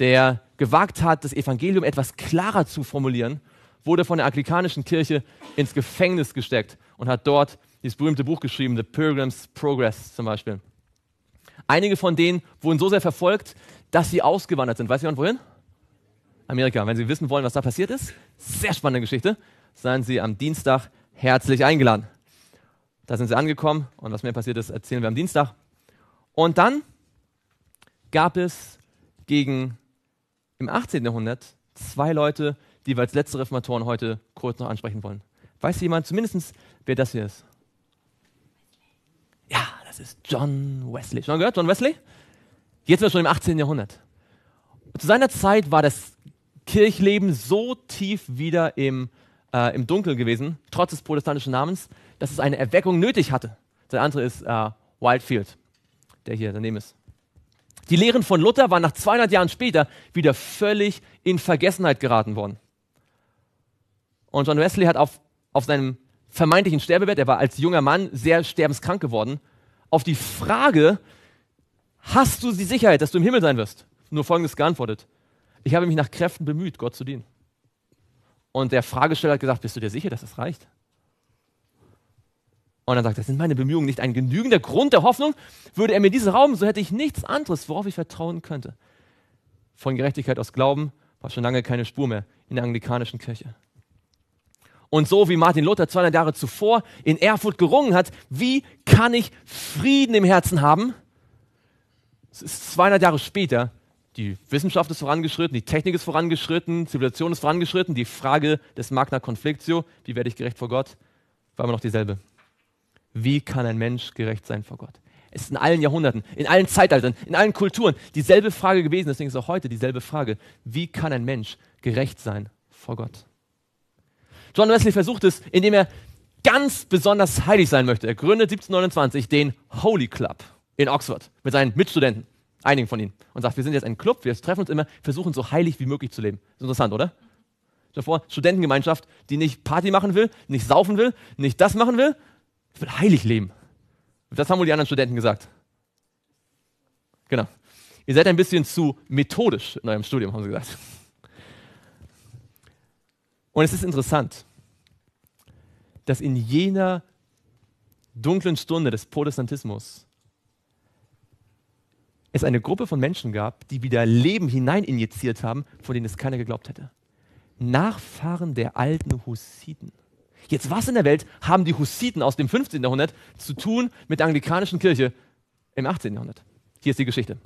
der gewagt hat, das Evangelium etwas klarer zu formulieren wurde von der anglikanischen Kirche ins Gefängnis gesteckt und hat dort dieses berühmte Buch geschrieben, The Pilgrim's Progress zum Beispiel. Einige von denen wurden so sehr verfolgt, dass sie ausgewandert sind. Weiß jemand wohin? Amerika. Wenn Sie wissen wollen, was da passiert ist, sehr spannende Geschichte, seien Sie am Dienstag herzlich eingeladen. Da sind sie angekommen und was mir passiert ist, erzählen wir am Dienstag. Und dann gab es gegen im 18. Jahrhundert zwei Leute, die wir als letzte Reformatoren heute kurz noch ansprechen wollen. Weiß jemand zumindest, wer das hier ist? Ja, das ist John Wesley. Schon gehört, John Wesley? Jetzt sind wir schon im 18. Jahrhundert. Und zu seiner Zeit war das Kirchleben so tief wieder im, äh, im Dunkeln gewesen, trotz des protestantischen Namens, dass es eine Erweckung nötig hatte. Der andere ist äh, Wildfield, der hier daneben ist. Die Lehren von Luther waren nach 200 Jahren später wieder völlig in Vergessenheit geraten worden. Und John Wesley hat auf, auf seinem vermeintlichen Sterbebett, er war als junger Mann sehr sterbenskrank geworden, auf die Frage, hast du die Sicherheit, dass du im Himmel sein wirst? Nur folgendes geantwortet. Ich habe mich nach Kräften bemüht, Gott zu dienen. Und der Fragesteller hat gesagt, bist du dir sicher, dass das reicht? Und dann sagt er, sind meine Bemühungen nicht ein genügender Grund der Hoffnung? Würde er mir diesen Raum, so hätte ich nichts anderes, worauf ich vertrauen könnte. Von Gerechtigkeit aus Glauben war schon lange keine Spur mehr in der anglikanischen Kirche und so wie Martin Luther 200 Jahre zuvor in Erfurt gerungen hat, wie kann ich Frieden im Herzen haben? Es ist 200 Jahre später, die Wissenschaft ist vorangeschritten, die Technik ist vorangeschritten, Zivilisation ist vorangeschritten, die Frage des Magna Conflictio, wie werde ich gerecht vor Gott, war immer noch dieselbe. Wie kann ein Mensch gerecht sein vor Gott? Es ist in allen Jahrhunderten, in allen Zeitaltern, in allen Kulturen dieselbe Frage gewesen, deswegen ist auch heute dieselbe Frage. Wie kann ein Mensch gerecht sein vor Gott? John Wesley versucht es, indem er ganz besonders heilig sein möchte. Er gründet 1729 den Holy Club in Oxford mit seinen Mitstudenten, einigen von ihnen, und sagt, wir sind jetzt ein Club, wir treffen uns immer, versuchen so heilig wie möglich zu leben. Ist interessant, oder? Stell dir vor, Studentengemeinschaft, die nicht Party machen will, nicht saufen will, nicht das machen will, will heilig leben. Das haben wohl die anderen Studenten gesagt. Genau. Ihr seid ein bisschen zu methodisch in eurem Studium, haben sie gesagt. Und es ist interessant dass in jener dunklen Stunde des Protestantismus es eine Gruppe von Menschen gab, die wieder Leben hineininjiziert haben, von denen es keiner geglaubt hätte. Nachfahren der alten Hussiten. Jetzt was in der Welt haben die Hussiten aus dem 15. Jahrhundert zu tun mit der anglikanischen Kirche im 18. Jahrhundert? Hier ist die Geschichte.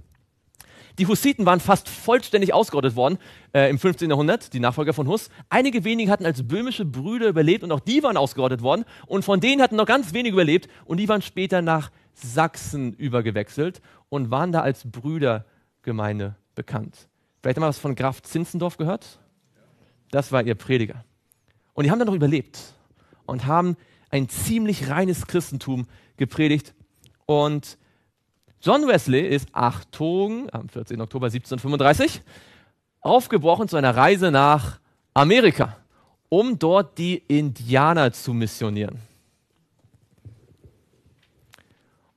Die Hussiten waren fast vollständig ausgerottet worden äh, im 15. Jahrhundert, die Nachfolger von Huss. Einige wenige hatten als böhmische Brüder überlebt und auch die waren ausgerottet worden. Und von denen hatten noch ganz wenige überlebt und die waren später nach Sachsen übergewechselt und waren da als Brüdergemeinde bekannt. Vielleicht haben wir was von Graf Zinzendorf gehört? Das war ihr Prediger. Und die haben dann noch überlebt und haben ein ziemlich reines Christentum gepredigt und John Wesley ist, Achtung, am 14. Oktober 1735 aufgebrochen zu einer Reise nach Amerika, um dort die Indianer zu missionieren.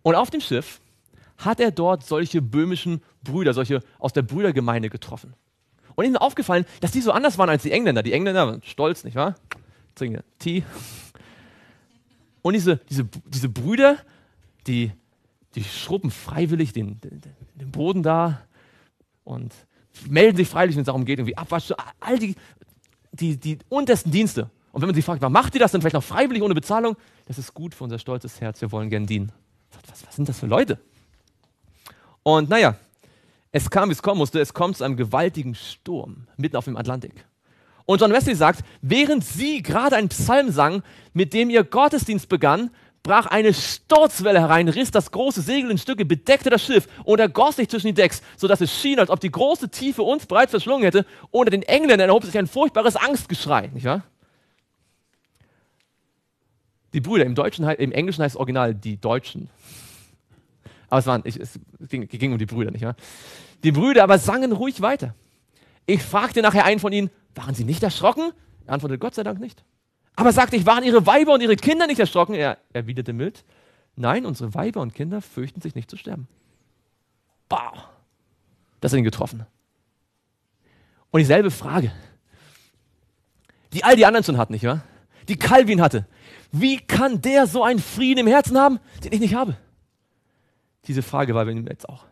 Und auf dem Schiff hat er dort solche böhmischen Brüder, solche aus der Brüdergemeinde getroffen. Und ihnen aufgefallen, dass die so anders waren als die Engländer. Die Engländer waren stolz, nicht wahr? Trinken Tee. Und diese, diese, diese Brüder, die die schrubben freiwillig den, den, den Boden da und melden sich freiwillig, wenn es darum geht, irgendwie Abwasch, all die, die, die untersten Dienste. Und wenn man sie fragt, warum macht ihr das denn vielleicht noch freiwillig ohne Bezahlung? Das ist gut für unser stolzes Herz, wir wollen gern dienen. Was, was sind das für Leute? Und naja, es kam, wie es kommen musste. Es kommt zu einem gewaltigen Sturm mitten auf dem Atlantik. Und John Wesley sagt, während sie gerade einen Psalm sang, mit dem ihr Gottesdienst begann, brach eine Sturzwelle herein, riss das große Segel in Stücke, bedeckte das Schiff und ergoss sich zwischen die Decks, sodass es schien, als ob die große Tiefe uns bereits verschlungen hätte. Unter den Engländern erhob sich ein furchtbares Angstgeschrei, nicht wahr? Die Brüder, im, Deutschen, im Englischen heißt es original die Deutschen. Aber es, waren, ich, es ging, ging um die Brüder, nicht wahr? Die Brüder aber sangen ruhig weiter. Ich fragte nachher einen von ihnen, waren sie nicht erschrocken? Er antwortete, Gott sei Dank nicht. Aber sagte ich, waren ihre Weiber und ihre Kinder nicht erschrocken? Er erwiderte mild, nein, unsere Weiber und Kinder fürchten sich nicht zu sterben. Bah, das hat ihn getroffen. Und dieselbe Frage, die all die anderen schon hatten, nicht wahr? Die Calvin hatte. Wie kann der so einen Frieden im Herzen haben, den ich nicht habe? Diese Frage war bei ihm jetzt auch.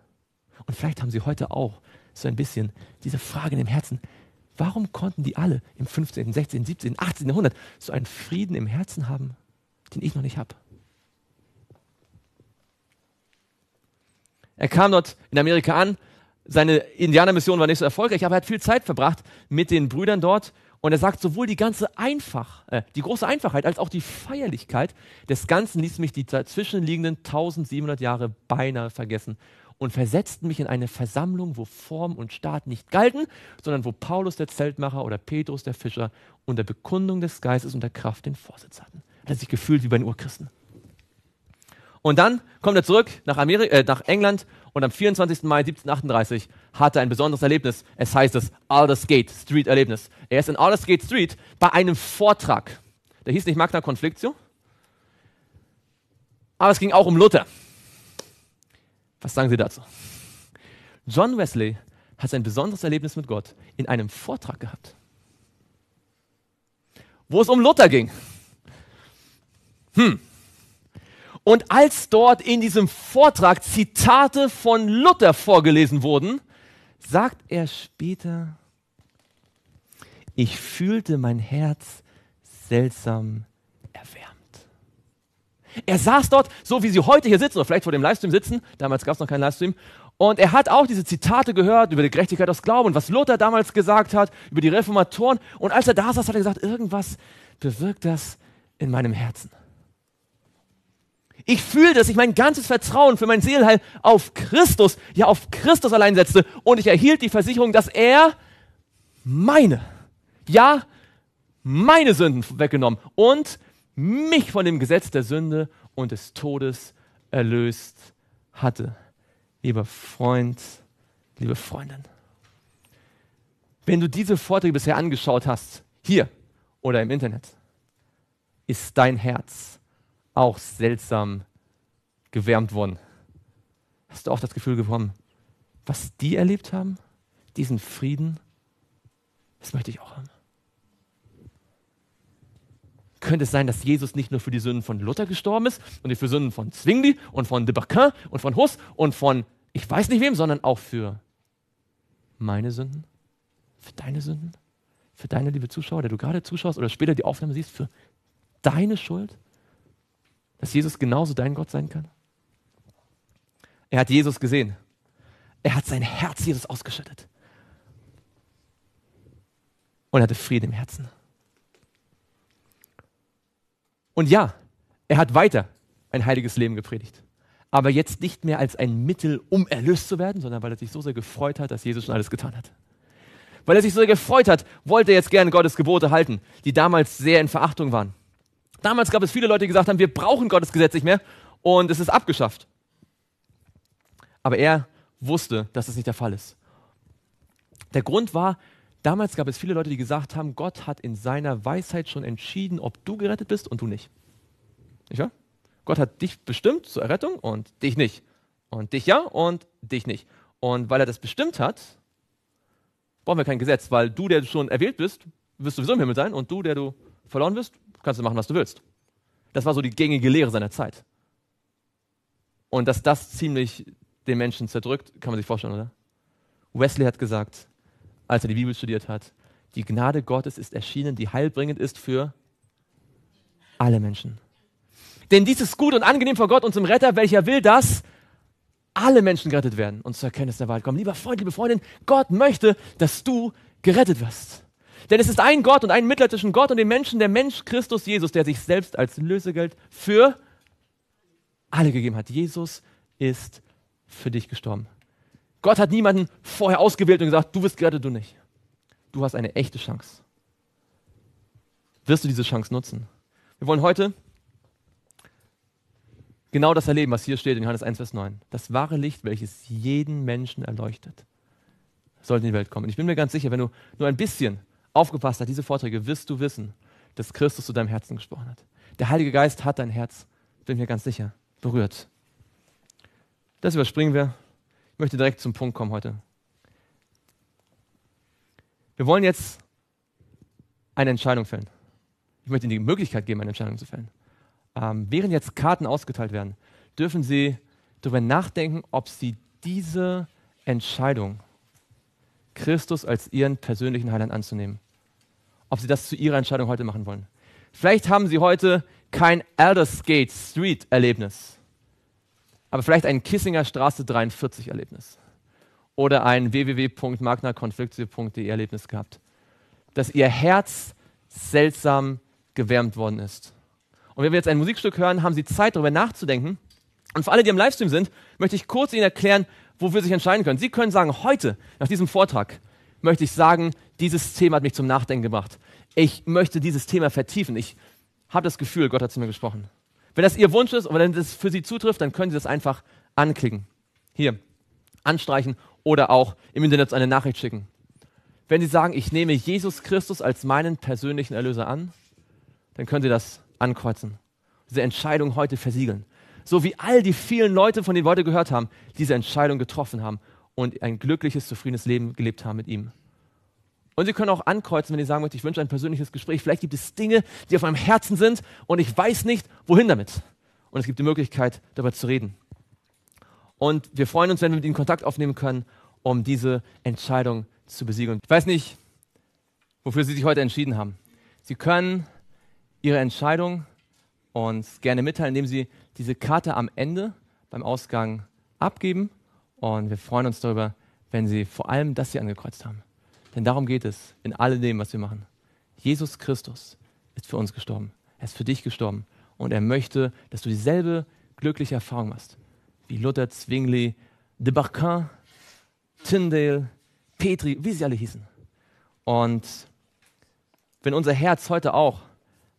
Und vielleicht haben sie heute auch so ein bisschen diese Frage in dem Herzen. Warum konnten die alle im 15., 16., 17., 18. Jahrhundert so einen Frieden im Herzen haben, den ich noch nicht habe? Er kam dort in Amerika an. Seine Indianermission war nicht so erfolgreich, aber er hat viel Zeit verbracht mit den Brüdern dort. Und er sagt, sowohl die ganze Einfach, äh, die große Einfachheit als auch die Feierlichkeit des Ganzen ließ mich die dazwischenliegenden 1700 Jahre beinahe vergessen und versetzten mich in eine Versammlung, wo Form und Staat nicht galten, sondern wo Paulus der Zeltmacher oder Petrus der Fischer unter Bekundung des Geistes und der Kraft den Vorsitz hatten. Hat sich gefühlt wie bei den Urchristen. Und dann kommt er zurück nach, Amerika, äh, nach England und am 24. Mai 1738 hatte er ein besonderes Erlebnis. Es heißt das Aldersgate Street Erlebnis. Er ist in Aldersgate Street bei einem Vortrag. Der hieß nicht Magna Conflictio, aber es ging auch um Luther. Was sagen Sie dazu? John Wesley hat sein besonderes Erlebnis mit Gott in einem Vortrag gehabt, wo es um Luther ging. Hm. Und als dort in diesem Vortrag Zitate von Luther vorgelesen wurden, sagt er später, ich fühlte mein Herz seltsam erwärmt. Er saß dort, so wie Sie heute hier sitzen oder vielleicht vor dem Livestream sitzen. Damals gab es noch keinen Livestream. Und er hat auch diese Zitate gehört über die Gerechtigkeit aus Glauben, was Luther damals gesagt hat, über die Reformatoren. Und als er da saß, hat er gesagt, irgendwas bewirkt das in meinem Herzen. Ich fühle, dass ich mein ganzes Vertrauen für mein Seelenheil auf Christus, ja auf Christus allein setzte. Und ich erhielt die Versicherung, dass er meine, ja, meine Sünden weggenommen und mich von dem Gesetz der Sünde und des Todes erlöst hatte. Lieber Freund, liebe Freundin, wenn du diese Vorträge bisher angeschaut hast, hier oder im Internet, ist dein Herz auch seltsam gewärmt worden. Hast du auch das Gefühl bekommen, was die erlebt haben, diesen Frieden, das möchte ich auch haben könnte es sein, dass Jesus nicht nur für die Sünden von Luther gestorben ist, und für Sünden von Zwingli und von de Bacquin und von Huss und von ich weiß nicht wem, sondern auch für meine Sünden, für deine Sünden, für deine liebe Zuschauer, der du gerade zuschaust oder später die Aufnahme siehst, für deine Schuld, dass Jesus genauso dein Gott sein kann? Er hat Jesus gesehen. Er hat sein Herz Jesus ausgeschüttet. Und er hatte Frieden im Herzen. Und ja, er hat weiter ein heiliges Leben gepredigt. Aber jetzt nicht mehr als ein Mittel, um erlöst zu werden, sondern weil er sich so sehr gefreut hat, dass Jesus schon alles getan hat. Weil er sich so sehr gefreut hat, wollte er jetzt gerne Gottes Gebote halten, die damals sehr in Verachtung waren. Damals gab es viele Leute, die gesagt haben, wir brauchen Gottes Gesetz nicht mehr und es ist abgeschafft. Aber er wusste, dass das nicht der Fall ist. Der Grund war, Damals gab es viele Leute, die gesagt haben, Gott hat in seiner Weisheit schon entschieden, ob du gerettet bist und du nicht. Nicht wahr? Gott hat dich bestimmt zur Errettung und dich nicht. Und dich ja und dich nicht. Und weil er das bestimmt hat, brauchen wir kein Gesetz, weil du, der schon erwählt bist, wirst sowieso im Himmel sein und du, der du verloren bist, kannst du machen, was du willst. Das war so die gängige Lehre seiner Zeit. Und dass das ziemlich den Menschen zerdrückt, kann man sich vorstellen, oder? Wesley hat gesagt, als er die Bibel studiert hat. Die Gnade Gottes ist erschienen, die heilbringend ist für alle Menschen. Denn dies ist gut und angenehm vor Gott, unserem Retter, welcher will, dass alle Menschen gerettet werden und zur Erkenntnis der Wahrheit kommen. Lieber Freund, liebe Freundin, Gott möchte, dass du gerettet wirst. Denn es ist ein Gott und ein Mittler zwischen Gott und den Menschen, der Mensch Christus Jesus, der sich selbst als Lösegeld für alle gegeben hat. Jesus ist für dich gestorben. Gott hat niemanden vorher ausgewählt und gesagt, du wirst gerettet, du nicht. Du hast eine echte Chance. Wirst du diese Chance nutzen? Wir wollen heute genau das erleben, was hier steht in Johannes 1, Vers 9. Das wahre Licht, welches jeden Menschen erleuchtet, sollte in die Welt kommen. Und ich bin mir ganz sicher, wenn du nur ein bisschen aufgepasst hast, diese Vorträge, wirst du wissen, dass Christus zu deinem Herzen gesprochen hat. Der Heilige Geist hat dein Herz, bin mir ganz sicher, berührt. Das überspringen wir möchte direkt zum Punkt kommen heute. Wir wollen jetzt eine Entscheidung fällen. Ich möchte Ihnen die Möglichkeit geben, eine Entscheidung zu fällen. Ähm, während jetzt Karten ausgeteilt werden, dürfen Sie darüber nachdenken, ob Sie diese Entscheidung, Christus als Ihren persönlichen Heiland anzunehmen, ob Sie das zu Ihrer Entscheidung heute machen wollen. Vielleicht haben Sie heute kein Eldersgate Street Erlebnis aber vielleicht ein Kissinger Straße 43 Erlebnis oder ein www.magnakonfliktio.de Erlebnis gehabt, dass ihr Herz seltsam gewärmt worden ist. Und wenn wir jetzt ein Musikstück hören, haben Sie Zeit, darüber nachzudenken. Und für alle, die im Livestream sind, möchte ich kurz Ihnen erklären, wofür Sie sich entscheiden können. Sie können sagen, heute, nach diesem Vortrag, möchte ich sagen, dieses Thema hat mich zum Nachdenken gebracht. Ich möchte dieses Thema vertiefen. Ich habe das Gefühl, Gott hat zu mir gesprochen. Wenn das Ihr Wunsch ist oder wenn das für Sie zutrifft, dann können Sie das einfach anklicken. Hier, anstreichen oder auch im Internet eine Nachricht schicken. Wenn Sie sagen, ich nehme Jesus Christus als meinen persönlichen Erlöser an, dann können Sie das ankreuzen. Diese Entscheidung heute versiegeln. So wie all die vielen Leute, von denen wir heute gehört haben, diese Entscheidung getroffen haben und ein glückliches, zufriedenes Leben gelebt haben mit ihm. Und Sie können auch ankreuzen, wenn Sie sagen möchten, ich wünsche ein persönliches Gespräch. Vielleicht gibt es Dinge, die auf meinem Herzen sind und ich weiß nicht, wohin damit. Und es gibt die Möglichkeit, darüber zu reden. Und wir freuen uns, wenn wir mit Ihnen Kontakt aufnehmen können, um diese Entscheidung zu besiegeln. Ich weiß nicht, wofür Sie sich heute entschieden haben. Sie können Ihre Entscheidung uns gerne mitteilen, indem Sie diese Karte am Ende beim Ausgang abgeben. Und wir freuen uns darüber, wenn Sie vor allem das hier angekreuzt haben. Denn darum geht es in all dem, was wir machen. Jesus Christus ist für uns gestorben. Er ist für dich gestorben. Und er möchte, dass du dieselbe glückliche Erfahrung machst, wie Luther, Zwingli, de Barquin, Tyndale, Petri, wie sie alle hießen. Und wenn unser Herz heute auch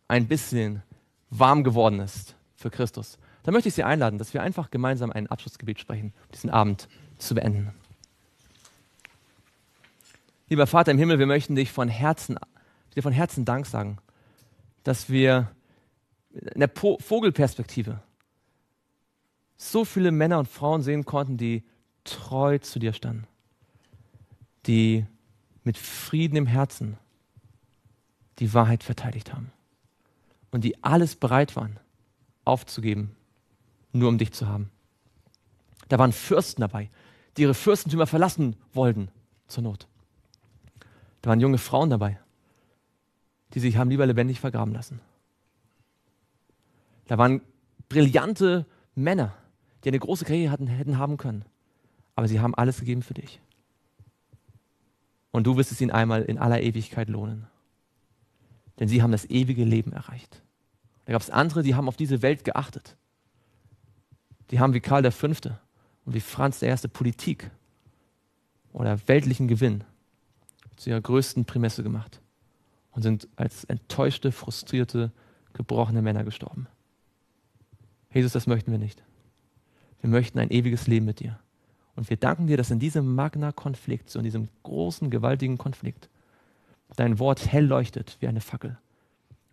ein bisschen warm geworden ist für Christus, dann möchte ich Sie einladen, dass wir einfach gemeinsam ein Abschlussgebet sprechen, um diesen Abend zu beenden. Lieber Vater im Himmel, wir möchten dich von Herzen, dir von Herzen Dank sagen, dass wir in der po Vogelperspektive so viele Männer und Frauen sehen konnten, die treu zu dir standen, die mit Frieden im Herzen die Wahrheit verteidigt haben und die alles bereit waren, aufzugeben, nur um dich zu haben. Da waren Fürsten dabei, die ihre Fürstentümer verlassen wollten zur Not. Da waren junge Frauen dabei, die sich haben lieber lebendig vergraben lassen. Da waren brillante Männer, die eine große Karriere hatten, hätten haben können. Aber sie haben alles gegeben für dich. Und du wirst es ihnen einmal in aller Ewigkeit lohnen. Denn sie haben das ewige Leben erreicht. Da gab es andere, die haben auf diese Welt geachtet. Die haben wie Karl V. und wie Franz I. Politik oder weltlichen Gewinn zu ihrer größten Prämisse gemacht und sind als enttäuschte, frustrierte, gebrochene Männer gestorben. Jesus, das möchten wir nicht. Wir möchten ein ewiges Leben mit dir. Und wir danken dir, dass in diesem Magna-Konflikt, so in diesem großen, gewaltigen Konflikt, dein Wort hell leuchtet wie eine Fackel.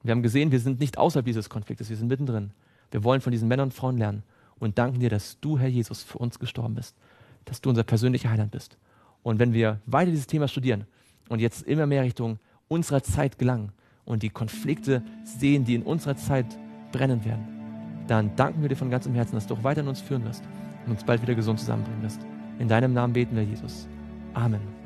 Wir haben gesehen, wir sind nicht außerhalb dieses Konfliktes, wir sind mittendrin. Wir wollen von diesen Männern und Frauen lernen und danken dir, dass du, Herr Jesus, für uns gestorben bist, dass du unser persönlicher Heiland bist. Und wenn wir weiter dieses Thema studieren, und jetzt immer mehr Richtung unserer Zeit gelangen und die Konflikte sehen, die in unserer Zeit brennen werden, dann danken wir dir von ganzem Herzen, dass du auch weiter in uns führen wirst und uns bald wieder gesund zusammenbringen wirst. In deinem Namen beten wir, Jesus. Amen.